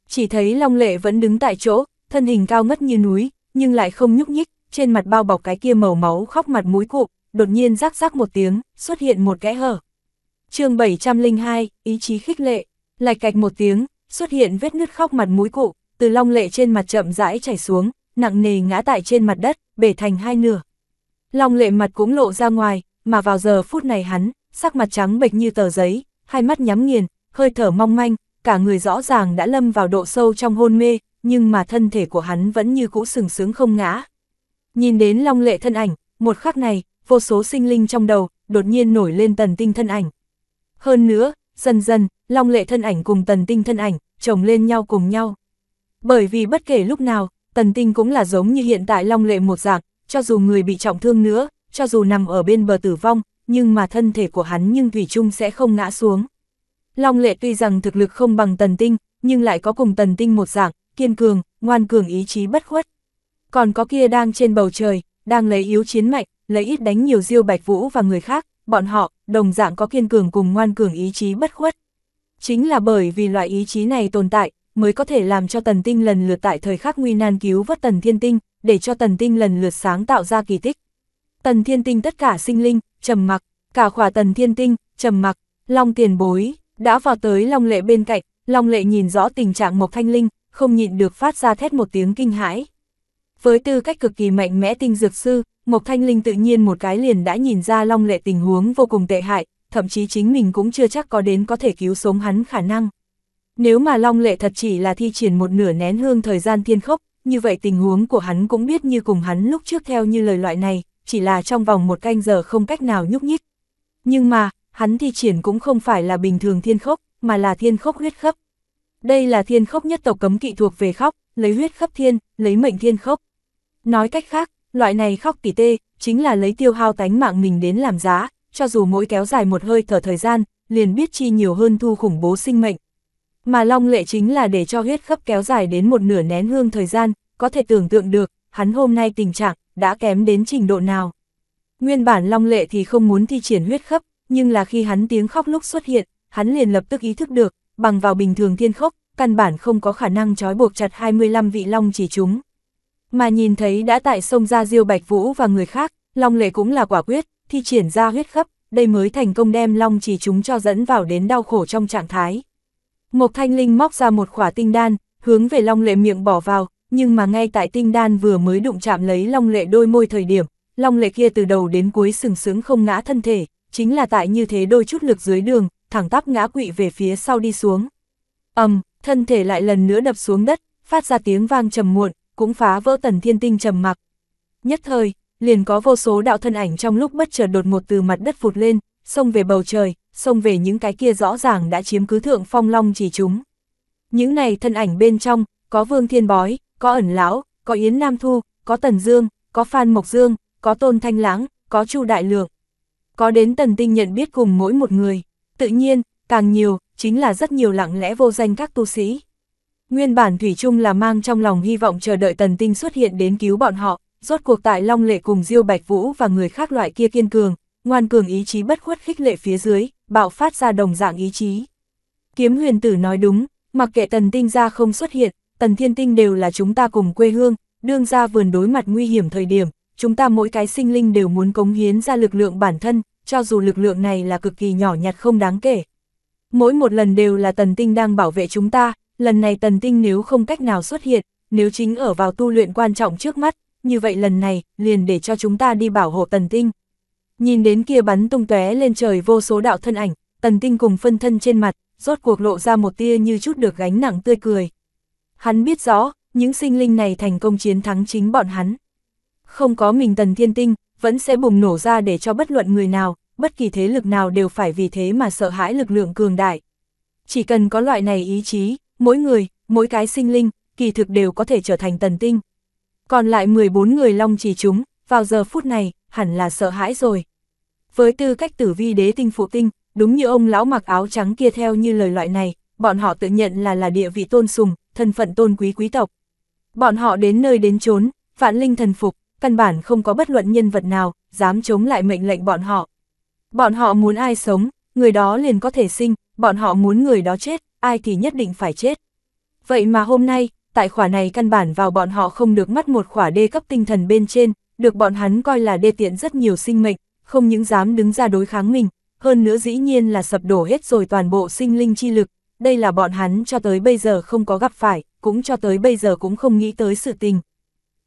Chỉ thấy Long Lệ vẫn đứng tại chỗ, thân hình cao ngất như núi, nhưng lại không nhúc nhích, trên mặt bao bọc cái kia màu máu khóc mặt mũi cụ, đột nhiên rắc rắc một tiếng, xuất hiện một kẽ hở. chương 702, ý chí khích lệ, lạch cạch một tiếng, xuất hiện vết nứt khóc mặt mũi cụ, từ Long Lệ trên mặt chậm rãi chảy xuống, nặng nề ngã tại trên mặt đất, bể thành hai nửa. Long lệ mặt cũng lộ ra ngoài, mà vào giờ phút này hắn, sắc mặt trắng bệch như tờ giấy, hai mắt nhắm nghiền, hơi thở mong manh, cả người rõ ràng đã lâm vào độ sâu trong hôn mê, nhưng mà thân thể của hắn vẫn như cũ sừng sướng không ngã. Nhìn đến long lệ thân ảnh, một khắc này, vô số sinh linh trong đầu, đột nhiên nổi lên tần tinh thân ảnh. Hơn nữa, dần dần, long lệ thân ảnh cùng tần tinh thân ảnh, chồng lên nhau cùng nhau. Bởi vì bất kể lúc nào, tần tinh cũng là giống như hiện tại long lệ một dạng, cho dù người bị trọng thương nữa, cho dù nằm ở bên bờ tử vong, nhưng mà thân thể của hắn nhưng Thủy chung sẽ không ngã xuống. Long lệ tuy rằng thực lực không bằng tần tinh, nhưng lại có cùng tần tinh một dạng, kiên cường, ngoan cường ý chí bất khuất. Còn có kia đang trên bầu trời, đang lấy yếu chiến mạnh, lấy ít đánh nhiều diêu bạch vũ và người khác, bọn họ, đồng dạng có kiên cường cùng ngoan cường ý chí bất khuất. Chính là bởi vì loại ý chí này tồn tại, mới có thể làm cho tần tinh lần lượt tại thời khắc nguy nan cứu vớt tần thiên tinh, để cho tần tinh lần lượt sáng tạo ra kỳ tích. Tần thiên tinh tất cả sinh linh, trầm mặc, cả khỏa tần thiên tinh, trầm mặc, long tiền bối, đã vào tới long lệ bên cạnh, long lệ nhìn rõ tình trạng mộc thanh linh, không nhịn được phát ra thét một tiếng kinh hãi. Với tư cách cực kỳ mạnh mẽ tinh dược sư, Mộc Thanh Linh tự nhiên một cái liền đã nhìn ra Long Lệ tình huống vô cùng tệ hại, thậm chí chính mình cũng chưa chắc có đến có thể cứu sống hắn khả năng. Nếu mà Long Lệ thật chỉ là thi triển một nửa nén hương thời gian thiên khốc, như vậy tình huống của hắn cũng biết như cùng hắn lúc trước theo như lời loại này, chỉ là trong vòng một canh giờ không cách nào nhúc nhích. Nhưng mà, hắn thi triển cũng không phải là bình thường thiên khốc, mà là thiên khốc huyết khấp. Đây là thiên khốc nhất tộc cấm kỵ thuộc về khóc, lấy huyết khắp thiên, lấy mệnh thiên khốc. Nói cách khác, loại này khóc tỷ tê, chính là lấy tiêu hao tánh mạng mình đến làm giá, cho dù mỗi kéo dài một hơi thở thời gian, liền biết chi nhiều hơn thu khủng bố sinh mệnh, mà long lệ chính là để cho huyết khấp kéo dài đến một nửa nén hương thời gian, có thể tưởng tượng được, hắn hôm nay tình trạng đã kém đến trình độ nào. Nguyên bản long lệ thì không muốn thi triển huyết khấp, nhưng là khi hắn tiếng khóc lúc xuất hiện, hắn liền lập tức ý thức được, bằng vào bình thường thiên khốc, căn bản không có khả năng trói buộc chặt 25 vị long chỉ chúng. Mà nhìn thấy đã tại sông ra Diêu Bạch Vũ và người khác, long lệ cũng là quả quyết, thi triển ra huyết khấp, đây mới thành công đem long chỉ chúng cho dẫn vào đến đau khổ trong trạng thái. Mộc Thanh Linh móc ra một khỏa tinh đan, hướng về Long Lệ miệng bỏ vào, nhưng mà ngay tại tinh đan vừa mới đụng chạm lấy Long Lệ đôi môi thời điểm, Long Lệ kia từ đầu đến cuối sừng sướng không ngã thân thể, chính là tại như thế đôi chút lực dưới đường, thẳng tắp ngã quỵ về phía sau đi xuống. ầm, um, thân thể lại lần nữa đập xuống đất, phát ra tiếng vang trầm muộn, cũng phá vỡ tần thiên tinh trầm mặc. Nhất thời, liền có vô số đạo thân ảnh trong lúc bất chợt đột ngột từ mặt đất vụt lên, xông về bầu trời, xông về những cái kia rõ ràng đã chiếm cứ thượng phong long chỉ chúng. Những này thân ảnh bên trong, có Vương Thiên Bói, có Ẩn Lão, có Yến Nam Thu, có Tần Dương, có Phan Mộc Dương, có Tôn Thanh Lãng, có Chu Đại Lượng. Có đến Tần Tinh nhận biết cùng mỗi một người, tự nhiên, càng nhiều, chính là rất nhiều lặng lẽ vô danh các tu sĩ. Nguyên bản Thủy chung là mang trong lòng hy vọng chờ đợi Tần Tinh xuất hiện đến cứu bọn họ, rốt cuộc tại Long Lệ cùng Diêu Bạch Vũ và người khác loại kia kiên cường, ngoan cường ý chí bất khuất khích lệ phía dưới, bạo phát ra đồng dạng ý chí. Kiếm huyền tử nói đúng, mặc kệ tần tinh ra không xuất hiện, tần thiên tinh đều là chúng ta cùng quê hương, đương ra vườn đối mặt nguy hiểm thời điểm, chúng ta mỗi cái sinh linh đều muốn cống hiến ra lực lượng bản thân, cho dù lực lượng này là cực kỳ nhỏ nhặt không đáng kể. Mỗi một lần đều là tần tinh đang bảo vệ chúng ta, lần này tần tinh nếu không cách nào xuất hiện, nếu chính ở vào tu luyện quan trọng trước mắt, như vậy lần này, liền để cho chúng ta đi bảo hộ tần tinh. Nhìn đến kia bắn tung tóe lên trời vô số đạo thân ảnh, tần tinh cùng phân thân trên mặt, rốt cuộc lộ ra một tia như chút được gánh nặng tươi cười. Hắn biết rõ, những sinh linh này thành công chiến thắng chính bọn hắn. Không có mình tần thiên tinh, vẫn sẽ bùng nổ ra để cho bất luận người nào, bất kỳ thế lực nào đều phải vì thế mà sợ hãi lực lượng cường đại. Chỉ cần có loại này ý chí, mỗi người, mỗi cái sinh linh, kỳ thực đều có thể trở thành tần tinh. Còn lại 14 người long chỉ chúng, vào giờ phút này, hẳn là sợ hãi rồi với tư cách tử vi đế tinh phụ tinh, đúng như ông lão mặc áo trắng kia theo như lời loại này, bọn họ tự nhận là là địa vị tôn sùng, thân phận tôn quý quý tộc. Bọn họ đến nơi đến chốn, vạn linh thần phục, căn bản không có bất luận nhân vật nào, dám chống lại mệnh lệnh bọn họ. Bọn họ muốn ai sống, người đó liền có thể sinh, bọn họ muốn người đó chết, ai thì nhất định phải chết. Vậy mà hôm nay, tại khỏa này căn bản vào bọn họ không được mắt một khỏa đê cấp tinh thần bên trên, được bọn hắn coi là đê tiện rất nhiều sinh mệnh, không những dám đứng ra đối kháng mình, hơn nữa dĩ nhiên là sập đổ hết rồi toàn bộ sinh linh chi lực, đây là bọn hắn cho tới bây giờ không có gặp phải, cũng cho tới bây giờ cũng không nghĩ tới sự tình.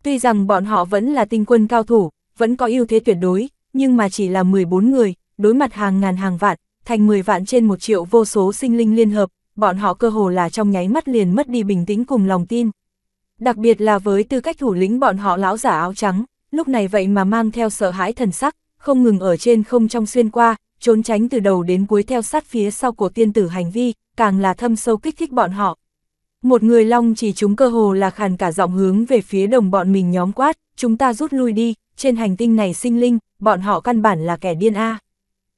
Tuy rằng bọn họ vẫn là tinh quân cao thủ, vẫn có ưu thế tuyệt đối, nhưng mà chỉ là 14 người, đối mặt hàng ngàn hàng vạn, thành 10 vạn trên một triệu vô số sinh linh liên hợp, bọn họ cơ hồ là trong nháy mắt liền mất đi bình tĩnh cùng lòng tin. Đặc biệt là với tư cách thủ lĩnh bọn họ lão giả áo trắng, lúc này vậy mà mang theo sợ hãi thần sắc, không ngừng ở trên không trong xuyên qua, trốn tránh từ đầu đến cuối theo sát phía sau của tiên tử hành vi, càng là thâm sâu kích thích bọn họ. Một người long chỉ chúng cơ hồ là khàn cả giọng hướng về phía đồng bọn mình nhóm quát, chúng ta rút lui đi, trên hành tinh này sinh linh, bọn họ căn bản là kẻ điên A.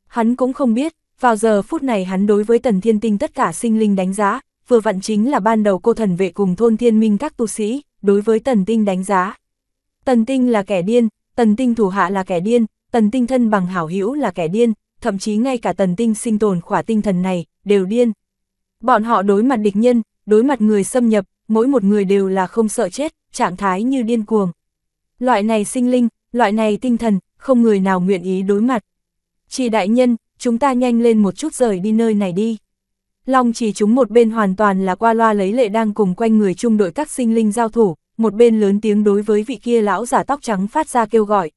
Hắn cũng không biết, vào giờ phút này hắn đối với tần thiên tinh tất cả sinh linh đánh giá, vừa vặn chính là ban đầu cô thần vệ cùng thôn thiên minh các tu sĩ, đối với tần tinh đánh giá. Tần tinh là kẻ điên, tần tinh thủ hạ là kẻ điên, tần tinh thân bằng hảo hữu là kẻ điên, thậm chí ngay cả tần tinh sinh tồn khỏa tinh thần này, đều điên. Bọn họ đối mặt địch nhân, đối mặt người xâm nhập, mỗi một người đều là không sợ chết, trạng thái như điên cuồng. Loại này sinh linh, loại này tinh thần, không người nào nguyện ý đối mặt. Chỉ đại nhân, chúng ta nhanh lên một chút rời đi nơi này đi. Long chỉ chúng một bên hoàn toàn là qua loa lấy lệ đang cùng quanh người trung đội các sinh linh giao thủ, một bên lớn tiếng đối với vị kia lão giả tóc trắng phát ra kêu gọi,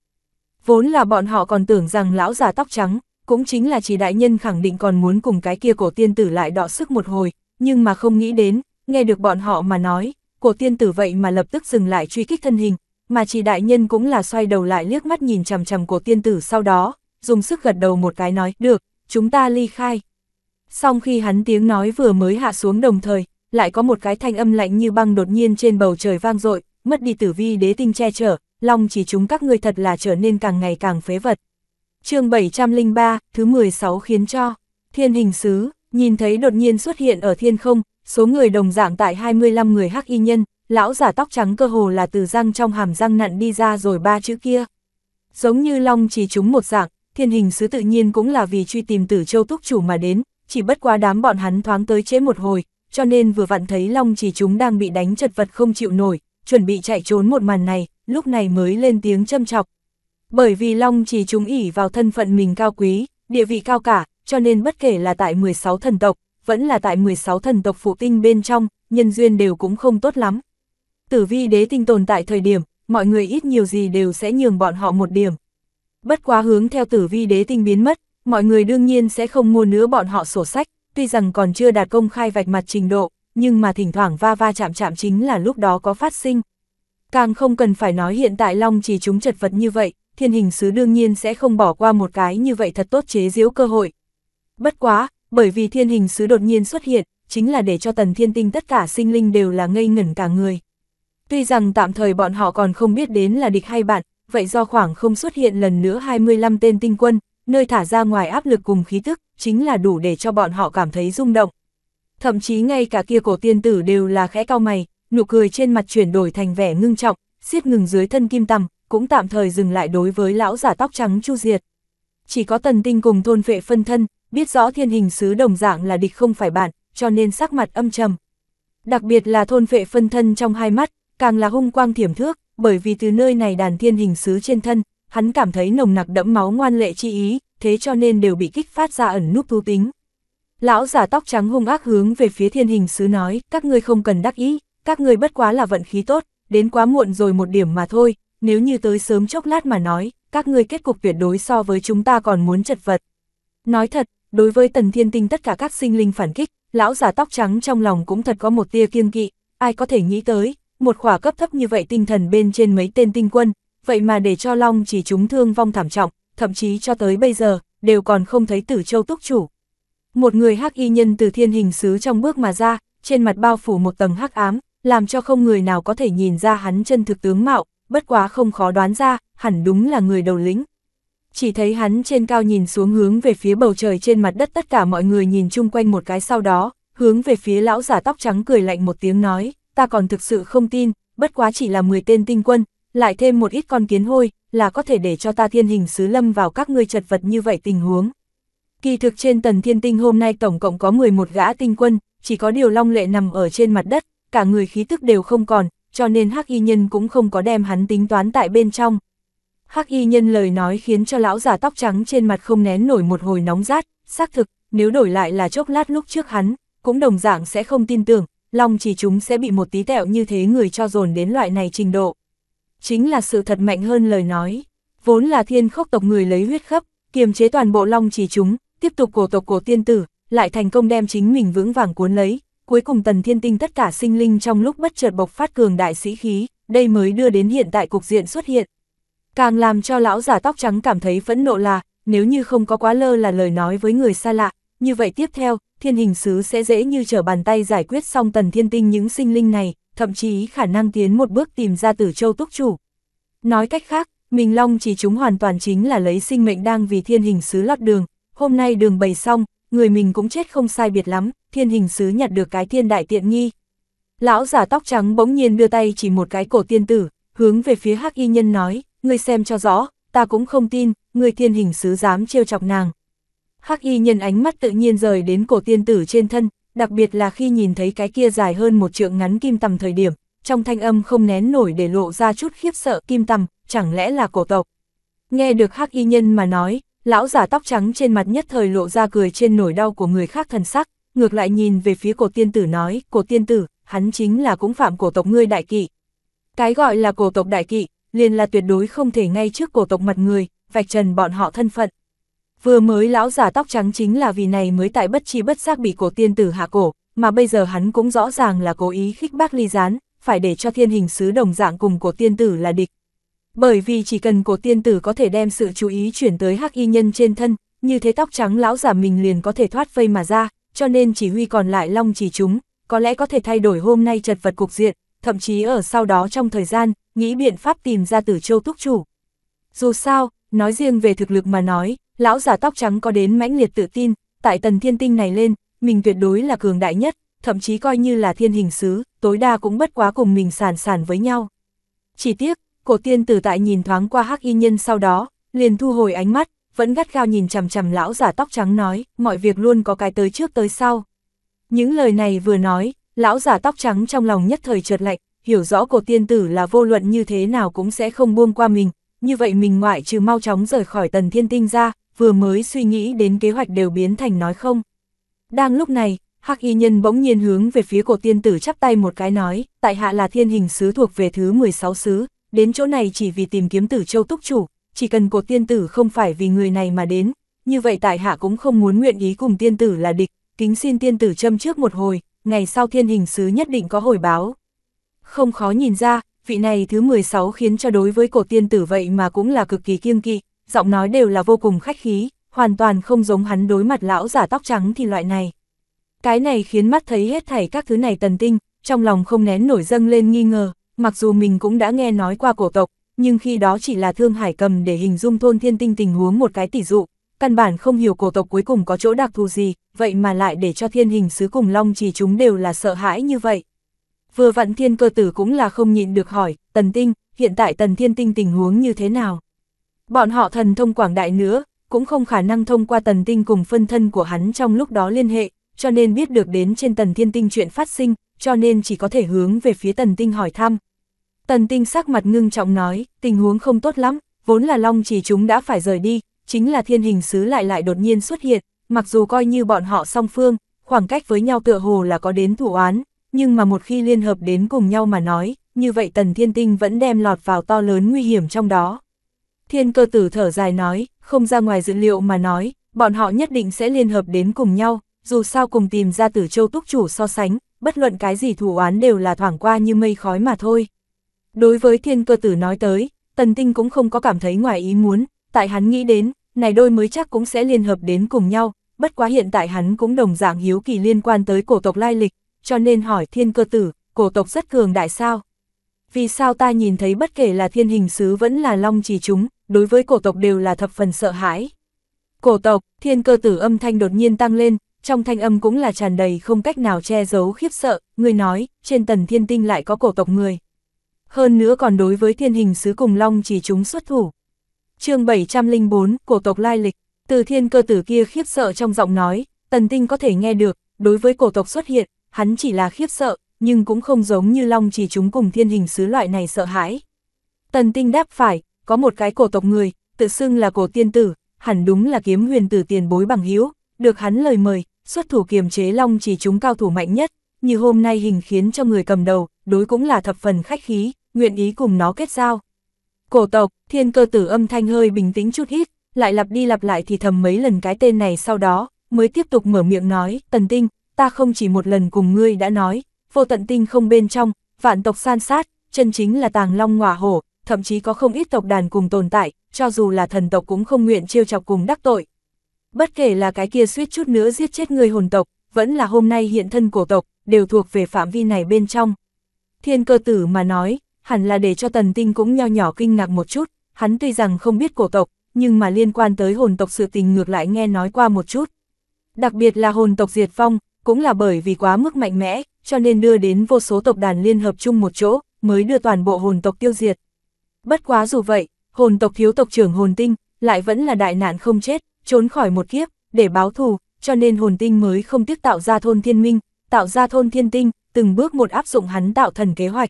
Vốn là bọn họ còn tưởng rằng lão già tóc trắng, cũng chính là chỉ đại nhân khẳng định còn muốn cùng cái kia cổ tiên tử lại đọ sức một hồi, nhưng mà không nghĩ đến, nghe được bọn họ mà nói, cổ tiên tử vậy mà lập tức dừng lại truy kích thân hình, mà chỉ đại nhân cũng là xoay đầu lại liếc mắt nhìn chằm chằm cổ tiên tử sau đó, dùng sức gật đầu một cái nói, được, chúng ta ly khai. Xong khi hắn tiếng nói vừa mới hạ xuống đồng thời, lại có một cái thanh âm lạnh như băng đột nhiên trên bầu trời vang dội mất đi tử vi đế tinh che chở, long chỉ chúng các ngươi thật là trở nên càng ngày càng phế vật. chương 703, thứ 16 khiến cho, thiên hình sứ, nhìn thấy đột nhiên xuất hiện ở thiên không, số người đồng dạng tại 25 người hắc y nhân, lão giả tóc trắng cơ hồ là từ răng trong hàm răng nặn đi ra rồi ba chữ kia. Giống như long chỉ chúng một dạng, thiên hình sứ tự nhiên cũng là vì truy tìm tử châu túc chủ mà đến, chỉ bất quá đám bọn hắn thoáng tới chế một hồi, cho nên vừa vặn thấy long chỉ chúng đang bị đánh chật vật không chịu nổi, chuẩn bị chạy trốn một màn này, lúc này mới lên tiếng châm chọc. Bởi vì Long chỉ chúng ỉ vào thân phận mình cao quý, địa vị cao cả, cho nên bất kể là tại 16 thần tộc, vẫn là tại 16 thần tộc phụ tinh bên trong, nhân duyên đều cũng không tốt lắm. Tử vi đế tinh tồn tại thời điểm, mọi người ít nhiều gì đều sẽ nhường bọn họ một điểm. Bất quá hướng theo tử vi đế tinh biến mất, mọi người đương nhiên sẽ không mua nữa bọn họ sổ sách, tuy rằng còn chưa đạt công khai vạch mặt trình độ, nhưng mà thỉnh thoảng va va chạm chạm chính là lúc đó có phát sinh. Càng không cần phải nói hiện tại Long chỉ chúng chật vật như vậy, thiên hình sứ đương nhiên sẽ không bỏ qua một cái như vậy thật tốt chế giễu cơ hội. Bất quá, bởi vì thiên hình sứ đột nhiên xuất hiện, chính là để cho tần thiên tinh tất cả sinh linh đều là ngây ngẩn cả người. Tuy rằng tạm thời bọn họ còn không biết đến là địch hay bạn, vậy do khoảng không xuất hiện lần nữa 25 tên tinh quân, nơi thả ra ngoài áp lực cùng khí tức, chính là đủ để cho bọn họ cảm thấy rung động thậm chí ngay cả kia cổ tiên tử đều là khẽ cao mày, nụ cười trên mặt chuyển đổi thành vẻ ngưng trọng, siết ngừng dưới thân kim tầm cũng tạm thời dừng lại đối với lão giả tóc trắng Chu Diệt. Chỉ có tần tinh cùng thôn vệ phân thân, biết rõ thiên hình sứ đồng dạng là địch không phải bạn, cho nên sắc mặt âm trầm. Đặc biệt là thôn vệ phân thân trong hai mắt, càng là hung quang thiểm thước, bởi vì từ nơi này đàn thiên hình sứ trên thân, hắn cảm thấy nồng nặc đẫm máu ngoan lệ chi ý, thế cho nên đều bị kích phát ra ẩn núp tu tính. Lão giả tóc trắng hung ác hướng về phía thiên hình sứ nói, các ngươi không cần đắc ý, các ngươi bất quá là vận khí tốt, đến quá muộn rồi một điểm mà thôi, nếu như tới sớm chốc lát mà nói, các ngươi kết cục tuyệt đối so với chúng ta còn muốn chật vật. Nói thật, đối với tần thiên tinh tất cả các sinh linh phản kích, lão giả tóc trắng trong lòng cũng thật có một tia kiêng kỵ, ai có thể nghĩ tới, một khỏa cấp thấp như vậy tinh thần bên trên mấy tên tinh quân, vậy mà để cho Long chỉ chúng thương vong thảm trọng, thậm chí cho tới bây giờ, đều còn không thấy tử châu túc chủ, một người hắc y nhân từ thiên hình xứ trong bước mà ra, trên mặt bao phủ một tầng hắc ám, làm cho không người nào có thể nhìn ra hắn chân thực tướng mạo, bất quá không khó đoán ra, hẳn đúng là người đầu lĩnh. Chỉ thấy hắn trên cao nhìn xuống hướng về phía bầu trời trên mặt đất tất cả mọi người nhìn chung quanh một cái sau đó, hướng về phía lão giả tóc trắng cười lạnh một tiếng nói, ta còn thực sự không tin, bất quá chỉ là 10 tên tinh quân, lại thêm một ít con kiến hôi, là có thể để cho ta thiên hình xứ lâm vào các ngươi chật vật như vậy tình huống. Kỳ thực trên tần thiên tinh hôm nay tổng cộng có 11 gã tinh quân, chỉ có điều long lệ nằm ở trên mặt đất, cả người khí tức đều không còn, cho nên Hắc Y Nhân cũng không có đem hắn tính toán tại bên trong. Hắc Y Nhân lời nói khiến cho lão giả tóc trắng trên mặt không nén nổi một hồi nóng rát, xác thực, nếu đổi lại là chốc lát lúc trước hắn, cũng đồng dạng sẽ không tin tưởng, long chỉ chúng sẽ bị một tí tẹo như thế người cho dồn đến loại này trình độ. Chính là sự thật mạnh hơn lời nói, vốn là thiên khốc tộc người lấy huyết khắp, kiềm chế toàn bộ long chỉ chúng, tiếp tục cổ tộc cổ tiên tử, lại thành công đem chính mình vững vàng cuốn lấy, cuối cùng tần thiên tinh tất cả sinh linh trong lúc bất chợt bộc phát cường đại sĩ khí, đây mới đưa đến hiện tại cục diện xuất hiện. Càng làm cho lão giả tóc trắng cảm thấy phẫn nộ là, nếu như không có quá lơ là lời nói với người xa lạ, như vậy tiếp theo, thiên hình sứ sẽ dễ như trở bàn tay giải quyết xong tần thiên tinh những sinh linh này, thậm chí khả năng tiến một bước tìm ra tử châu túc chủ. Nói cách khác, Minh Long chỉ chúng hoàn toàn chính là lấy sinh mệnh đang vì thiên hình sứ lót đường, hôm nay đường bày xong, người mình cũng chết không sai biệt lắm, thiên hình sứ nhặt được cái thiên đại tiện nghi. Lão giả tóc trắng bỗng nhiên đưa tay chỉ một cái cổ tiên tử, hướng về phía hắc y nhân nói, ngươi xem cho rõ, ta cũng không tin, ngươi thiên hình sứ dám trêu chọc nàng. Hắc y nhân ánh mắt tự nhiên rời đến cổ tiên tử trên thân, đặc biệt là khi nhìn thấy cái kia dài hơn một trượng ngắn kim tầm thời điểm, trong thanh âm không nén nổi để lộ ra chút khiếp sợ kim tầm, chẳng lẽ là cổ tộc. Nghe được hắc y nhân mà nói, lão giả tóc trắng trên mặt nhất thời lộ ra cười trên nỗi đau của người khác thần sắc, ngược lại nhìn về phía cổ tiên tử nói, cổ tiên tử, hắn chính là cũng phạm cổ tộc ngươi đại kỵ. Cái gọi là cổ tộc đại kỵ, liền là tuyệt đối không thể ngay trước cổ tộc mặt người, vạch trần bọn họ thân phận. Vừa mới lão giả tóc trắng chính là vì này mới tại bất chi bất giác bị cổ tiên tử hạ cổ, mà bây giờ hắn cũng rõ ràng là cố ý khích bác ly gián, phải để cho thiên hình sứ đồng dạng cùng cổ tiên tử là địch, bởi vì chỉ cần cổ tiên tử có thể đem sự chú ý chuyển tới hắc y nhân trên thân, như thế tóc trắng lão giả mình liền có thể thoát vây mà ra, cho nên chỉ huy còn lại long chỉ chúng, có lẽ có thể thay đổi hôm nay chật vật cục diện, thậm chí ở sau đó trong thời gian, nghĩ biện pháp tìm ra tử châu túc chủ. Dù sao, nói riêng về thực lực mà nói, lão giả tóc trắng có đến mãnh liệt tự tin, tại tần thiên tinh này lên, mình tuyệt đối là cường đại nhất, thậm chí coi như là thiên hình sứ, tối đa cũng bất quá cùng mình sàn sàn với nhau. Chỉ tiếc, cổ tiên tử tại nhìn thoáng qua hắc y nhân sau đó, liền thu hồi ánh mắt, vẫn gắt gao nhìn chằm chằm lão giả tóc trắng nói, mọi việc luôn có cái tới trước tới sau. Những lời này vừa nói, lão giả tóc trắng trong lòng nhất thời trượt lạnh, hiểu rõ cổ tiên tử là vô luận như thế nào cũng sẽ không buông qua mình, như vậy mình ngoại trừ mau chóng rời khỏi tần thiên tinh ra, vừa mới suy nghĩ đến kế hoạch đều biến thành nói không. Đang lúc này, Hắc Y Nhân bỗng nhiên hướng về phía cổ tiên tử chắp tay một cái nói, tại hạ là thiên hình sứ thuộc về thứ 16 sứ, đến chỗ này chỉ vì tìm kiếm tử châu túc chủ, chỉ cần cuộc tiên tử không phải vì người này mà đến, như vậy tại hạ cũng không muốn nguyện ý cùng tiên tử là địch, kính xin tiên tử châm trước một hồi, ngày sau thiên hình sứ nhất định có hồi báo. Không khó nhìn ra, vị này thứ 16 khiến cho đối với cổ tiên tử vậy mà cũng là cực kỳ kiêng kỵ, giọng nói đều là vô cùng khách khí, hoàn toàn không giống hắn đối mặt lão giả tóc trắng thì loại này. Cái này khiến mắt thấy hết thảy các thứ này tần tinh, trong lòng không nén nổi dâng lên nghi ngờ, mặc dù mình cũng đã nghe nói qua cổ tộc, nhưng khi đó chỉ là Thương Hải cầm để hình dung thôn thiên tinh tình huống một cái tỷ dụ, căn bản không hiểu cổ tộc cuối cùng có chỗ đặc thù gì, vậy mà lại để cho thiên hình sứ cùng long chỉ chúng đều là sợ hãi như vậy. Vừa vặn thiên cơ tử cũng là không nhịn được hỏi, tần tinh, hiện tại tần thiên tinh tình huống như thế nào? Bọn họ thần thông quảng đại nữa, cũng không khả năng thông qua tần tinh cùng phân thân của hắn trong lúc đó liên hệ, cho nên biết được đến trên tần thiên tinh chuyện phát sinh, cho nên chỉ có thể hướng về phía tần tinh hỏi thăm, Tần tinh sắc mặt ngưng trọng nói, tình huống không tốt lắm, vốn là long chỉ chúng đã phải rời đi, chính là thiên hình sứ lại lại đột nhiên xuất hiện, mặc dù coi như bọn họ song phương, khoảng cách với nhau tựa hồ là có đến thủ án, nhưng mà một khi liên hợp đến cùng nhau mà nói, như vậy tần thiên tinh vẫn đem lọt vào to lớn nguy hiểm trong đó. Thiên cơ tử thở dài nói, không ra ngoài dữ liệu mà nói, bọn họ nhất định sẽ liên hợp đến cùng nhau, dù sao cùng tìm ra tử châu túc chủ so sánh, bất luận cái gì thủ án đều là thoảng qua như mây khói mà thôi. Đối với thiên cơ tử nói tới, tần tinh cũng không có cảm thấy ngoài ý muốn, tại hắn nghĩ đến, này đôi mới chắc cũng sẽ liên hợp đến cùng nhau, bất quá hiện tại hắn cũng đồng dạng hiếu kỳ liên quan tới cổ tộc lai lịch, cho nên hỏi thiên cơ tử, cổ tộc rất cường đại sao? Vì sao ta nhìn thấy bất kể là thiên hình sứ vẫn là long trì chúng, đối với cổ tộc đều là thập phần sợ hãi. Cổ tộc, thiên cơ tử âm thanh đột nhiên tăng lên, trong thanh âm cũng là tràn đầy không cách nào che giấu khiếp sợ, người nói, trên tần thiên tinh lại có cổ tộc người hơn nữa còn đối với thiên hình sứ cùng long chỉ chúng xuất thủ. chương 704, cổ tộc lai lịch, từ thiên cơ tử kia khiếp sợ trong giọng nói, tần tinh có thể nghe được, đối với cổ tộc xuất hiện, hắn chỉ là khiếp sợ, nhưng cũng không giống như long chỉ chúng cùng thiên hình sứ loại này sợ hãi. Tần tinh đáp phải, có một cái cổ tộc người, tự xưng là cổ tiên tử, hẳn đúng là kiếm huyền tử tiền bối bằng hiếu được hắn lời mời, xuất thủ kiềm chế long chỉ chúng cao thủ mạnh nhất, như hôm nay hình khiến cho người cầm đầu, đối cũng là thập phần khách khí, nguyện ý cùng nó kết giao. Cổ tộc, thiên cơ tử âm thanh hơi bình tĩnh chút ít, lại lặp đi lặp lại thì thầm mấy lần cái tên này sau đó, mới tiếp tục mở miệng nói, tần tinh, ta không chỉ một lần cùng ngươi đã nói, vô tận tinh không bên trong, vạn tộc san sát, chân chính là tàng long ngỏa hổ, thậm chí có không ít tộc đàn cùng tồn tại, cho dù là thần tộc cũng không nguyện chiêu chọc cùng đắc tội. Bất kể là cái kia suýt chút nữa giết chết người hồn tộc, vẫn là hôm nay hiện thân cổ tộc, đều thuộc về phạm vi này bên trong. Thiên cơ tử mà nói, hẳn là để cho tần tinh cũng nho nhỏ kinh ngạc một chút, hắn tuy rằng không biết cổ tộc, nhưng mà liên quan tới hồn tộc sự tình ngược lại nghe nói qua một chút. Đặc biệt là hồn tộc diệt phong, cũng là bởi vì quá mức mạnh mẽ, cho nên đưa đến vô số tộc đàn liên hợp chung một chỗ, mới đưa toàn bộ hồn tộc tiêu diệt. Bất quá dù vậy, hồn tộc thiếu tộc trưởng hồn tinh, lại vẫn là đại nạn không chết, trốn khỏi một kiếp, để báo thù, cho nên hồn tinh mới không tiếc tạo ra thôn thiên minh, tạo ra thôn thiên tinh, từng bước một áp dụng hắn tạo thần kế hoạch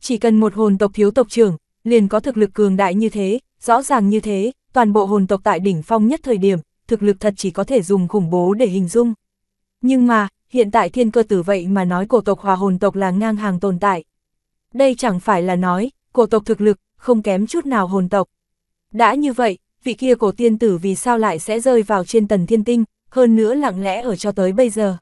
chỉ cần một hồn tộc thiếu tộc trưởng, liền có thực lực cường đại như thế, rõ ràng như thế, toàn bộ hồn tộc tại đỉnh phong nhất thời điểm, thực lực thật chỉ có thể dùng khủng bố để hình dung. Nhưng mà, hiện tại thiên cơ tử vậy mà nói cổ tộc hòa hồn tộc là ngang hàng tồn tại. Đây chẳng phải là nói, cổ tộc thực lực, không kém chút nào hồn tộc. Đã như vậy, vị kia cổ tiên tử vì sao lại sẽ rơi vào trên tần thiên tinh, hơn nữa lặng lẽ ở cho tới bây giờ.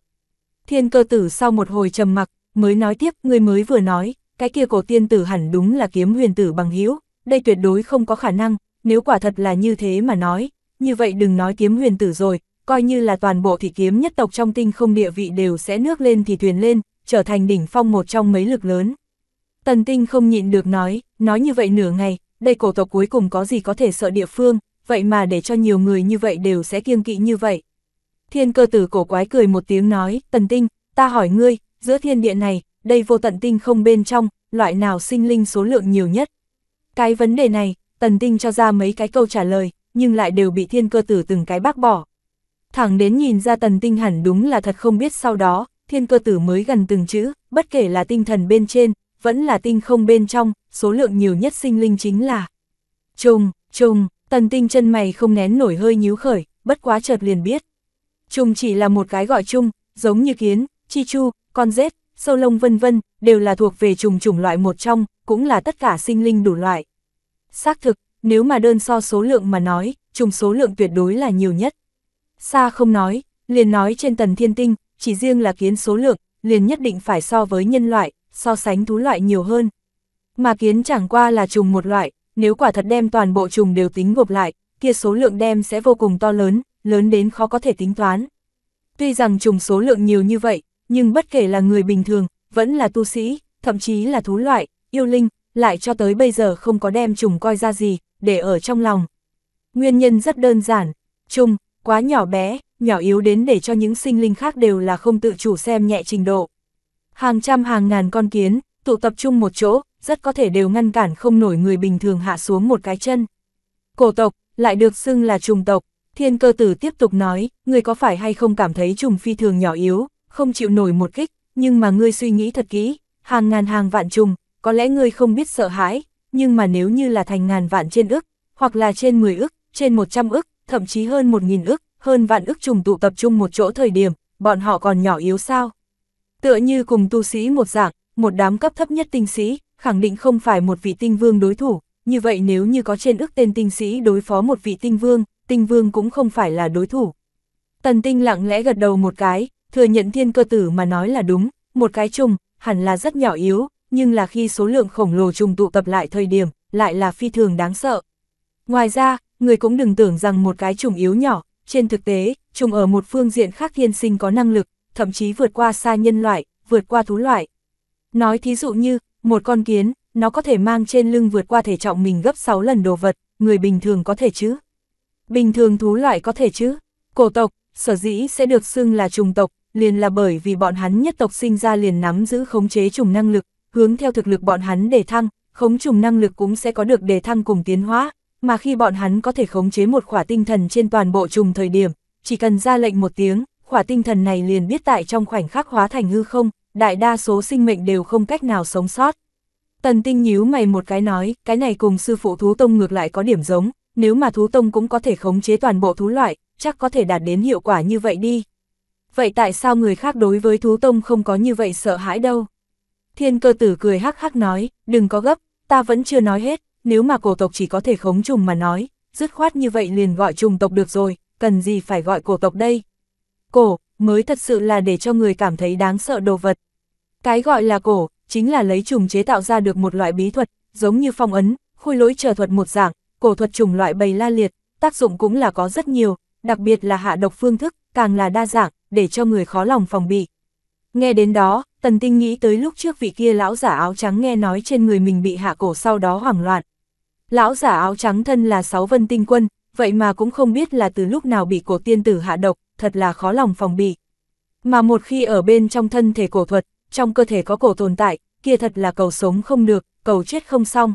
Thiên cơ tử sau một hồi trầm mặc, mới nói tiếp, người mới vừa nói, cái kia cổ tiên tử hẳn đúng là kiếm huyền tử bằng hữu đây tuyệt đối không có khả năng, nếu quả thật là như thế mà nói, như vậy đừng nói kiếm huyền tử rồi, coi như là toàn bộ thị kiếm nhất tộc trong tinh không địa vị đều sẽ nước lên thì thuyền lên, trở thành đỉnh phong một trong mấy lực lớn. Tần tinh không nhịn được nói, nói như vậy nửa ngày, đây cổ tộc cuối cùng có gì có thể sợ địa phương, vậy mà để cho nhiều người như vậy đều sẽ kiêng kỵ như vậy. Thiên cơ tử cổ quái cười một tiếng nói, tần tinh, ta hỏi ngươi, giữa thiên địa này, đây vô tận tinh không bên trong, loại nào sinh linh số lượng nhiều nhất. Cái vấn đề này, tần tinh cho ra mấy cái câu trả lời, nhưng lại đều bị thiên cơ tử từng cái bác bỏ. Thẳng đến nhìn ra tần tinh hẳn đúng là thật không biết sau đó, thiên cơ tử mới gần từng chữ, bất kể là tinh thần bên trên, vẫn là tinh không bên trong, số lượng nhiều nhất sinh linh chính là trùng, trùng, tần tinh chân mày không nén nổi hơi nhíu khởi, bất quá chợt liền biết. Trùng chỉ là một cái gọi chung, giống như kiến, chi chu, con rết, sâu lông vân vân, đều là thuộc về trùng chủng loại một trong, cũng là tất cả sinh linh đủ loại. Xác thực, nếu mà đơn so số lượng mà nói, trùng số lượng tuyệt đối là nhiều nhất. Xa không nói, liền nói trên tần thiên tinh, chỉ riêng là kiến số lượng, liền nhất định phải so với nhân loại, so sánh thú loại nhiều hơn. Mà kiến chẳng qua là trùng một loại, nếu quả thật đem toàn bộ trùng đều tính gộp lại, kia số lượng đem sẽ vô cùng to lớn, lớn đến khó có thể tính toán. Tuy rằng trùng số lượng nhiều như vậy, nhưng bất kể là người bình thường, vẫn là tu sĩ, thậm chí là thú loại, yêu linh, lại cho tới bây giờ không có đem trùng coi ra gì, để ở trong lòng. Nguyên nhân rất đơn giản, trùng, quá nhỏ bé, nhỏ yếu đến để cho những sinh linh khác đều là không tự chủ xem nhẹ trình độ. Hàng trăm hàng ngàn con kiến, tụ tập trung một chỗ, rất có thể đều ngăn cản không nổi người bình thường hạ xuống một cái chân. Cổ tộc, lại được xưng là trùng tộc, thiên cơ tử tiếp tục nói, người có phải hay không cảm thấy trùng phi thường nhỏ yếu, không chịu nổi một kích, nhưng mà ngươi suy nghĩ thật kỹ, hàng ngàn hàng vạn trùng, có lẽ ngươi không biết sợ hãi, nhưng mà nếu như là thành ngàn vạn trên ức, hoặc là trên 10 ức, trên 100 ức, thậm chí hơn 1.000 ức, hơn vạn ức trùng tụ tập trung một chỗ thời điểm, bọn họ còn nhỏ yếu sao. Tựa như cùng tu sĩ một dạng, một đám cấp thấp nhất tinh sĩ, khẳng định không phải một vị tinh vương đối thủ, như vậy nếu như có trên ức tên tinh sĩ đối phó một vị tinh vương, tinh vương cũng không phải là đối thủ. Tần tinh lặng lẽ gật đầu một cái, thừa nhận thiên cơ tử mà nói là đúng, một cái trùng, hẳn là rất nhỏ yếu, nhưng là khi số lượng khổng lồ trùng tụ tập lại thời điểm, lại là phi thường đáng sợ. Ngoài ra, người cũng đừng tưởng rằng một cái trùng yếu nhỏ, trên thực tế, trùng ở một phương diện khác thiên sinh có năng lực, thậm chí vượt qua xa nhân loại, vượt qua thú loại. Nói thí dụ như, một con kiến, nó có thể mang trên lưng vượt qua thể trọng mình gấp 6 lần đồ vật, người bình thường có thể chứ. Bình thường thú loại có thể chứ. Cổ tộc, sở dĩ sẽ được xưng là trùng tộc, liền là bởi vì bọn hắn nhất tộc sinh ra liền nắm giữ khống chế trùng năng lực, hướng theo thực lực bọn hắn để thăng, khống trùng năng lực cũng sẽ có được đề thăng cùng tiến hóa, mà khi bọn hắn có thể khống chế một khỏa tinh thần trên toàn bộ trùng thời điểm, chỉ cần ra lệnh một tiếng, khỏa tinh thần này liền biết tại trong khoảnh khắc hóa thành hư không, đại đa số sinh mệnh đều không cách nào sống sót. Tần tinh nhíu mày một cái nói, cái này cùng sư phụ thú tông ngược lại có điểm giống, nếu mà thú tông cũng có thể khống chế toàn bộ thú loại, chắc có thể đạt đến hiệu quả như vậy đi vậy tại sao người khác đối với thú tông không có như vậy sợ hãi đâu? Thiên cơ tử cười hắc hắc nói, đừng có gấp, ta vẫn chưa nói hết, nếu mà cổ tộc chỉ có thể khống trùng mà nói, dứt khoát như vậy liền gọi trùng tộc được rồi, cần gì phải gọi cổ tộc đây? Cổ, mới thật sự là để cho người cảm thấy đáng sợ đồ vật. Cái gọi là cổ, chính là lấy trùng chế tạo ra được một loại bí thuật, giống như phong ấn, khôi lỗi trở thuật một dạng, cổ thuật trùng loại bầy la liệt, tác dụng cũng là có rất nhiều, đặc biệt là hạ độc phương thức, càng là đa dạng, để cho người khó lòng phòng bị. Nghe đến đó, Tần Tinh nghĩ tới lúc trước vị kia lão giả áo trắng nghe nói trên người mình bị hạ cổ sau đó hoảng loạn. Lão giả áo trắng thân là sáu vân tinh quân, vậy mà cũng không biết là từ lúc nào bị cổ tiên tử hạ độc, thật là khó lòng phòng bị. Mà một khi ở bên trong thân thể cổ thuật, trong cơ thể có cổ tồn tại, kia thật là cầu sống không được, cầu chết không xong.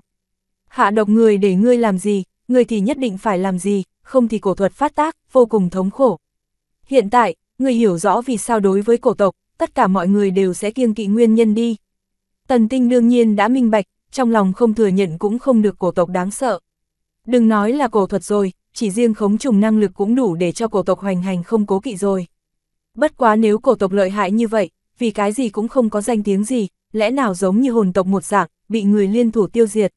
Hạ độc người để ngươi làm gì, ngươi thì nhất định phải làm gì, không thì cổ thuật phát tác, vô cùng thống khổ. Hiện tại, người hiểu rõ vì sao đối với cổ tộc, tất cả mọi người đều sẽ kiêng kỵ nguyên nhân đi. Tần tinh đương nhiên đã minh bạch, trong lòng không thừa nhận cũng không được cổ tộc đáng sợ. Đừng nói là cổ thuật rồi, chỉ riêng khống trùng năng lực cũng đủ để cho cổ tộc hoành hành không cố kỵ rồi. Bất quá nếu cổ tộc lợi hại như vậy, vì cái gì cũng không có danh tiếng gì, lẽ nào giống như hồn tộc một dạng, bị người liên thủ tiêu diệt.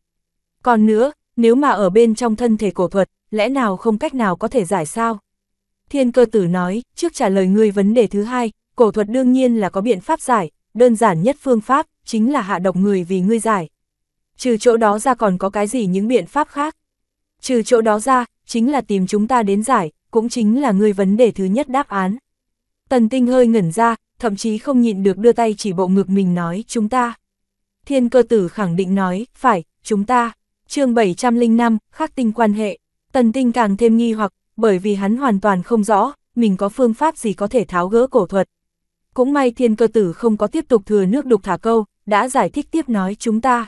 Còn nữa, nếu mà ở bên trong thân thể cổ thuật, lẽ nào không cách nào có thể giải sao? Thiên cơ tử nói, trước trả lời ngươi vấn đề thứ hai, cổ thuật đương nhiên là có biện pháp giải, đơn giản nhất phương pháp, chính là hạ độc người vì ngươi giải. Trừ chỗ đó ra còn có cái gì những biện pháp khác? Trừ chỗ đó ra, chính là tìm chúng ta đến giải, cũng chính là ngươi vấn đề thứ nhất đáp án. Tần tinh hơi ngẩn ra, thậm chí không nhịn được đưa tay chỉ bộ ngực mình nói, chúng ta. Thiên cơ tử khẳng định nói, phải, chúng ta. chương 705, khắc tinh quan hệ. Tần tinh càng thêm nghi hoặc, bởi vì hắn hoàn toàn không rõ, mình có phương pháp gì có thể tháo gỡ cổ thuật. Cũng may thiên cơ tử không có tiếp tục thừa nước đục thả câu, đã giải thích tiếp nói chúng ta.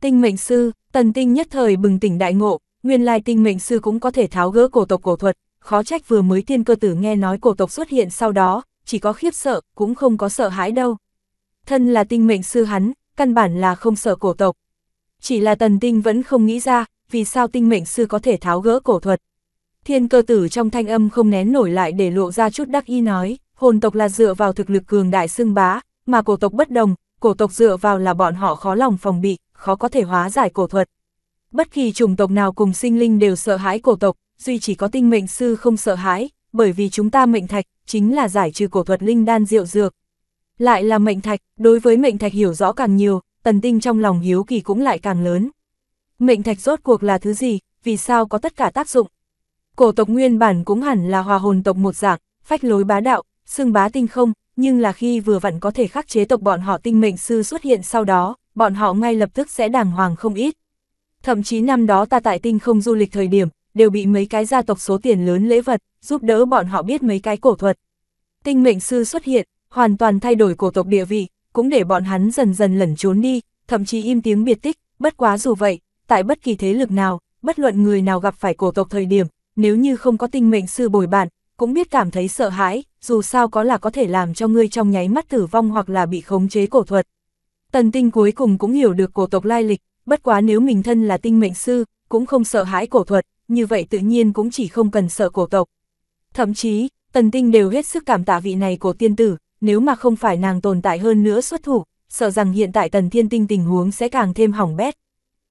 Tinh mệnh sư, tần tinh nhất thời bừng tỉnh đại ngộ, nguyên lai tinh mệnh sư cũng có thể tháo gỡ cổ tộc cổ thuật, khó trách vừa mới thiên cơ tử nghe nói cổ tộc xuất hiện sau đó, chỉ có khiếp sợ, cũng không có sợ hãi đâu. Thân là tinh mệnh sư hắn, căn bản là không sợ cổ tộc. Chỉ là tần tinh vẫn không nghĩ ra, vì sao tinh mệnh sư có thể tháo gỡ cổ thuật. Thiên cơ tử trong thanh âm không nén nổi lại để lộ ra chút đắc ý nói, hồn tộc là dựa vào thực lực cường đại xưng bá, mà cổ tộc bất đồng, cổ tộc dựa vào là bọn họ khó lòng phòng bị, khó có thể hóa giải cổ thuật. Bất kỳ chủng tộc nào cùng sinh linh đều sợ hãi cổ tộc, duy chỉ có tinh mệnh sư không sợ hãi, bởi vì chúng ta mệnh thạch, chính là giải trừ cổ thuật linh đan diệu dược. Lại là mệnh thạch, đối với mệnh thạch hiểu rõ càng nhiều, tần tinh trong lòng hiếu kỳ cũng lại càng lớn. Mệnh thạch rốt cuộc là thứ gì, vì sao có tất cả tác dụng? Cổ tộc nguyên bản cũng hẳn là hòa hồn tộc một dạng, phách lối bá đạo, xưng bá tinh không, nhưng là khi vừa vặn có thể khắc chế tộc bọn họ tinh mệnh sư xuất hiện sau đó, bọn họ ngay lập tức sẽ đàng hoàng không ít. Thậm chí năm đó ta tại tinh không du lịch thời điểm, đều bị mấy cái gia tộc số tiền lớn lễ vật, giúp đỡ bọn họ biết mấy cái cổ thuật. Tinh mệnh sư xuất hiện, hoàn toàn thay đổi cổ tộc địa vị, cũng để bọn hắn dần dần lẩn trốn đi, thậm chí im tiếng biệt tích, bất quá dù vậy, tại bất kỳ thế lực nào, bất luận người nào gặp phải cổ tộc thời điểm, nếu như không có tinh mệnh sư bồi bạn, cũng biết cảm thấy sợ hãi, dù sao có là có thể làm cho ngươi trong nháy mắt tử vong hoặc là bị khống chế cổ thuật. Tần tinh cuối cùng cũng hiểu được cổ tộc lai lịch, bất quá nếu mình thân là tinh mệnh sư, cũng không sợ hãi cổ thuật, như vậy tự nhiên cũng chỉ không cần sợ cổ tộc. Thậm chí, tần tinh đều hết sức cảm tạ vị này của tiên tử, nếu mà không phải nàng tồn tại hơn nữa xuất thủ, sợ rằng hiện tại tần thiên tinh tình huống sẽ càng thêm hỏng bét.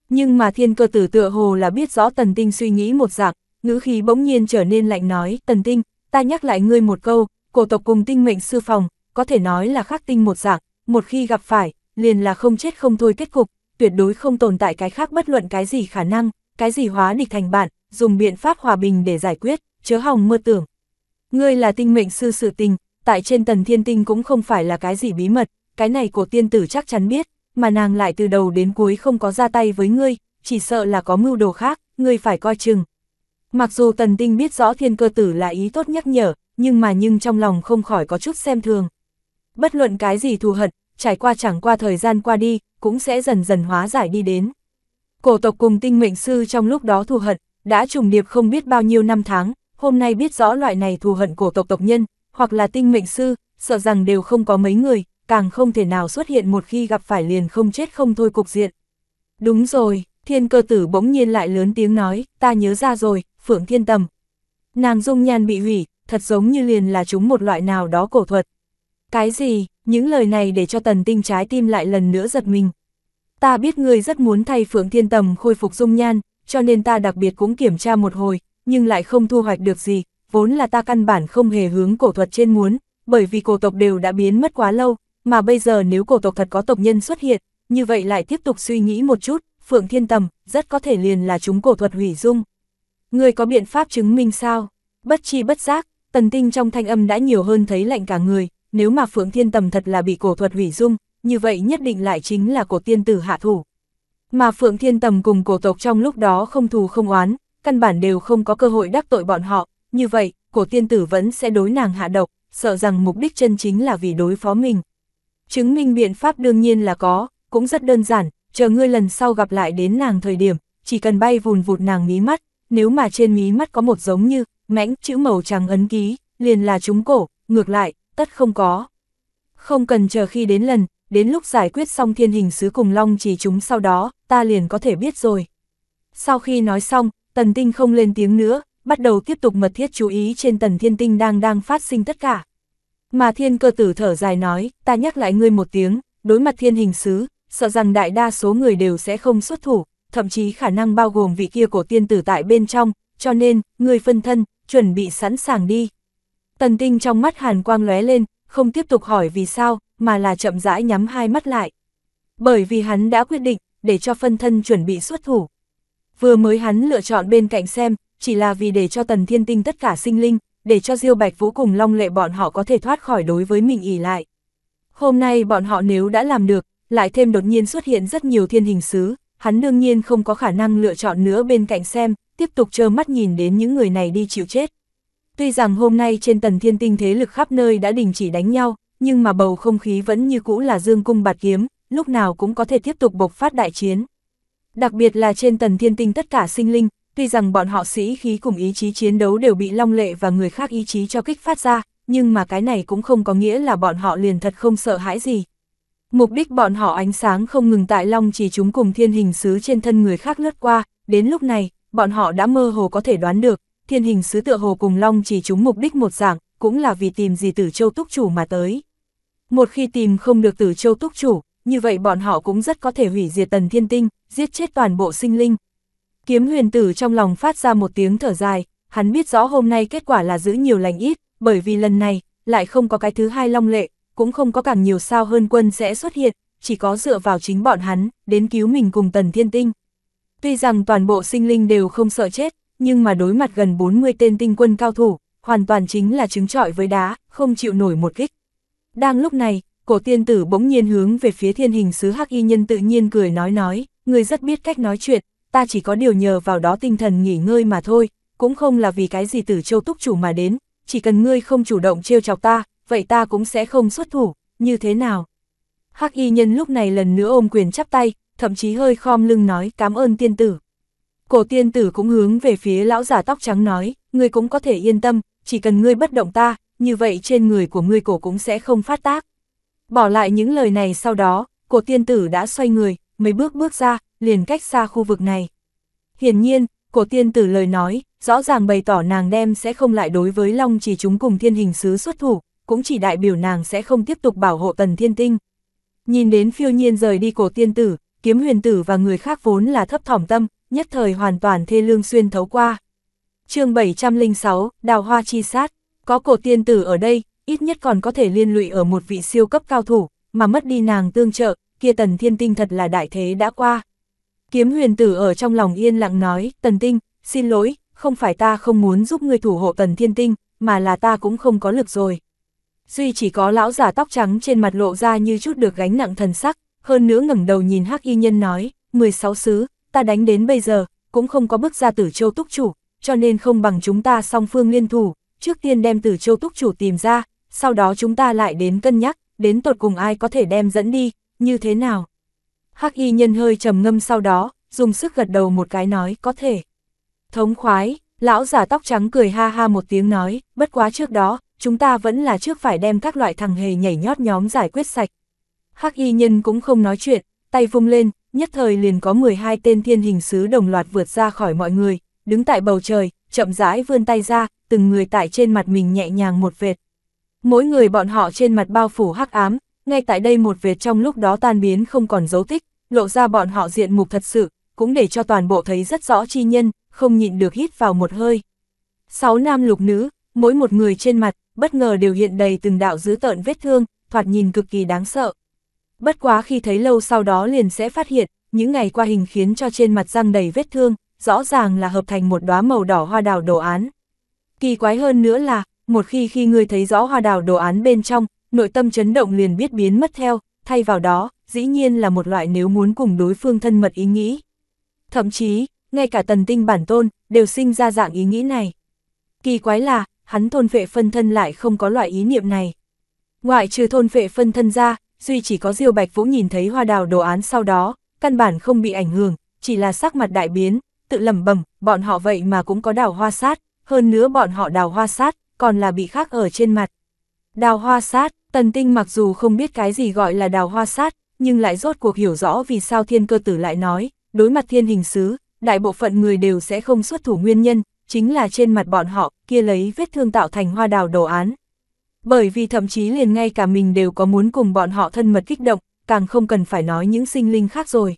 Nhưng mà thiên cơ tử tựa hồ là biết rõ tần tinh suy nghĩ một dạng, ngữ khí bỗng nhiên trở nên lạnh nói, tần tinh, ta nhắc lại ngươi một câu, cổ tộc cùng tinh mệnh sư phòng, có thể nói là khắc tinh một dạng, một khi gặp phải, liền là không chết không thôi kết cục, tuyệt đối không tồn tại cái khác bất luận cái gì khả năng, cái gì hóa địch thành bạn, dùng biện pháp hòa bình để giải quyết, chớ hòng mơ tưởng. Ngươi là tinh mệnh sư sự tình, tại trên tần thiên tinh cũng không phải là cái gì bí mật, cái này cổ tiên tử chắc chắn biết, mà nàng lại từ đầu đến cuối không có ra tay với ngươi, chỉ sợ là có mưu đồ khác, ngươi phải coi chừng, Mặc dù tần tinh biết rõ thiên cơ tử là ý tốt nhắc nhở, nhưng mà nhưng trong lòng không khỏi có chút xem thường. Bất luận cái gì thù hận, trải qua chẳng qua thời gian qua đi, cũng sẽ dần dần hóa giải đi đến. Cổ tộc cùng tinh mệnh sư trong lúc đó thù hận, đã trùng điệp không biết bao nhiêu năm tháng, hôm nay biết rõ loại này thù hận cổ tộc tộc nhân, hoặc là tinh mệnh sư, sợ rằng đều không có mấy người, càng không thể nào xuất hiện một khi gặp phải liền không chết không thôi cục diện. Đúng rồi, thiên cơ tử bỗng nhiên lại lớn tiếng nói, ta nhớ ra rồi, Phượng Thiên Tầm. Nàng dung nhan bị hủy, thật giống như liền là chúng một loại nào đó cổ thuật. Cái gì, những lời này để cho tần tinh trái tim lại lần nữa giật mình. Ta biết ngươi rất muốn thay Phượng Thiên Tầm khôi phục dung nhan, cho nên ta đặc biệt cũng kiểm tra một hồi, nhưng lại không thu hoạch được gì, vốn là ta căn bản không hề hướng cổ thuật trên muốn, bởi vì cổ tộc đều đã biến mất quá lâu, mà bây giờ nếu cổ tộc thật có tộc nhân xuất hiện, như vậy lại tiếp tục suy nghĩ một chút, Phượng Thiên Tầm, rất có thể liền là chúng cổ thuật hủy dung ngươi có biện pháp chứng minh sao? Bất chi bất giác, tần tinh trong thanh âm đã nhiều hơn thấy lạnh cả người, nếu mà Phượng Thiên Tầm thật là bị cổ thuật hủy dung, như vậy nhất định lại chính là cổ tiên tử hạ thủ. Mà Phượng Thiên Tầm cùng cổ tộc trong lúc đó không thù không oán, căn bản đều không có cơ hội đắc tội bọn họ, như vậy, cổ tiên tử vẫn sẽ đối nàng hạ độc, sợ rằng mục đích chân chính là vì đối phó mình. Chứng minh biện pháp đương nhiên là có, cũng rất đơn giản, chờ ngươi lần sau gặp lại đến nàng thời điểm, chỉ cần bay vùn vụt nàng mí mắt, nếu mà trên mí mắt có một giống như, mãnh chữ màu trắng ấn ký, liền là trúng cổ, ngược lại, tất không có. Không cần chờ khi đến lần, đến lúc giải quyết xong thiên hình sứ cùng long chỉ chúng sau đó, ta liền có thể biết rồi. Sau khi nói xong, tần tinh không lên tiếng nữa, bắt đầu tiếp tục mật thiết chú ý trên tần thiên tinh đang đang phát sinh tất cả. Mà thiên cơ tử thở dài nói, ta nhắc lại ngươi một tiếng, đối mặt thiên hình sứ, sợ rằng đại đa số người đều sẽ không xuất thủ, thậm chí khả năng bao gồm vị kia cổ tiên tử tại bên trong, cho nên, người phân thân, chuẩn bị sẵn sàng đi. Tần tinh trong mắt hàn quang lóe lên, không tiếp tục hỏi vì sao, mà là chậm rãi nhắm hai mắt lại. Bởi vì hắn đã quyết định, để cho phân thân chuẩn bị xuất thủ. Vừa mới hắn lựa chọn bên cạnh xem, chỉ là vì để cho tần thiên tinh tất cả sinh linh, để cho Diêu Bạch Vũ cùng Long Lệ bọn họ có thể thoát khỏi đối với mình ỉ lại. Hôm nay bọn họ nếu đã làm được, lại thêm đột nhiên xuất hiện rất nhiều thiên hình sứ, hắn đương nhiên không có khả năng lựa chọn nữa bên cạnh xem, tiếp tục trơ mắt nhìn đến những người này đi chịu chết. Tuy rằng hôm nay trên tần thiên tinh thế lực khắp nơi đã đình chỉ đánh nhau, nhưng mà bầu không khí vẫn như cũ là dương cung bạt kiếm, lúc nào cũng có thể tiếp tục bộc phát đại chiến. Đặc biệt là trên tần thiên tinh tất cả sinh linh, tuy rằng bọn họ sĩ khí cùng ý chí chiến đấu đều bị long lệ và người khác ý chí cho kích phát ra, nhưng mà cái này cũng không có nghĩa là bọn họ liền thật không sợ hãi gì, Mục đích bọn họ ánh sáng không ngừng tại long chỉ chúng cùng thiên hình sứ trên thân người khác lướt qua, đến lúc này, bọn họ đã mơ hồ có thể đoán được, thiên hình sứ tựa hồ cùng long chỉ chúng mục đích một dạng, cũng là vì tìm gì tử châu túc chủ mà tới. Một khi tìm không được tử châu túc chủ, như vậy bọn họ cũng rất có thể hủy diệt tần thiên tinh, giết chết toàn bộ sinh linh. Kiếm huyền tử trong lòng phát ra một tiếng thở dài, hắn biết rõ hôm nay kết quả là giữ nhiều lành ít, bởi vì lần này, lại không có cái thứ hai long lệ, cũng không có càng nhiều sao hơn quân sẽ xuất hiện, chỉ có dựa vào chính bọn hắn, đến cứu mình cùng tần thiên tinh. Tuy rằng toàn bộ sinh linh đều không sợ chết, nhưng mà đối mặt gần 40 tên tinh quân cao thủ, hoàn toàn chính là trứng trọi với đá, không chịu nổi một kích. Đang lúc này, cổ tiên tử bỗng nhiên hướng về phía thiên hình sứ hắc y nhân tự nhiên cười nói nói, người rất biết cách nói chuyện, ta chỉ có điều nhờ vào đó tinh thần nghỉ ngơi mà thôi, cũng không là vì cái gì tử châu túc chủ mà đến, chỉ cần ngươi không chủ động trêu chọc ta, vậy ta cũng sẽ không xuất thủ, như thế nào? Hắc y nhân lúc này lần nữa ôm quyền chắp tay, thậm chí hơi khom lưng nói cảm ơn tiên tử. Cổ tiên tử cũng hướng về phía lão giả tóc trắng nói, ngươi cũng có thể yên tâm, chỉ cần ngươi bất động ta, như vậy trên người của ngươi cổ cũng sẽ không phát tác. Bỏ lại những lời này sau đó, cổ tiên tử đã xoay người, mấy bước bước ra, liền cách xa khu vực này. Hiển nhiên, cổ tiên tử lời nói, rõ ràng bày tỏ nàng đem sẽ không lại đối với Long chỉ chúng cùng thiên hình sứ xuất thủ, cũng chỉ đại biểu nàng sẽ không tiếp tục bảo hộ tần thiên tinh. Nhìn đến phiêu nhiên rời đi cổ tiên tử, kiếm huyền tử và người khác vốn là thấp thỏm tâm, nhất thời hoàn toàn thê lương xuyên thấu qua. chương 706, Đào Hoa Chi Sát, có cổ tiên tử ở đây, ít nhất còn có thể liên lụy ở một vị siêu cấp cao thủ, mà mất đi nàng tương trợ, kia tần thiên tinh thật là đại thế đã qua. Kiếm huyền tử ở trong lòng yên lặng nói, tần tinh, xin lỗi, không phải ta không muốn giúp người thủ hộ tần thiên tinh, mà là ta cũng không có lực rồi. Duy chỉ có lão già tóc trắng trên mặt lộ ra như chút được gánh nặng thần sắc, hơn nữa ngẩng đầu nhìn hắc y nhân nói, 16 sứ, ta đánh đến bây giờ, cũng không có bước ra tử châu túc chủ, cho nên không bằng chúng ta song phương liên thủ, trước tiên đem tử châu túc chủ tìm ra, sau đó chúng ta lại đến cân nhắc, đến tột cùng ai có thể đem dẫn đi, như thế nào. Hắc y nhân hơi trầm ngâm sau đó, dùng sức gật đầu một cái nói có thể. Thống khoái, lão giả tóc trắng cười ha ha một tiếng nói, bất quá trước đó, chúng ta vẫn là trước phải đem các loại thằng hề nhảy nhót nhóm giải quyết sạch. Hắc y nhân cũng không nói chuyện, tay vung lên, nhất thời liền có 12 tên thiên hình sứ đồng loạt vượt ra khỏi mọi người, đứng tại bầu trời, chậm rãi vươn tay ra, từng người tại trên mặt mình nhẹ nhàng một vệt. Mỗi người bọn họ trên mặt bao phủ hắc ám, ngay tại đây một vệt trong lúc đó tan biến không còn dấu tích, lộ ra bọn họ diện mục thật sự, cũng để cho toàn bộ thấy rất rõ chi nhân, không nhịn được hít vào một hơi. Sáu nam lục nữ, mỗi một người trên mặt, bất ngờ đều hiện đầy từng đạo dữ tợn vết thương, thoạt nhìn cực kỳ đáng sợ. Bất quá khi thấy lâu sau đó liền sẽ phát hiện, những ngày qua hình khiến cho trên mặt răng đầy vết thương, rõ ràng là hợp thành một đóa màu đỏ hoa đào đồ án. Kỳ quái hơn nữa là, một khi khi người thấy rõ hoa đào đồ án bên trong, nội tâm chấn động liền biết biến mất theo, thay vào đó, dĩ nhiên là một loại nếu muốn cùng đối phương thân mật ý nghĩ. Thậm chí, ngay cả tần tinh bản tôn, đều sinh ra dạng ý nghĩ này. Kỳ quái là, hắn thôn vệ phân thân lại không có loại ý niệm này. Ngoại trừ thôn vệ phân thân ra, duy chỉ có Diêu Bạch Vũ nhìn thấy hoa đào đồ án sau đó, căn bản không bị ảnh hưởng, chỉ là sắc mặt đại biến, tự lầm bẩm bọn họ vậy mà cũng có đào hoa sát, hơn nữa bọn họ đào hoa sát, còn là bị khác ở trên mặt. Đào hoa sát, tần tinh mặc dù không biết cái gì gọi là đào hoa sát, nhưng lại rốt cuộc hiểu rõ vì sao thiên cơ tử lại nói, đối mặt thiên hình sứ, đại bộ phận người đều sẽ không xuất thủ nguyên nhân, chính là trên mặt bọn họ, kia lấy vết thương tạo thành hoa đào đồ án. Bởi vì thậm chí liền ngay cả mình đều có muốn cùng bọn họ thân mật kích động, càng không cần phải nói những sinh linh khác rồi.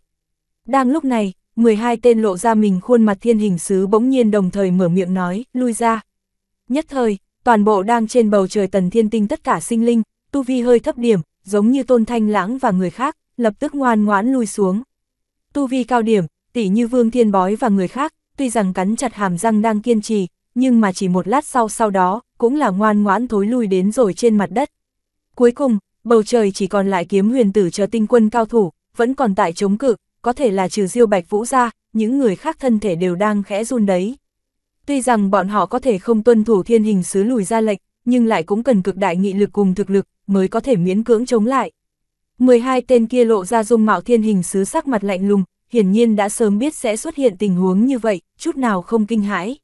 Đang lúc này, 12 tên lộ ra mình khuôn mặt thiên hình sứ bỗng nhiên đồng thời mở miệng nói, lui ra. Nhất thời, toàn bộ đang trên bầu trời tần thiên tinh tất cả sinh linh, tu vi hơi thấp điểm, giống như tôn thanh lãng và người khác, lập tức ngoan ngoãn lui xuống. Tu vi cao điểm, tỷ như vương thiên bói và người khác, tuy rằng cắn chặt hàm răng đang kiên trì, nhưng mà chỉ một lát sau sau đó, cũng là ngoan ngoãn thối lui đến rồi trên mặt đất. Cuối cùng, bầu trời chỉ còn lại kiếm huyền tử chờ tinh quân cao thủ, vẫn còn tại chống cự, có thể là trừ diêu bạch vũ ra, những người khác thân thể đều đang khẽ run đấy. Tuy rằng bọn họ có thể không tuân thủ thiên hình sứ lùi ra lệch, nhưng lại cũng cần cực đại nghị lực cùng thực lực, mới có thể miễn cưỡng chống lại. 12 tên kia lộ ra dung mạo thiên hình sứ sắc mặt lạnh lùng, hiển nhiên đã sớm biết sẽ xuất hiện tình huống như vậy, chút nào không kinh hãi.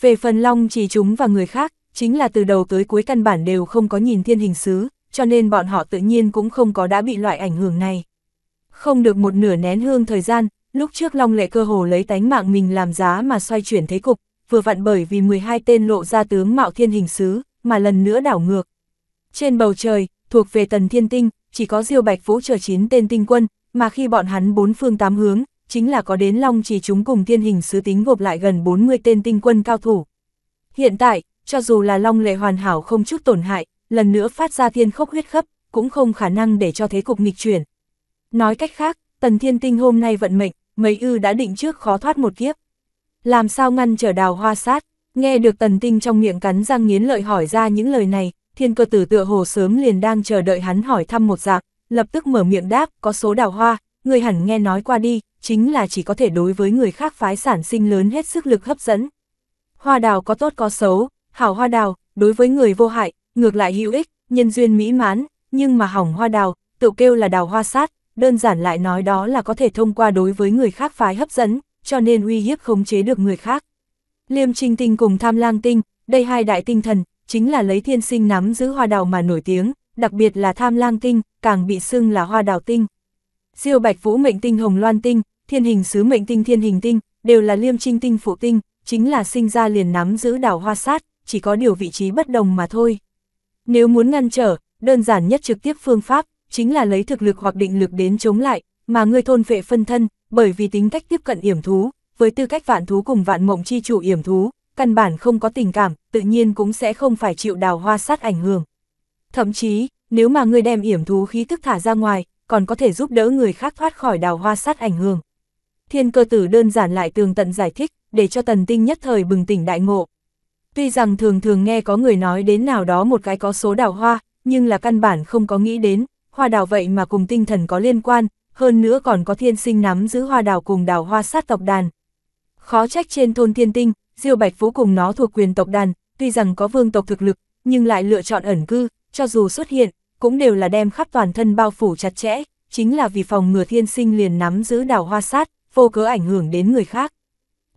Về phần Long chỉ chúng và người khác, chính là từ đầu tới cuối căn bản đều không có nhìn thiên hình sứ, cho nên bọn họ tự nhiên cũng không có đã bị loại ảnh hưởng này. Không được một nửa nén hương thời gian, lúc trước Long lệ cơ hồ lấy tánh mạng mình làm giá mà xoay chuyển thế cục, vừa vặn bởi vì 12 tên lộ ra tướng mạo thiên hình sứ, mà lần nữa đảo ngược. Trên bầu trời, thuộc về tần thiên tinh, chỉ có Diêu Bạch Vũ chờ 9 tên tinh quân, mà khi bọn hắn bốn phương tám hướng, chính là có đến Long chỉ chúng cùng thiên hình sứ tính gộp lại gần 40 tên tinh quân cao thủ. Hiện tại, cho dù là Long lệ hoàn hảo không chút tổn hại, lần nữa phát ra thiên khốc huyết khấp, cũng không khả năng để cho thế cục nghịch chuyển. Nói cách khác, Tần Thiên Tinh hôm nay vận mệnh, mấy ư đã định trước khó thoát một kiếp. Làm sao ngăn trở đào hoa sát, nghe được Tần Tinh trong miệng cắn răng nghiến lợi hỏi ra những lời này, thiên cơ tử tựa hồ sớm liền đang chờ đợi hắn hỏi thăm một dạng, lập tức mở miệng đáp, có số đào hoa, người hẳn nghe nói qua đi, chính là chỉ có thể đối với người khác phái sản sinh lớn hết sức lực hấp dẫn. Hoa đào có tốt có xấu, hảo hoa đào, đối với người vô hại, ngược lại hữu ích, nhân duyên mỹ mãn, nhưng mà hỏng hoa đào, tự kêu là đào hoa sát, đơn giản lại nói đó là có thể thông qua đối với người khác phái hấp dẫn, cho nên uy hiếp khống chế được người khác. Liêm Trinh Tinh cùng Tham Lang Tinh, đây hai đại tinh thần, chính là lấy thiên sinh nắm giữ hoa đào mà nổi tiếng, đặc biệt là tham lang tinh, càng bị xưng là hoa đào tinh. Diêu bạch vũ mệnh tinh hồng loan tinh, thiên hình sứ mệnh tinh thiên hình tinh, đều là liêm trinh tinh phụ tinh, chính là sinh ra liền nắm giữ đảo hoa sát, chỉ có điều vị trí bất đồng mà thôi. Nếu muốn ngăn trở, đơn giản nhất trực tiếp phương pháp, chính là lấy thực lực hoặc định lực đến chống lại, mà người thôn vệ phân thân, bởi vì tính cách tiếp cận yểm thú, với tư cách vạn thú cùng vạn mộng chi chủ yểm thú, căn bản không có tình cảm, tự nhiên cũng sẽ không phải chịu đào hoa sát ảnh hưởng. Thậm chí, nếu mà người đem yểm thú khí thức thả ra ngoài, còn có thể giúp đỡ người khác thoát khỏi đào hoa sát ảnh hưởng. Thiên cơ tử đơn giản lại tường tận giải thích, để cho tần tinh nhất thời bừng tỉnh đại ngộ. Tuy rằng thường thường nghe có người nói đến nào đó một cái có số đào hoa, nhưng là căn bản không có nghĩ đến, hoa đào vậy mà cùng tinh thần có liên quan, hơn nữa còn có thiên sinh nắm giữ hoa đào cùng đào hoa sát tộc đàn. Khó trách trên thôn thiên tinh, Diêu Bạch Phú cùng nó thuộc quyền tộc đàn, tuy rằng có vương tộc thực lực, nhưng lại lựa chọn ẩn cư, cho dù xuất hiện, cũng đều là đem khắp toàn thân bao phủ chặt chẽ, chính là vì phòng ngừa thiên sinh liền nắm giữ đào hoa sát, vô cớ ảnh hưởng đến người khác.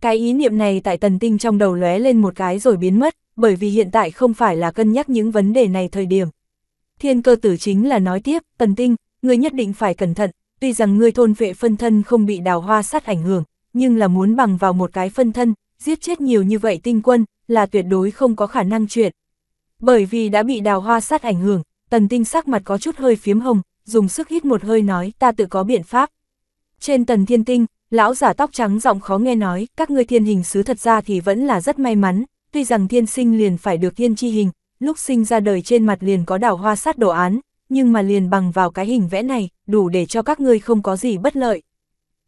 Cái ý niệm này tại tần tinh trong đầu lóe lên một cái rồi biến mất, bởi vì hiện tại không phải là cân nhắc những vấn đề này thời điểm. Thiên cơ tử chính là nói tiếp, tần tinh, ngươi nhất định phải cẩn thận, tuy rằng ngươi thôn vệ phân thân không bị đào hoa sát ảnh hưởng, nhưng là muốn bằng vào một cái phân thân, giết chết nhiều như vậy tinh quân, là tuyệt đối không có khả năng chuyện, bởi vì đã bị đào hoa sát ảnh hưởng, tần tinh sắc mặt có chút hơi phiếm hồng, dùng sức hít một hơi nói ta tự có biện pháp. Trên tần thiên tinh, lão giả tóc trắng giọng khó nghe nói, các ngươi thiên hình sứ thật ra thì vẫn là rất may mắn, tuy rằng thiên sinh liền phải được thiên chi hình, lúc sinh ra đời trên mặt liền có đào hoa sát đồ án, nhưng mà liền bằng vào cái hình vẽ này, đủ để cho các ngươi không có gì bất lợi.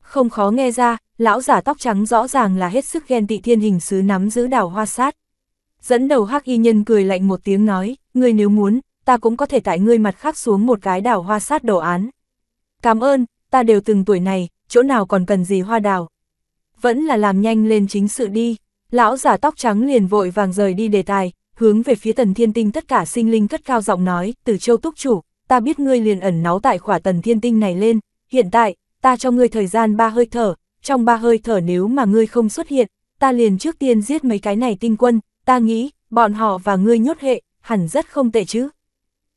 Không khó nghe ra, lão giả tóc trắng rõ ràng là hết sức ghen tị thiên hình sứ nắm giữ đào hoa sát. Dẫn đầu hắc y nhân cười lạnh một tiếng nói, ngươi nếu muốn, ta cũng có thể tại ngươi mặt khác xuống một cái đào hoa sát đồ án. Cảm ơn, ta đều từng tuổi này, chỗ nào còn cần gì hoa đào. Vẫn là làm nhanh lên chính sự đi, lão giả tóc trắng liền vội vàng rời đi đề tài, hướng về phía tần thiên tinh tất cả sinh linh cất cao giọng nói, từ châu túc chủ, ta biết ngươi liền ẩn náu tại khỏa tần thiên tinh này lên, hiện tại, ta cho ngươi thời gian ba hơi thở, trong ba hơi thở nếu mà ngươi không xuất hiện, ta liền trước tiên giết mấy cái này tinh quân, ta nghĩ, bọn họ và ngươi nhốt hệ, hẳn rất không tệ chứ.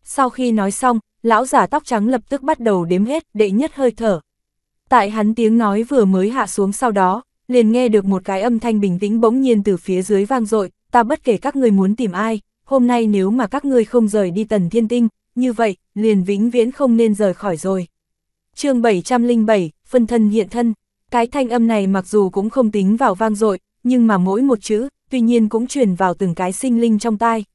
Sau khi nói xong, lão giả tóc trắng lập tức bắt đầu đếm hết đệ nhất hơi thở. Tại hắn tiếng nói vừa mới hạ xuống sau đó, liền nghe được một cái âm thanh bình tĩnh bỗng nhiên từ phía dưới vang dội ta bất kể các ngươi muốn tìm ai, hôm nay nếu mà các ngươi không rời đi tần thiên tinh, như vậy, liền vĩnh viễn không nên rời khỏi rồi. chương 707, phân thân hiện thân, cái thanh âm này mặc dù cũng không tính vào vang dội nhưng mà mỗi một chữ, tuy nhiên cũng truyền vào từng cái sinh linh trong tai.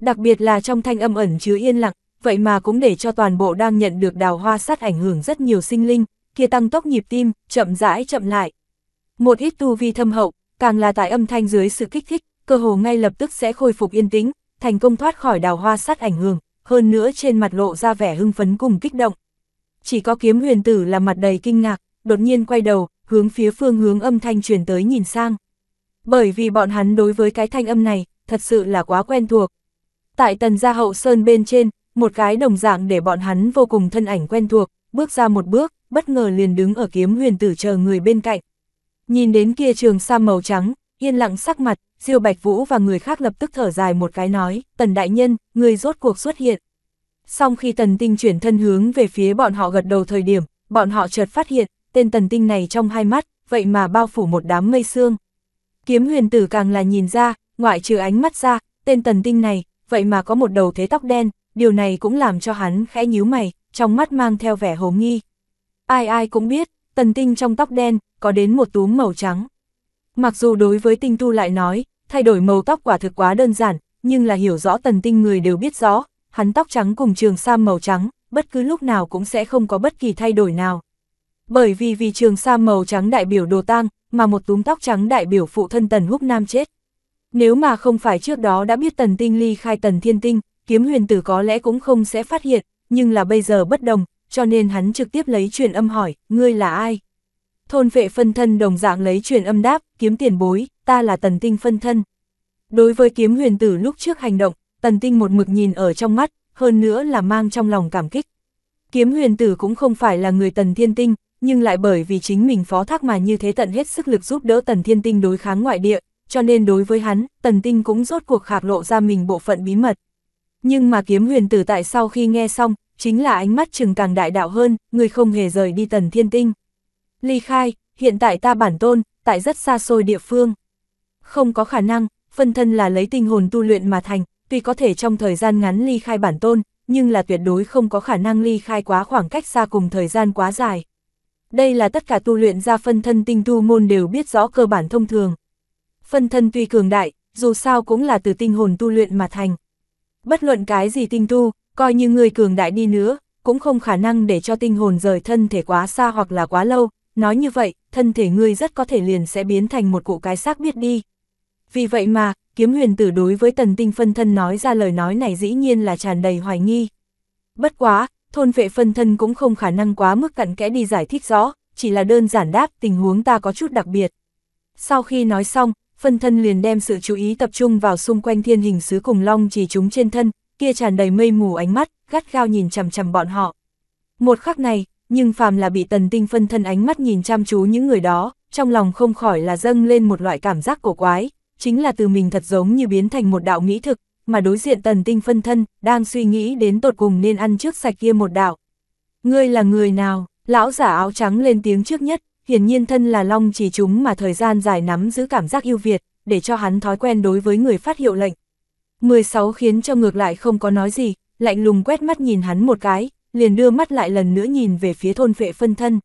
Đặc biệt là trong thanh âm ẩn chứa yên lặng, vậy mà cũng để cho toàn bộ đang nhận được đào hoa sát ảnh hưởng rất nhiều sinh linh, kia tăng tốc nhịp tim, chậm rãi chậm lại. Một ít tu vi thâm hậu, càng là tại âm thanh dưới sự kích thích, cơ hồ ngay lập tức sẽ khôi phục yên tĩnh, thành công thoát khỏi đào hoa sát ảnh hưởng, hơn nữa trên mặt lộ ra vẻ hưng phấn cùng kích động. Chỉ có kiếm huyền tử là mặt đầy kinh ngạc, đột nhiên quay đầu, hướng phía phương hướng âm thanh truyền tới nhìn sang bởi vì bọn hắn đối với cái thanh âm này, thật sự là quá quen thuộc. Tại tần gia hậu sơn bên trên, một cái đồng dạng để bọn hắn vô cùng thân ảnh quen thuộc, bước ra một bước, bất ngờ liền đứng ở kiếm huyền tử chờ người bên cạnh. Nhìn đến kia trường sa màu trắng, yên lặng sắc mặt, Diêu Bạch Vũ và người khác lập tức thở dài một cái nói, tần đại nhân, người rốt cuộc xuất hiện. sau khi tần tinh chuyển thân hướng về phía bọn họ gật đầu thời điểm, bọn họ chợt phát hiện, tên tần tinh này trong hai mắt, vậy mà bao phủ một đám mây xương Kiếm huyền tử càng là nhìn ra, ngoại trừ ánh mắt ra, tên tần tinh này, vậy mà có một đầu thế tóc đen, điều này cũng làm cho hắn khẽ nhíu mày, trong mắt mang theo vẻ hồ nghi. Ai ai cũng biết, tần tinh trong tóc đen, có đến một túm màu trắng. Mặc dù đối với tinh tu lại nói, thay đổi màu tóc quả thực quá đơn giản, nhưng là hiểu rõ tần tinh người đều biết rõ, hắn tóc trắng cùng trường sam màu trắng, bất cứ lúc nào cũng sẽ không có bất kỳ thay đổi nào. Bởi vì vì trường sam màu trắng đại biểu đồ tang, mà một túm tóc trắng đại biểu phụ thân Tần Húc Nam chết. Nếu mà không phải trước đó đã biết Tần Tinh ly khai Tần Thiên Tinh, kiếm huyền tử có lẽ cũng không sẽ phát hiện, nhưng là bây giờ bất đồng, cho nên hắn trực tiếp lấy truyền âm hỏi, ngươi là ai? Thôn vệ phân thân đồng dạng lấy truyền âm đáp, kiếm tiền bối, ta là Tần Tinh phân thân. Đối với kiếm huyền tử lúc trước hành động, Tần Tinh một mực nhìn ở trong mắt, hơn nữa là mang trong lòng cảm kích. Kiếm huyền tử cũng không phải là người Tần Thiên Tinh, nhưng lại bởi vì chính mình phó thác mà như thế tận hết sức lực giúp đỡ Tần Thiên Tinh đối kháng ngoại địa, cho nên đối với hắn, Tần Tinh cũng rốt cuộc khạc lộ ra mình bộ phận bí mật. Nhưng mà kiếm huyền tử tại sau khi nghe xong, chính là ánh mắt trừng càng đại đạo hơn, người không hề rời đi Tần Thiên Tinh. Ly khai, hiện tại ta bản tôn, tại rất xa xôi địa phương. Không có khả năng, phân thân là lấy tinh hồn tu luyện mà thành, tuy có thể trong thời gian ngắn ly khai bản tôn, nhưng là tuyệt đối không có khả năng ly khai quá khoảng cách xa cùng thời gian quá dài. Đây là tất cả tu luyện ra phân thân tinh tu môn đều biết rõ cơ bản thông thường. Phân thân tuy cường đại, dù sao cũng là từ tinh hồn tu luyện mà thành. Bất luận cái gì tinh tu, coi như người cường đại đi nữa, cũng không khả năng để cho tinh hồn rời thân thể quá xa hoặc là quá lâu, nói như vậy, thân thể ngươi rất có thể liền sẽ biến thành một cụ cái xác biết đi. Vì vậy mà, kiếm huyền tử đối với tần tinh phân thân nói ra lời nói này dĩ nhiên là tràn đầy hoài nghi. Bất quá, thôn vệ phân thân cũng không khả năng quá mức cặn kẽ đi giải thích rõ, chỉ là đơn giản đáp tình huống ta có chút đặc biệt. Sau khi nói xong, phân thân liền đem sự chú ý tập trung vào xung quanh thiên hình sứ cùng long chỉ chúng trên thân, kia tràn đầy mây mù ánh mắt, gắt gao nhìn chằm chằm bọn họ. Một khắc này, nhưng phàm là bị tần tinh phân thân ánh mắt nhìn chăm chú những người đó, trong lòng không khỏi là dâng lên một loại cảm giác cổ quái, chính là từ mình thật giống như biến thành một đạo mỹ thực, mà đối diện tần tinh phân thân, đang suy nghĩ đến tột cùng nên ăn trước sạch kia một đạo. Ngươi là người nào? Lão giả áo trắng lên tiếng trước nhất, hiển nhiên thân là long chỉ chúng mà thời gian dài nắm giữ cảm giác yêu Việt, để cho hắn thói quen đối với người phát hiệu lệnh. 16 khiến cho ngược lại không có nói gì, lạnh lùng quét mắt nhìn hắn một cái, liền đưa mắt lại lần nữa nhìn về phía thôn vệ phân thân.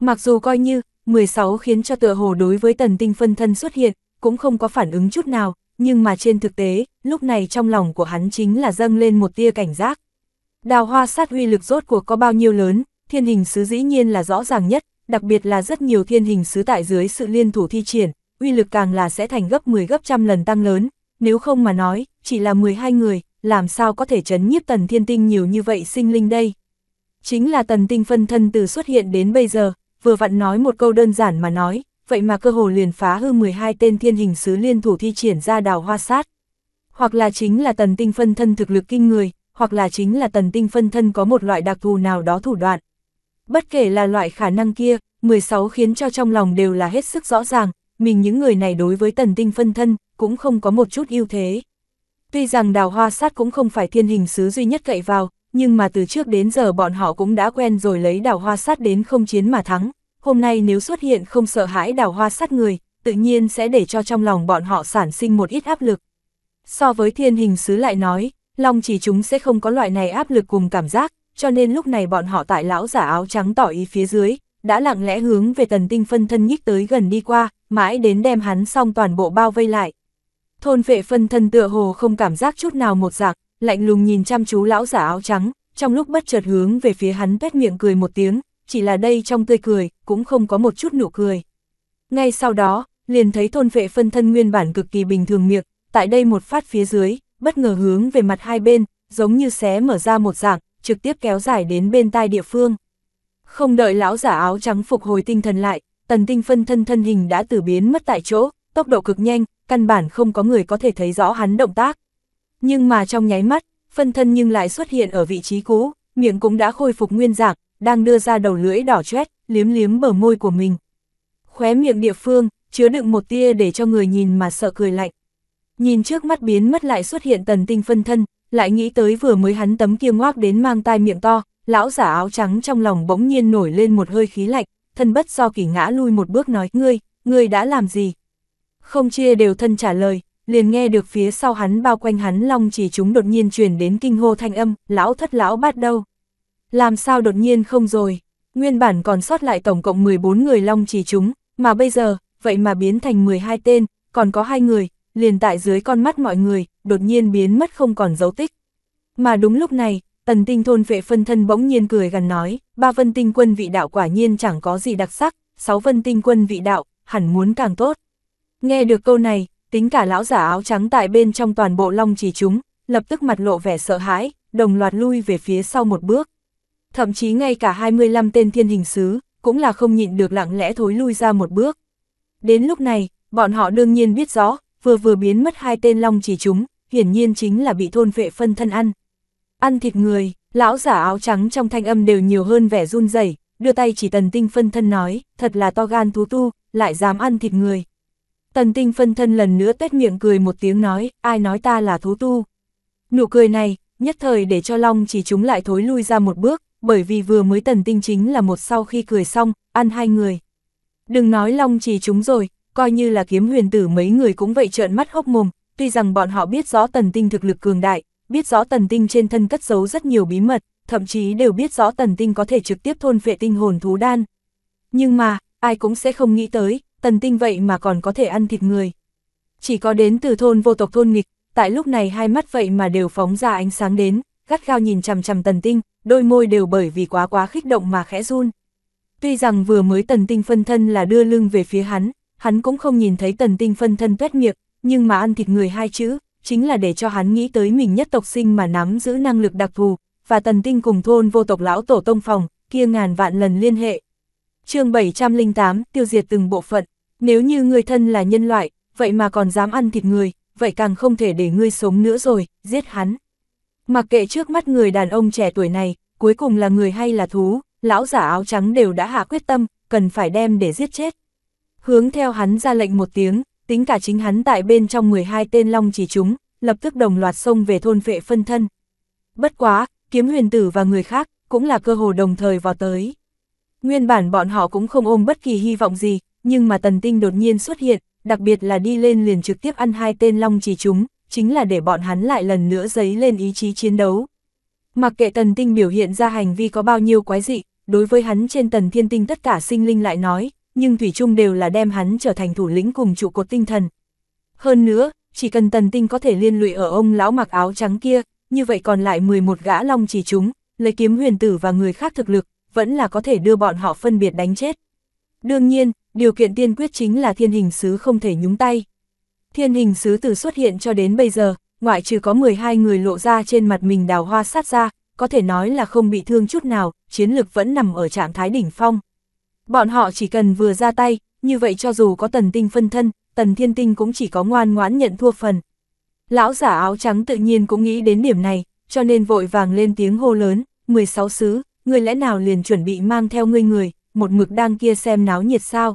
Mặc dù coi như, 16 khiến cho tựa hồ đối với tần tinh phân thân xuất hiện, cũng không có phản ứng chút nào, nhưng mà trên thực tế, lúc này trong lòng của hắn chính là dâng lên một tia cảnh giác. Đào hoa sát uy lực rốt cuộc có bao nhiêu lớn, thiên hình sứ dĩ nhiên là rõ ràng nhất, đặc biệt là rất nhiều thiên hình sứ tại dưới sự liên thủ thi triển, uy lực càng là sẽ thành gấp 10 gấp trăm lần tăng lớn, nếu không mà nói, chỉ là 12 người, làm sao có thể chấn nhiếp tần thiên tinh nhiều như vậy sinh linh đây. Chính là tần tinh phân thân từ xuất hiện đến bây giờ, vừa vặn nói một câu đơn giản mà nói, vậy mà cơ hồ liền phá hư 12 tên thiên hình sứ liên thủ thi triển ra đào hoa sát. Hoặc là chính là tần tinh phân thân thực lực kinh người, hoặc là chính là tần tinh phân thân có một loại đặc thù nào đó thủ đoạn. Bất kể là loại khả năng kia, 16 khiến cho trong lòng đều là hết sức rõ ràng, mình những người này đối với tần tinh phân thân cũng không có một chút ưu thế. Tuy rằng đào hoa sát cũng không phải thiên hình sứ duy nhất cậy vào, nhưng mà từ trước đến giờ bọn họ cũng đã quen rồi lấy đào hoa sát đến không chiến mà thắng, hôm nay nếu xuất hiện không sợ hãi đào hoa sát người, tự nhiên sẽ để cho trong lòng bọn họ sản sinh một ít áp lực. So với thiên hình sứ lại nói, long chỉ chúng sẽ không có loại này áp lực cùng cảm giác, cho nên lúc này bọn họ tại lão giả áo trắng tỏ ý phía dưới, đã lặng lẽ hướng về tần tinh phân thân nhích tới gần đi qua, mãi đến đem hắn xong toàn bộ bao vây lại. Thôn vệ phân thân tựa hồ không cảm giác chút nào một dạng, lạnh lùng nhìn chăm chú lão giả áo trắng, trong lúc bất chợt hướng về phía hắn tuét miệng cười một tiếng, chỉ là đây trong tươi cười, cũng không có một chút nụ cười. Ngay sau đó, liền thấy thôn vệ phân thân nguyên bản cực kỳ bình thường miệng, tại đây một phát phía dưới, bất ngờ hướng về mặt hai bên, giống như xé mở ra một dạng, trực tiếp kéo dài đến bên tai địa phương. Không đợi lão giả áo trắng phục hồi tinh thần lại, tần tinh phân thân thân hình đã tử biến mất tại chỗ, tốc độ cực nhanh, căn bản không có người có thể thấy rõ hắn động tác. Nhưng mà trong nháy mắt, phân thân nhưng lại xuất hiện ở vị trí cũ, miệng cũng đã khôi phục nguyên dạng, đang đưa ra đầu lưỡi đỏ chét, liếm liếm bờ môi của mình. Khóe miệng địa phương, chứa đựng một tia để cho người nhìn mà sợ cười lạnh. Nhìn trước mắt biến mất lại xuất hiện tần tinh phân thân, lại nghĩ tới vừa mới hắn tấm kia ngoác đến mang tai miệng to, lão giả áo trắng trong lòng bỗng nhiên nổi lên một hơi khí lạnh, thân bất do kỳ ngã lui một bước nói, ngươi, ngươi đã làm gì? Không chia đều thân trả lời, liền nghe được phía sau hắn bao quanh hắn long chỉ chúng đột nhiên truyền đến kinh hô thanh âm, lão thất lão bắt đầu. Làm sao đột nhiên không rồi? Nguyên bản còn sót lại tổng cộng 14 người long chỉ chúng, mà bây giờ, vậy mà biến thành 12 tên, còn có hai người, liền tại dưới con mắt mọi người, đột nhiên biến mất không còn dấu tích. Mà đúng lúc này, tần tinh thôn vệ phân thân bỗng nhiên cười gần nói, ba vân tinh quân vị đạo quả nhiên chẳng có gì đặc sắc, sáu vân tinh quân vị đạo, hẳn muốn càng tốt. Nghe được câu này, tính cả lão giả áo trắng tại bên trong toàn bộ long chỉ chúng, lập tức mặt lộ vẻ sợ hãi, đồng loạt lui về phía sau một bước thậm chí ngay cả 25 tên thiên hình sứ, cũng là không nhịn được lặng lẽ thối lui ra một bước. Đến lúc này, bọn họ đương nhiên biết rõ, vừa vừa biến mất hai tên long chỉ chúng, hiển nhiên chính là bị thôn vệ phân thân ăn. Ăn thịt người, lão giả áo trắng trong thanh âm đều nhiều hơn vẻ run rẩy đưa tay chỉ tần tinh phân thân nói, thật là to gan thú tu, lại dám ăn thịt người. Tần tinh phân thân lần nữa tét miệng cười một tiếng nói, ai nói ta là thú tu. Nụ cười này, nhất thời để cho long chỉ chúng lại thối lui ra một bước, bởi vì vừa mới tần tinh chính là một sau khi cười xong, ăn hai người. Đừng nói long trì chúng rồi, coi như là kiếm huyền tử mấy người cũng vậy trợn mắt hốc mồm, tuy rằng bọn họ biết rõ tần tinh thực lực cường đại, biết rõ tần tinh trên thân cất giấu rất nhiều bí mật, thậm chí đều biết rõ tần tinh có thể trực tiếp thôn vệ tinh hồn thú đan. Nhưng mà, ai cũng sẽ không nghĩ tới, tần tinh vậy mà còn có thể ăn thịt người. Chỉ có đến từ thôn vô tộc thôn nghịch, tại lúc này hai mắt vậy mà đều phóng ra ánh sáng đến, gắt gao nhìn chằm chằm tần tinh, đôi môi đều bởi vì quá quá khích động mà khẽ run. Tuy rằng vừa mới tần tinh phân thân là đưa lưng về phía hắn, hắn cũng không nhìn thấy tần tinh phân thân tuét miệng, nhưng mà ăn thịt người hai chữ, chính là để cho hắn nghĩ tới mình nhất tộc sinh mà nắm giữ năng lực đặc thù, và tần tinh cùng thôn vô tộc lão tổ tông phòng, kia ngàn vạn lần liên hệ. chương 708, tiêu diệt từng bộ phận, nếu như người thân là nhân loại, vậy mà còn dám ăn thịt người, vậy càng không thể để ngươi sống nữa rồi, giết hắn. Mặc kệ trước mắt người đàn ông trẻ tuổi này, cuối cùng là người hay là thú, lão giả áo trắng đều đã hạ quyết tâm, cần phải đem để giết chết. Hướng theo hắn ra lệnh một tiếng, tính cả chính hắn tại bên trong 12 tên long chỉ chúng, lập tức đồng loạt xông về thôn vệ phân thân. Bất quá, kiếm huyền tử và người khác, cũng là cơ hồ đồng thời vào tới. Nguyên bản bọn họ cũng không ôm bất kỳ hy vọng gì, nhưng mà tần tinh đột nhiên xuất hiện, đặc biệt là đi lên liền trực tiếp ăn hai tên long chỉ chúng, chính là để bọn hắn lại lần nữa dấy lên ý chí chiến đấu. Mặc kệ tần tinh biểu hiện ra hành vi có bao nhiêu quái dị, đối với hắn trên tần thiên tinh tất cả sinh linh lại nói, nhưng Thủy chung đều là đem hắn trở thành thủ lĩnh cùng trụ cột tinh thần. Hơn nữa, chỉ cần tần tinh có thể liên lụy ở ông lão mặc áo trắng kia, như vậy còn lại 11 gã long chỉ chúng, lấy kiếm huyền tử và người khác thực lực, vẫn là có thể đưa bọn họ phân biệt đánh chết. Đương nhiên, điều kiện tiên quyết chính là thiên hình sứ không thể nhúng tay. Thiên hình sứ từ xuất hiện cho đến bây giờ, ngoại trừ có 12 người lộ ra trên mặt mình đào hoa sát ra, có thể nói là không bị thương chút nào, chiến lực vẫn nằm ở trạng thái đỉnh phong. Bọn họ chỉ cần vừa ra tay, như vậy cho dù có tần tinh phân thân, tần thiên tinh cũng chỉ có ngoan ngoãn nhận thua phần. Lão giả áo trắng tự nhiên cũng nghĩ đến điểm này, cho nên vội vàng lên tiếng hô lớn, 16 sứ, người lẽ nào liền chuẩn bị mang theo ngươi người, một mực đang kia xem náo nhiệt sao.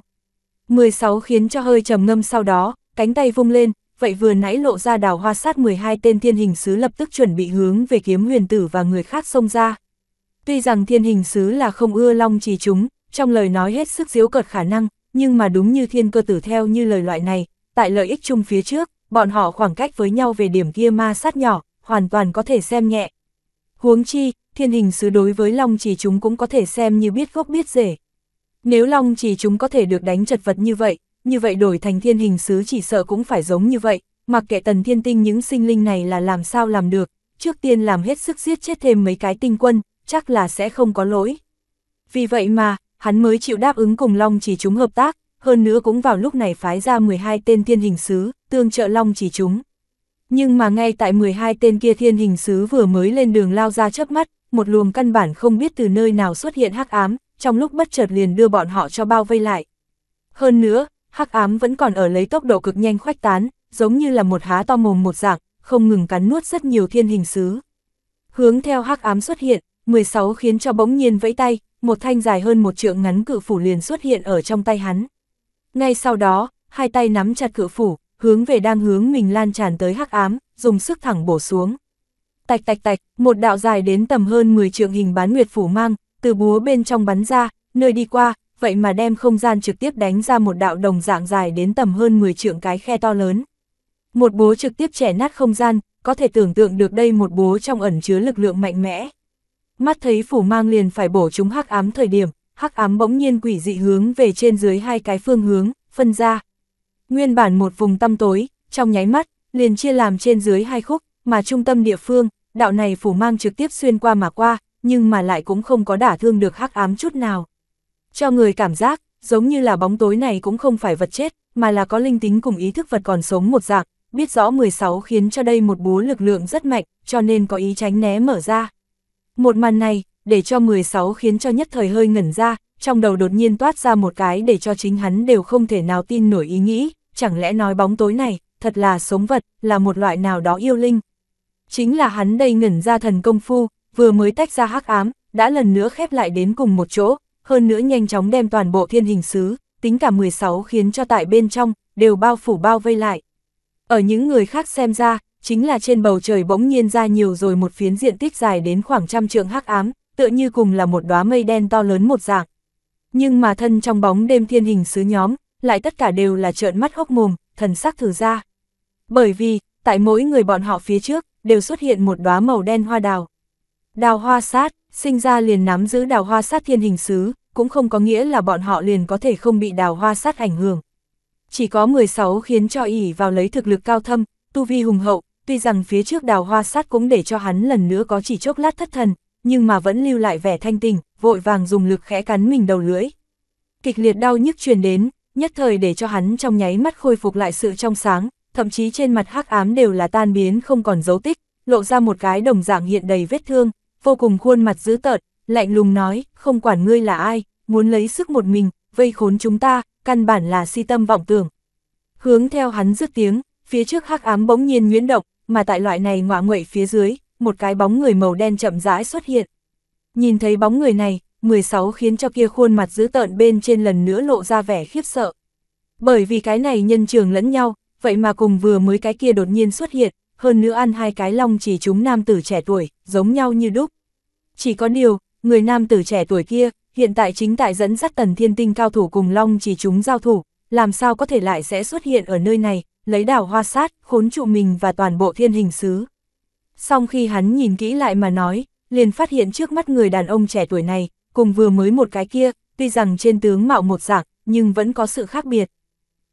16 khiến cho hơi trầm ngâm sau đó, cánh tay vung lên, vậy vừa nãy lộ ra đào hoa sát 12 tên thiên hình sứ lập tức chuẩn bị hướng về kiếm huyền tử và người khác xông ra. Tuy rằng thiên hình sứ là không ưa long trì chúng, trong lời nói hết sức diếu cợt khả năng, nhưng mà đúng như thiên cơ tử theo như lời loại này, tại lợi ích chung phía trước, bọn họ khoảng cách với nhau về điểm kia ma sát nhỏ, hoàn toàn có thể xem nhẹ. Huống chi, thiên hình sứ đối với long trì chúng cũng có thể xem như biết gốc biết rể. Nếu long trì chúng có thể được đánh chật vật như vậy, như vậy đổi thành thiên hình sứ chỉ sợ cũng phải giống như vậy, mặc kệ tần thiên tinh những sinh linh này là làm sao làm được, trước tiên làm hết sức giết chết thêm mấy cái tinh quân, chắc là sẽ không có lỗi. Vì vậy mà, hắn mới chịu đáp ứng cùng Long chỉ chúng hợp tác, hơn nữa cũng vào lúc này phái ra 12 tên thiên hình sứ, tương trợ Long chỉ chúng. Nhưng mà ngay tại 12 tên kia thiên hình sứ vừa mới lên đường lao ra chớp mắt, một luồng căn bản không biết từ nơi nào xuất hiện hắc ám, trong lúc bất chợt liền đưa bọn họ cho bao vây lại. Hơn nữa, hắc ám vẫn còn ở lấy tốc độ cực nhanh khoách tán, giống như là một há to mồm một dạng, không ngừng cắn nuốt rất nhiều thiên hình sứ. Hướng theo hắc ám xuất hiện, 16 khiến cho bỗng nhiên vẫy tay, một thanh dài hơn một trượng ngắn cự phủ liền xuất hiện ở trong tay hắn. Ngay sau đó, hai tay nắm chặt cự phủ, hướng về đang hướng mình lan tràn tới hắc ám, dùng sức thẳng bổ xuống. Tạch tạch tạch, một đạo dài đến tầm hơn 10 trượng hình bán nguyệt phủ mang, từ búa bên trong bắn ra, nơi đi qua, vậy mà đem không gian trực tiếp đánh ra một đạo đồng dạng dài đến tầm hơn 10 trượng cái khe to lớn. Một bố trực tiếp trẻ nát không gian, có thể tưởng tượng được đây một bố trong ẩn chứa lực lượng mạnh mẽ. Mắt thấy phủ mang liền phải bổ chúng hắc ám thời điểm, hắc ám bỗng nhiên quỷ dị hướng về trên dưới hai cái phương hướng, phân ra. Nguyên bản một vùng tăm tối, trong nháy mắt, liền chia làm trên dưới hai khúc, mà trung tâm địa phương, đạo này phủ mang trực tiếp xuyên qua mà qua, nhưng mà lại cũng không có đả thương được hắc ám chút nào cho người cảm giác, giống như là bóng tối này cũng không phải vật chết, mà là có linh tính cùng ý thức vật còn sống một dạng, biết rõ 16 khiến cho đây một búa lực lượng rất mạnh, cho nên có ý tránh né mở ra. Một màn này, để cho 16 khiến cho nhất thời hơi ngẩn ra, trong đầu đột nhiên toát ra một cái để cho chính hắn đều không thể nào tin nổi ý nghĩ, chẳng lẽ nói bóng tối này, thật là sống vật, là một loại nào đó yêu linh. Chính là hắn đây ngẩn ra thần công phu, vừa mới tách ra hắc ám, đã lần nữa khép lại đến cùng một chỗ, hơn nữa nhanh chóng đem toàn bộ thiên hình xứ, tính cả 16 khiến cho tại bên trong, đều bao phủ bao vây lại. Ở những người khác xem ra, chính là trên bầu trời bỗng nhiên ra nhiều rồi một phiến diện tích dài đến khoảng trăm trượng hắc ám, tựa như cùng là một đóa mây đen to lớn một dạng. Nhưng mà thân trong bóng đêm thiên hình sứ nhóm, lại tất cả đều là trợn mắt hốc mồm, thần sắc thử ra. Bởi vì, tại mỗi người bọn họ phía trước, đều xuất hiện một đóa màu đen hoa đào. Đào hoa sát, sinh ra liền nắm giữ đào hoa sát thiên hình sứ, cũng không có nghĩa là bọn họ liền có thể không bị đào hoa sát ảnh hưởng. Chỉ có 16 khiến cho ỉ vào lấy thực lực cao thâm, tu vi hùng hậu, tuy rằng phía trước đào hoa sát cũng để cho hắn lần nữa có chỉ chốc lát thất thần, nhưng mà vẫn lưu lại vẻ thanh tình, vội vàng dùng lực khẽ cắn mình đầu lưỡi. Kịch liệt đau nhức truyền đến, nhất thời để cho hắn trong nháy mắt khôi phục lại sự trong sáng, thậm chí trên mặt hắc ám đều là tan biến không còn dấu tích, lộ ra một cái đồng dạng hiện đầy vết thương, vô cùng khuôn mặt dữ tợn, lạnh lùng nói, không quản ngươi là ai, muốn lấy sức một mình, vây khốn chúng ta, căn bản là si tâm vọng tưởng. Hướng theo hắn dứt tiếng, phía trước hắc ám bỗng nhiên nguyễn động, mà tại loại này ngọa nguậy phía dưới, một cái bóng người màu đen chậm rãi xuất hiện. Nhìn thấy bóng người này, 16 khiến cho kia khuôn mặt dữ tợn bên trên lần nữa lộ ra vẻ khiếp sợ. Bởi vì cái này nhân trường lẫn nhau, vậy mà cùng vừa mới cái kia đột nhiên xuất hiện, hơn nữa ăn hai cái long chỉ chúng nam tử trẻ tuổi, giống nhau như đúc. Chỉ có điều, người nam tử trẻ tuổi kia, hiện tại chính tại dẫn dắt tần thiên tinh cao thủ cùng long chỉ chúng giao thủ, làm sao có thể lại sẽ xuất hiện ở nơi này, lấy đảo hoa sát, khốn trụ mình và toàn bộ thiên hình xứ. sau khi hắn nhìn kỹ lại mà nói, liền phát hiện trước mắt người đàn ông trẻ tuổi này, cùng vừa mới một cái kia, tuy rằng trên tướng mạo một dạng, nhưng vẫn có sự khác biệt.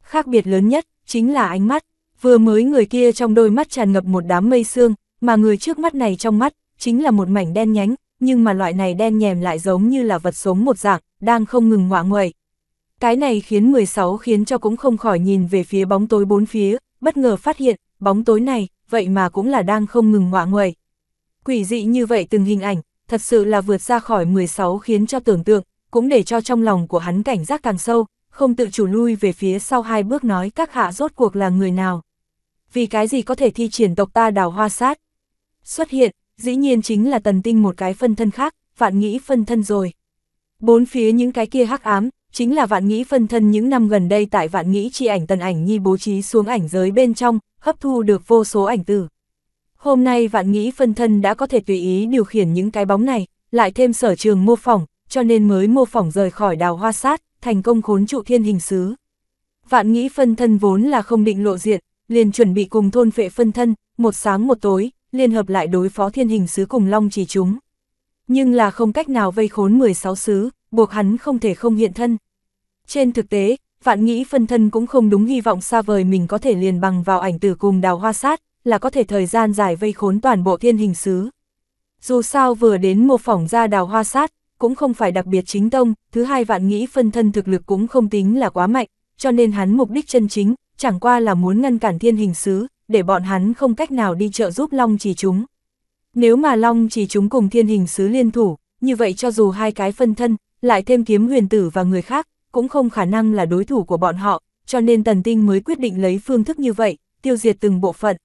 Khác biệt lớn nhất, chính là ánh mắt, Vừa mới người kia trong đôi mắt tràn ngập một đám mây sương, mà người trước mắt này trong mắt, chính là một mảnh đen nhánh, nhưng mà loại này đen nhèm lại giống như là vật sống một dạng, đang không ngừng ngoạ nguậy. Cái này khiến 16 khiến cho cũng không khỏi nhìn về phía bóng tối bốn phía, bất ngờ phát hiện, bóng tối này, vậy mà cũng là đang không ngừng ngoạ nguậy. Quỷ dị như vậy từng hình ảnh, thật sự là vượt ra khỏi 16 khiến cho tưởng tượng, cũng để cho trong lòng của hắn cảnh giác càng sâu, không tự chủ lui về phía sau hai bước nói các hạ rốt cuộc là người nào vì cái gì có thể thi triển tộc ta đào hoa sát. Xuất hiện, dĩ nhiên chính là tần tinh một cái phân thân khác, vạn nghĩ phân thân rồi. Bốn phía những cái kia hắc ám, chính là vạn nghĩ phân thân những năm gần đây tại vạn nghĩ chi ảnh tần ảnh nhi bố trí xuống ảnh giới bên trong, hấp thu được vô số ảnh tử. Hôm nay vạn nghĩ phân thân đã có thể tùy ý điều khiển những cái bóng này, lại thêm sở trường mô phỏng, cho nên mới mô phỏng rời khỏi đào hoa sát, thành công khốn trụ thiên hình sứ. Vạn nghĩ phân thân vốn là không định lộ diện, liền chuẩn bị cùng thôn phệ phân thân, một sáng một tối, liên hợp lại đối phó thiên hình sứ cùng long chỉ chúng. Nhưng là không cách nào vây khốn 16 sứ, buộc hắn không thể không hiện thân. Trên thực tế, vạn nghĩ phân thân cũng không đúng hy vọng xa vời mình có thể liền bằng vào ảnh tử cùng đào hoa sát, là có thể thời gian dài vây khốn toàn bộ thiên hình sứ. Dù sao vừa đến mô phỏng ra đào hoa sát, cũng không phải đặc biệt chính tông, thứ hai vạn nghĩ phân thân thực lực cũng không tính là quá mạnh, cho nên hắn mục đích chân chính chẳng qua là muốn ngăn cản thiên hình sứ, để bọn hắn không cách nào đi trợ giúp Long chỉ chúng. Nếu mà Long chỉ chúng cùng thiên hình sứ liên thủ, như vậy cho dù hai cái phân thân, lại thêm kiếm huyền tử và người khác, cũng không khả năng là đối thủ của bọn họ, cho nên Tần Tinh mới quyết định lấy phương thức như vậy, tiêu diệt từng bộ phận.